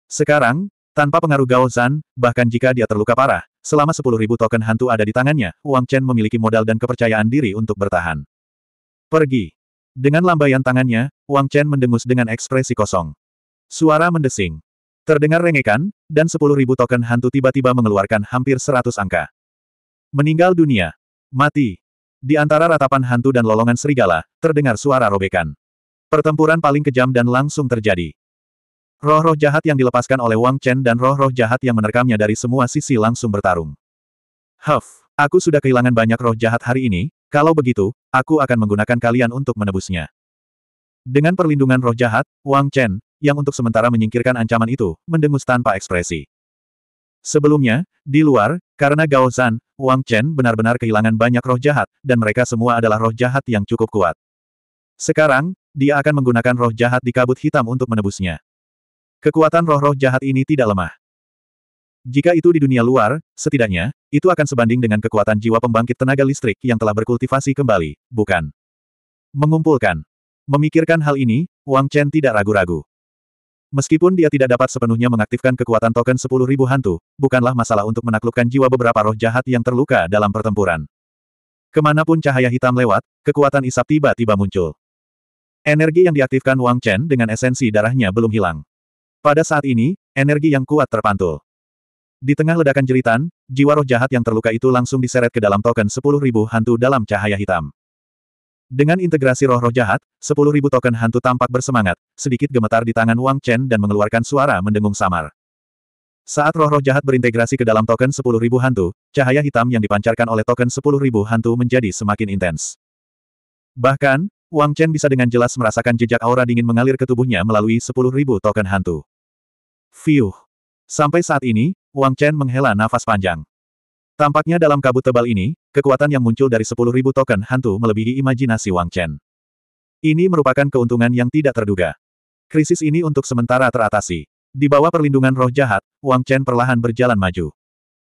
Sekarang, tanpa pengaruh Gao Zan, bahkan jika dia terluka parah, selama 10.000 token hantu ada di tangannya, Wang Chen memiliki modal dan kepercayaan diri untuk bertahan. Pergi. Dengan lambaian tangannya, Wang Chen mendengus dengan ekspresi kosong. Suara mendesing. Terdengar rengekan, dan 10.000 token hantu tiba-tiba mengeluarkan hampir 100 angka. Meninggal dunia. Mati. Di antara ratapan hantu dan lolongan serigala, terdengar suara robekan. Pertempuran paling kejam dan langsung terjadi. Roh-roh jahat yang dilepaskan oleh Wang Chen dan roh-roh jahat yang menerkamnya dari semua sisi langsung bertarung. Huff, aku sudah kehilangan banyak roh jahat hari ini, kalau begitu, aku akan menggunakan kalian untuk menebusnya. Dengan perlindungan roh jahat, Wang Chen, yang untuk sementara menyingkirkan ancaman itu, mendengus tanpa ekspresi. Sebelumnya, di luar, karena Gao Zan, Wang Chen benar-benar kehilangan banyak roh jahat, dan mereka semua adalah roh jahat yang cukup kuat. Sekarang, dia akan menggunakan roh jahat di kabut hitam untuk menebusnya. Kekuatan roh-roh jahat ini tidak lemah. Jika itu di dunia luar, setidaknya, itu akan sebanding dengan kekuatan jiwa pembangkit tenaga listrik yang telah berkultivasi kembali, bukan? Mengumpulkan. Memikirkan hal ini, Wang Chen tidak ragu-ragu. Meskipun dia tidak dapat sepenuhnya mengaktifkan kekuatan token 10.000 hantu, bukanlah masalah untuk menaklukkan jiwa beberapa roh jahat yang terluka dalam pertempuran. Kemanapun cahaya hitam lewat, kekuatan isap tiba-tiba muncul. Energi yang diaktifkan Wang Chen dengan esensi darahnya belum hilang. Pada saat ini, energi yang kuat terpantul. Di tengah ledakan jeritan, jiwa roh jahat yang terluka itu langsung diseret ke dalam token 10.000 hantu dalam cahaya hitam. Dengan integrasi roh-roh jahat, 10.000 token hantu tampak bersemangat, sedikit gemetar di tangan Wang Chen dan mengeluarkan suara mendengung samar. Saat roh-roh jahat berintegrasi ke dalam token 10.000 hantu, cahaya hitam yang dipancarkan oleh token 10.000 hantu menjadi semakin intens. Bahkan, Wang Chen bisa dengan jelas merasakan jejak aura dingin mengalir ke tubuhnya melalui 10.000 token hantu. Fiuh. Sampai saat ini, Wang Chen menghela nafas panjang. Tampaknya dalam kabut tebal ini, kekuatan yang muncul dari 10.000 token hantu melebihi imajinasi Wang Chen. Ini merupakan keuntungan yang tidak terduga. Krisis ini untuk sementara teratasi. Di bawah perlindungan roh jahat, Wang Chen perlahan berjalan maju.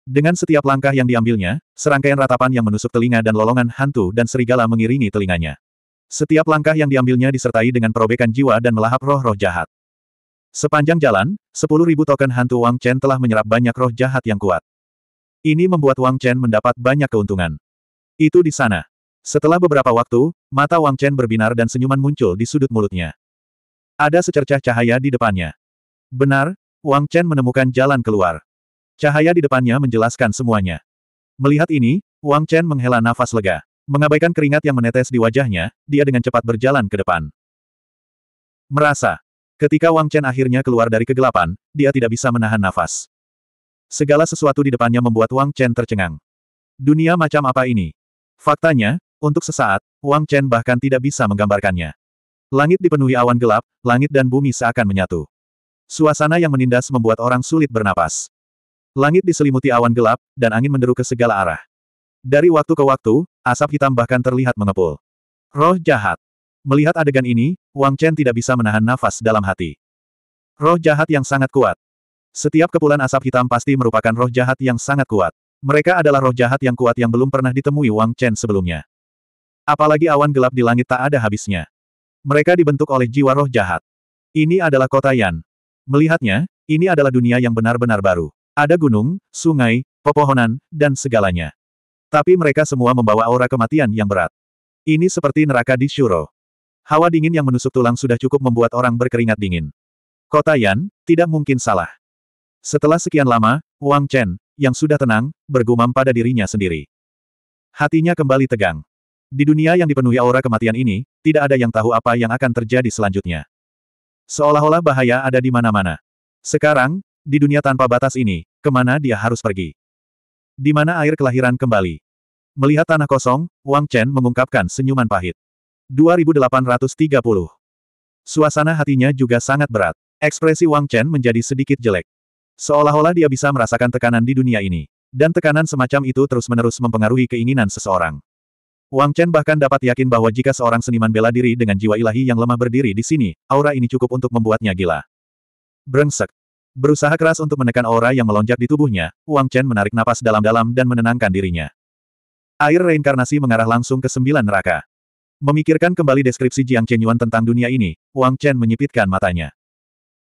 Dengan setiap langkah yang diambilnya, serangkaian ratapan yang menusuk telinga dan lolongan hantu dan serigala mengiringi telinganya. Setiap langkah yang diambilnya disertai dengan perobekan jiwa dan melahap roh-roh jahat. Sepanjang jalan, 10.000 token hantu Wang Chen telah menyerap banyak roh jahat yang kuat. Ini membuat Wang Chen mendapat banyak keuntungan. Itu di sana. Setelah beberapa waktu, mata Wang Chen berbinar dan senyuman muncul di sudut mulutnya. Ada secercah cahaya di depannya. Benar, Wang Chen menemukan jalan keluar. Cahaya di depannya menjelaskan semuanya. Melihat ini, Wang Chen menghela nafas lega. Mengabaikan keringat yang menetes di wajahnya, dia dengan cepat berjalan ke depan. Merasa, Ketika Wang Chen akhirnya keluar dari kegelapan, dia tidak bisa menahan nafas. Segala sesuatu di depannya membuat Wang Chen tercengang. Dunia macam apa ini? Faktanya, untuk sesaat, Wang Chen bahkan tidak bisa menggambarkannya. Langit dipenuhi awan gelap, langit dan bumi seakan menyatu. Suasana yang menindas membuat orang sulit bernapas. Langit diselimuti awan gelap, dan angin menderu ke segala arah. Dari waktu ke waktu, asap hitam bahkan terlihat mengepul. Roh jahat. Melihat adegan ini, Wang Chen tidak bisa menahan nafas dalam hati. Roh jahat yang sangat kuat. Setiap kepulan asap hitam pasti merupakan roh jahat yang sangat kuat. Mereka adalah roh jahat yang kuat yang belum pernah ditemui Wang Chen sebelumnya. Apalagi awan gelap di langit tak ada habisnya. Mereka dibentuk oleh jiwa roh jahat. Ini adalah kota Yan. Melihatnya, ini adalah dunia yang benar-benar baru. Ada gunung, sungai, pepohonan, dan segalanya. Tapi mereka semua membawa aura kematian yang berat. Ini seperti neraka di Shuro. Hawa dingin yang menusuk tulang sudah cukup membuat orang berkeringat dingin. Kota Yan, tidak mungkin salah. Setelah sekian lama, Wang Chen, yang sudah tenang, bergumam pada dirinya sendiri. Hatinya kembali tegang. Di dunia yang dipenuhi aura kematian ini, tidak ada yang tahu apa yang akan terjadi selanjutnya. Seolah-olah bahaya ada di mana-mana. Sekarang, di dunia tanpa batas ini, kemana dia harus pergi? Di mana air kelahiran kembali? Melihat tanah kosong, Wang Chen mengungkapkan senyuman pahit. 2830. Suasana hatinya juga sangat berat. Ekspresi Wang Chen menjadi sedikit jelek. Seolah-olah dia bisa merasakan tekanan di dunia ini. Dan tekanan semacam itu terus-menerus mempengaruhi keinginan seseorang. Wang Chen bahkan dapat yakin bahwa jika seorang seniman bela diri dengan jiwa ilahi yang lemah berdiri di sini, aura ini cukup untuk membuatnya gila. Brengsek. Berusaha keras untuk menekan aura yang melonjak di tubuhnya, Wang Chen menarik napas dalam-dalam dan menenangkan dirinya. Air reinkarnasi mengarah langsung ke sembilan neraka. Memikirkan kembali deskripsi Jiang Chen Yuan tentang dunia ini, Wang Chen menyipitkan matanya.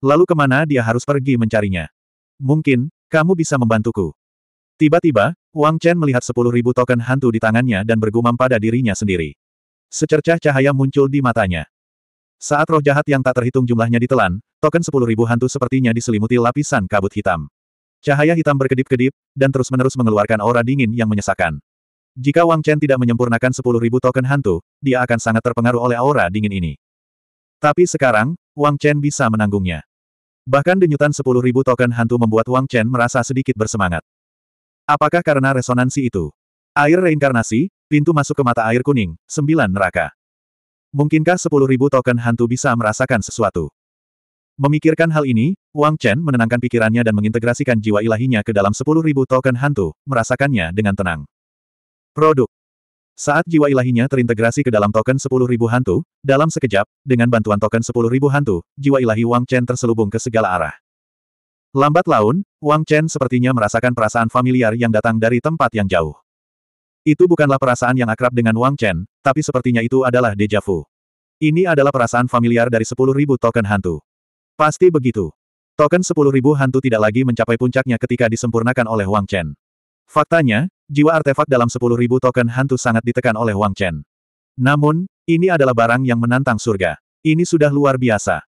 Lalu kemana dia harus pergi mencarinya? Mungkin, kamu bisa membantuku. Tiba-tiba, Wang Chen melihat sepuluh ribu token hantu di tangannya dan bergumam pada dirinya sendiri. Secercah cahaya muncul di matanya. Saat roh jahat yang tak terhitung jumlahnya ditelan, token sepuluh ribu hantu sepertinya diselimuti lapisan kabut hitam. Cahaya hitam berkedip-kedip, dan terus-menerus mengeluarkan aura dingin yang menyesakan. Jika Wang Chen tidak menyempurnakan 10.000 token hantu, dia akan sangat terpengaruh oleh aura dingin ini. Tapi sekarang, Wang Chen bisa menanggungnya. Bahkan denyutan 10.000 token hantu membuat Wang Chen merasa sedikit bersemangat. Apakah karena resonansi itu? Air reinkarnasi, pintu masuk ke mata air kuning, sembilan neraka. Mungkinkah 10.000 token hantu bisa merasakan sesuatu? Memikirkan hal ini, Wang Chen menenangkan pikirannya dan mengintegrasikan jiwa ilahinya ke dalam 10.000 token hantu, merasakannya dengan tenang. Produk. Saat jiwa ilahinya terintegrasi ke dalam token ribu hantu, dalam sekejap, dengan bantuan token ribu hantu, jiwa ilahi Wang Chen terselubung ke segala arah. Lambat laun, Wang Chen sepertinya merasakan perasaan familiar yang datang dari tempat yang jauh. Itu bukanlah perasaan yang akrab dengan Wang Chen, tapi sepertinya itu adalah deja vu. Ini adalah perasaan familiar dari ribu token hantu. Pasti begitu. Token ribu hantu tidak lagi mencapai puncaknya ketika disempurnakan oleh Wang Chen. Faktanya, jiwa artefak dalam 10.000 token hantu sangat ditekan oleh Wang Chen. Namun, ini adalah barang yang menantang surga. Ini sudah luar biasa.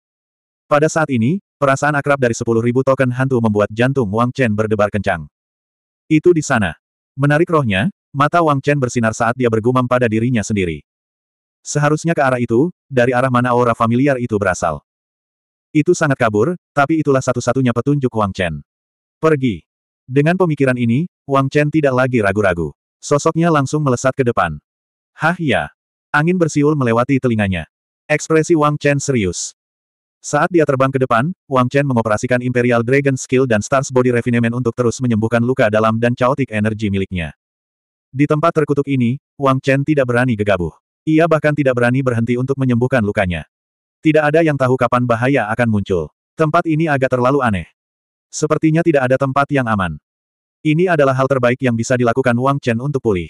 Pada saat ini, perasaan akrab dari 10.000 token hantu membuat jantung Wang Chen berdebar kencang. Itu di sana. Menarik rohnya, mata Wang Chen bersinar saat dia bergumam pada dirinya sendiri. Seharusnya ke arah itu, dari arah mana aura familiar itu berasal. Itu sangat kabur, tapi itulah satu-satunya petunjuk Wang Chen. Pergi. Dengan pemikiran ini, Wang Chen tidak lagi ragu-ragu. Sosoknya langsung melesat ke depan. Hah ya. Angin bersiul melewati telinganya. Ekspresi Wang Chen serius. Saat dia terbang ke depan, Wang Chen mengoperasikan Imperial Dragon Skill dan Stars Body Refinement untuk terus menyembuhkan luka dalam dan chaotic energi miliknya. Di tempat terkutuk ini, Wang Chen tidak berani gegabah. Ia bahkan tidak berani berhenti untuk menyembuhkan lukanya. Tidak ada yang tahu kapan bahaya akan muncul. Tempat ini agak terlalu aneh. Sepertinya tidak ada tempat yang aman. Ini adalah hal terbaik yang bisa dilakukan Wang Chen untuk pulih.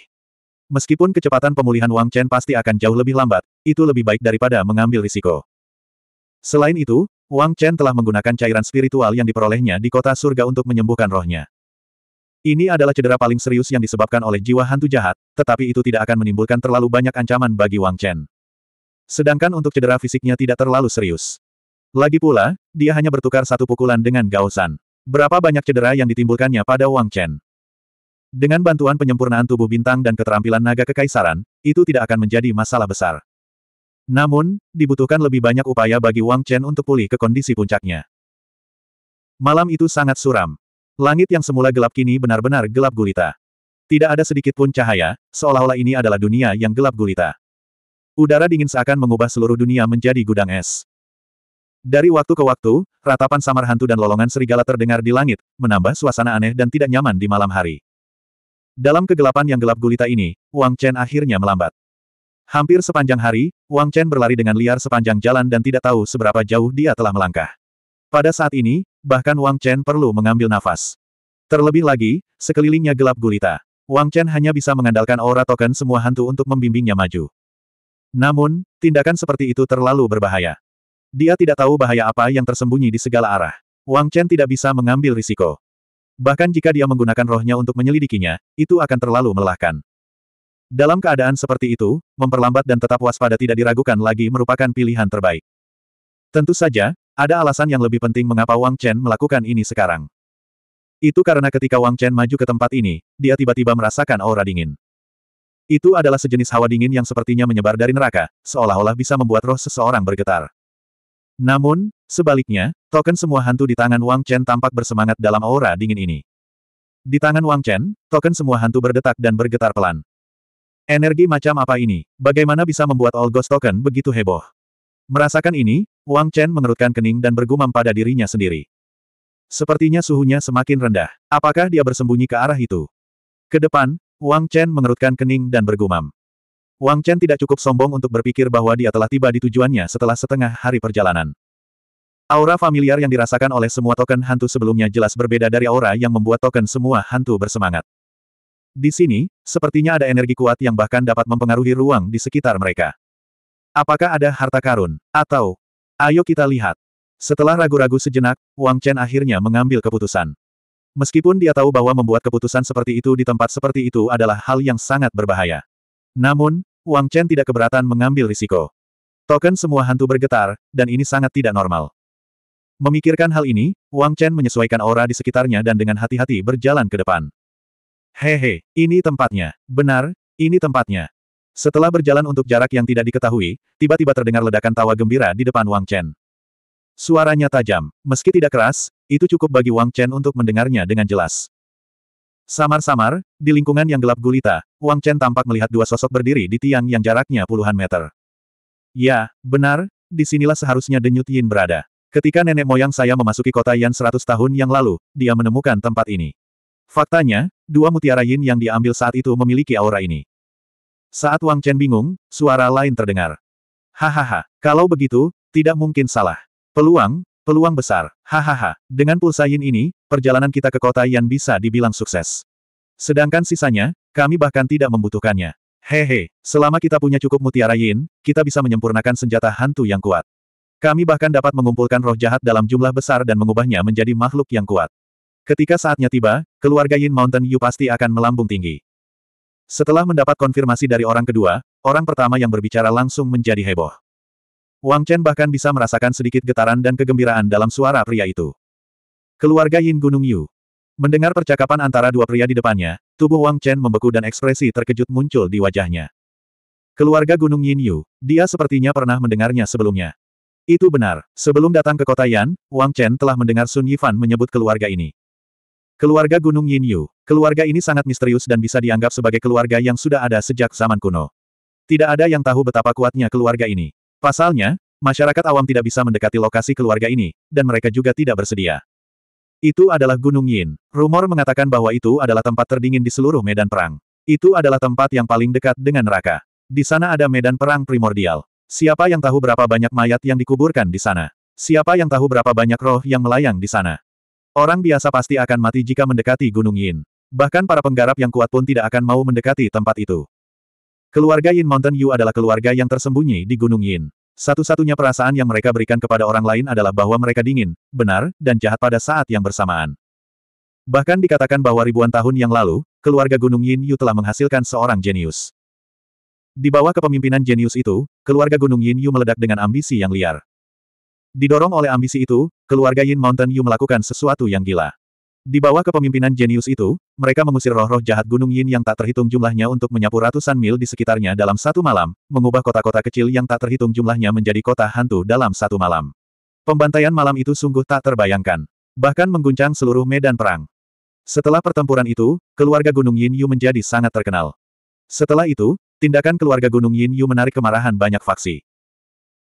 Meskipun kecepatan pemulihan Wang Chen pasti akan jauh lebih lambat, itu lebih baik daripada mengambil risiko. Selain itu, Wang Chen telah menggunakan cairan spiritual yang diperolehnya di kota surga untuk menyembuhkan rohnya. Ini adalah cedera paling serius yang disebabkan oleh jiwa hantu jahat, tetapi itu tidak akan menimbulkan terlalu banyak ancaman bagi Wang Chen. Sedangkan untuk cedera fisiknya tidak terlalu serius. Lagi pula, dia hanya bertukar satu pukulan dengan Gao Berapa banyak cedera yang ditimbulkannya pada Wang Chen? Dengan bantuan penyempurnaan tubuh bintang dan keterampilan naga kekaisaran, itu tidak akan menjadi masalah besar. Namun, dibutuhkan lebih banyak upaya bagi Wang Chen untuk pulih ke kondisi puncaknya. Malam itu sangat suram. Langit yang semula gelap kini benar-benar gelap gulita. Tidak ada sedikit pun cahaya, seolah-olah ini adalah dunia yang gelap gulita. Udara dingin seakan mengubah seluruh dunia menjadi gudang es. Dari waktu ke waktu, ratapan samar hantu dan lolongan serigala terdengar di langit, menambah suasana aneh dan tidak nyaman di malam hari. Dalam kegelapan yang gelap gulita ini, Wang Chen akhirnya melambat. Hampir sepanjang hari, Wang Chen berlari dengan liar sepanjang jalan dan tidak tahu seberapa jauh dia telah melangkah. Pada saat ini, bahkan Wang Chen perlu mengambil nafas. Terlebih lagi, sekelilingnya gelap gulita. Wang Chen hanya bisa mengandalkan aura token semua hantu untuk membimbingnya maju. Namun, tindakan seperti itu terlalu berbahaya. Dia tidak tahu bahaya apa yang tersembunyi di segala arah. Wang Chen tidak bisa mengambil risiko. Bahkan jika dia menggunakan rohnya untuk menyelidikinya, itu akan terlalu melelahkan. Dalam keadaan seperti itu, memperlambat dan tetap waspada tidak diragukan lagi merupakan pilihan terbaik. Tentu saja, ada alasan yang lebih penting mengapa Wang Chen melakukan ini sekarang. Itu karena ketika Wang Chen maju ke tempat ini, dia tiba-tiba merasakan aura dingin. Itu adalah sejenis hawa dingin yang sepertinya menyebar dari neraka, seolah-olah bisa membuat roh seseorang bergetar. Namun, sebaliknya, token semua hantu di tangan Wang Chen tampak bersemangat dalam aura dingin ini. Di tangan Wang Chen, token semua hantu berdetak dan bergetar pelan. Energi macam apa ini? Bagaimana bisa membuat All Ghost Token begitu heboh? Merasakan ini, Wang Chen mengerutkan kening dan bergumam pada dirinya sendiri. Sepertinya suhunya semakin rendah. Apakah dia bersembunyi ke arah itu? Kedepan, Wang Chen mengerutkan kening dan bergumam. Wang Chen tidak cukup sombong untuk berpikir bahwa dia telah tiba di tujuannya setelah setengah hari perjalanan. Aura familiar yang dirasakan oleh semua token hantu sebelumnya jelas berbeda dari aura yang membuat token semua hantu bersemangat. Di sini, sepertinya ada energi kuat yang bahkan dapat mempengaruhi ruang di sekitar mereka. Apakah ada harta karun? Atau, ayo kita lihat. Setelah ragu-ragu sejenak, Wang Chen akhirnya mengambil keputusan. Meskipun dia tahu bahwa membuat keputusan seperti itu di tempat seperti itu adalah hal yang sangat berbahaya. Namun, Wang Chen tidak keberatan mengambil risiko. Token semua hantu bergetar, dan ini sangat tidak normal. Memikirkan hal ini, Wang Chen menyesuaikan aura di sekitarnya dan dengan hati-hati berjalan ke depan. Hehe, ini tempatnya. Benar, ini tempatnya. Setelah berjalan untuk jarak yang tidak diketahui, tiba-tiba terdengar ledakan tawa gembira di depan Wang Chen. Suaranya tajam, meski tidak keras, itu cukup bagi Wang Chen untuk mendengarnya dengan jelas. Samar-samar, di lingkungan yang gelap gulita, Wang Chen tampak melihat dua sosok berdiri di tiang yang jaraknya puluhan meter. Ya, benar, disinilah seharusnya Denyut Yin berada. Ketika nenek moyang saya memasuki kota Yan seratus tahun yang lalu, dia menemukan tempat ini. Faktanya, dua mutiara Yin yang diambil saat itu memiliki aura ini. Saat Wang Chen bingung, suara lain terdengar. Hahaha, kalau begitu, tidak mungkin salah. Peluang, Peluang besar, hahaha. Dengan pulsa yin ini, perjalanan kita ke kota yang bisa dibilang sukses. Sedangkan sisanya, kami bahkan tidak membutuhkannya. Hehe, selama kita punya cukup mutiara yin, kita bisa menyempurnakan senjata hantu yang kuat. Kami bahkan dapat mengumpulkan roh jahat dalam jumlah besar dan mengubahnya menjadi makhluk yang kuat. Ketika saatnya tiba, keluarga Yin Mountain Yu pasti akan melambung tinggi. Setelah mendapat konfirmasi dari orang kedua, orang pertama yang berbicara langsung menjadi heboh. Wang Chen bahkan bisa merasakan sedikit getaran dan kegembiraan dalam suara pria itu. Keluarga Yin Gunung Yu. Mendengar percakapan antara dua pria di depannya, tubuh Wang Chen membeku dan ekspresi terkejut muncul di wajahnya. Keluarga Gunung Yin Yu, dia sepertinya pernah mendengarnya sebelumnya. Itu benar, sebelum datang ke kota Yan, Wang Chen telah mendengar Sun Yifan menyebut keluarga ini. Keluarga Gunung Yin Yu, keluarga ini sangat misterius dan bisa dianggap sebagai keluarga yang sudah ada sejak zaman kuno. Tidak ada yang tahu betapa kuatnya keluarga ini. Pasalnya, masyarakat awam tidak bisa mendekati lokasi keluarga ini, dan mereka juga tidak bersedia. Itu adalah Gunung Yin. Rumor mengatakan bahwa itu adalah tempat terdingin di seluruh medan perang. Itu adalah tempat yang paling dekat dengan neraka. Di sana ada medan perang primordial. Siapa yang tahu berapa banyak mayat yang dikuburkan di sana? Siapa yang tahu berapa banyak roh yang melayang di sana? Orang biasa pasti akan mati jika mendekati Gunung Yin. Bahkan para penggarap yang kuat pun tidak akan mau mendekati tempat itu. Keluarga Yin Mountain Yu adalah keluarga yang tersembunyi di Gunung Yin. Satu-satunya perasaan yang mereka berikan kepada orang lain adalah bahwa mereka dingin, benar, dan jahat pada saat yang bersamaan. Bahkan dikatakan bahwa ribuan tahun yang lalu, keluarga Gunung Yin Yu telah menghasilkan seorang jenius. Di bawah kepemimpinan jenius itu, keluarga Gunung Yin Yu meledak dengan ambisi yang liar. Didorong oleh ambisi itu, keluarga Yin Mountain Yu melakukan sesuatu yang gila. Di bawah kepemimpinan jenius itu, mereka mengusir roh-roh jahat Gunung Yin yang tak terhitung jumlahnya untuk menyapu ratusan mil di sekitarnya dalam satu malam, mengubah kota-kota kecil yang tak terhitung jumlahnya menjadi kota hantu dalam satu malam. Pembantaian malam itu sungguh tak terbayangkan. Bahkan mengguncang seluruh medan perang. Setelah pertempuran itu, keluarga Gunung Yin Yu menjadi sangat terkenal. Setelah itu, tindakan keluarga Gunung Yin Yu menarik kemarahan banyak faksi.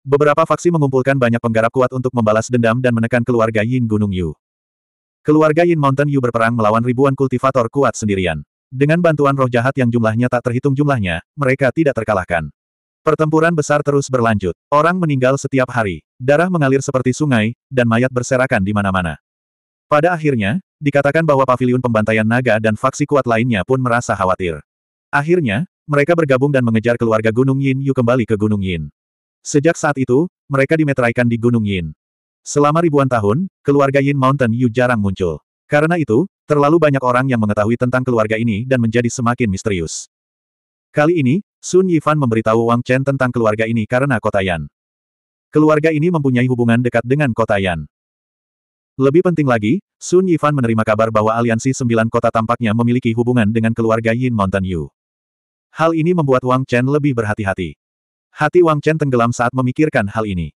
Beberapa faksi mengumpulkan banyak penggarap kuat untuk membalas dendam dan menekan keluarga Yin Gunung Yu. Keluarga Yin Mountain Yu berperang melawan ribuan kultivator kuat sendirian. Dengan bantuan roh jahat yang jumlahnya tak terhitung jumlahnya, mereka tidak terkalahkan. Pertempuran besar terus berlanjut. Orang meninggal setiap hari. Darah mengalir seperti sungai, dan mayat berserakan di mana-mana. Pada akhirnya, dikatakan bahwa paviliun pembantaian naga dan faksi kuat lainnya pun merasa khawatir. Akhirnya, mereka bergabung dan mengejar keluarga Gunung Yin Yu kembali ke Gunung Yin. Sejak saat itu, mereka dimeteraikan di Gunung Yin. Selama ribuan tahun, keluarga Yin Mountain Yu jarang muncul. Karena itu, terlalu banyak orang yang mengetahui tentang keluarga ini dan menjadi semakin misterius. Kali ini, Sun Yifan memberitahu Wang Chen tentang keluarga ini karena kota Yan. Keluarga ini mempunyai hubungan dekat dengan kota Yan. Lebih penting lagi, Sun Yifan menerima kabar bahwa aliansi sembilan kota tampaknya memiliki hubungan dengan keluarga Yin Mountain Yu. Hal ini membuat Wang Chen lebih berhati-hati. Hati Wang Chen tenggelam saat memikirkan hal ini.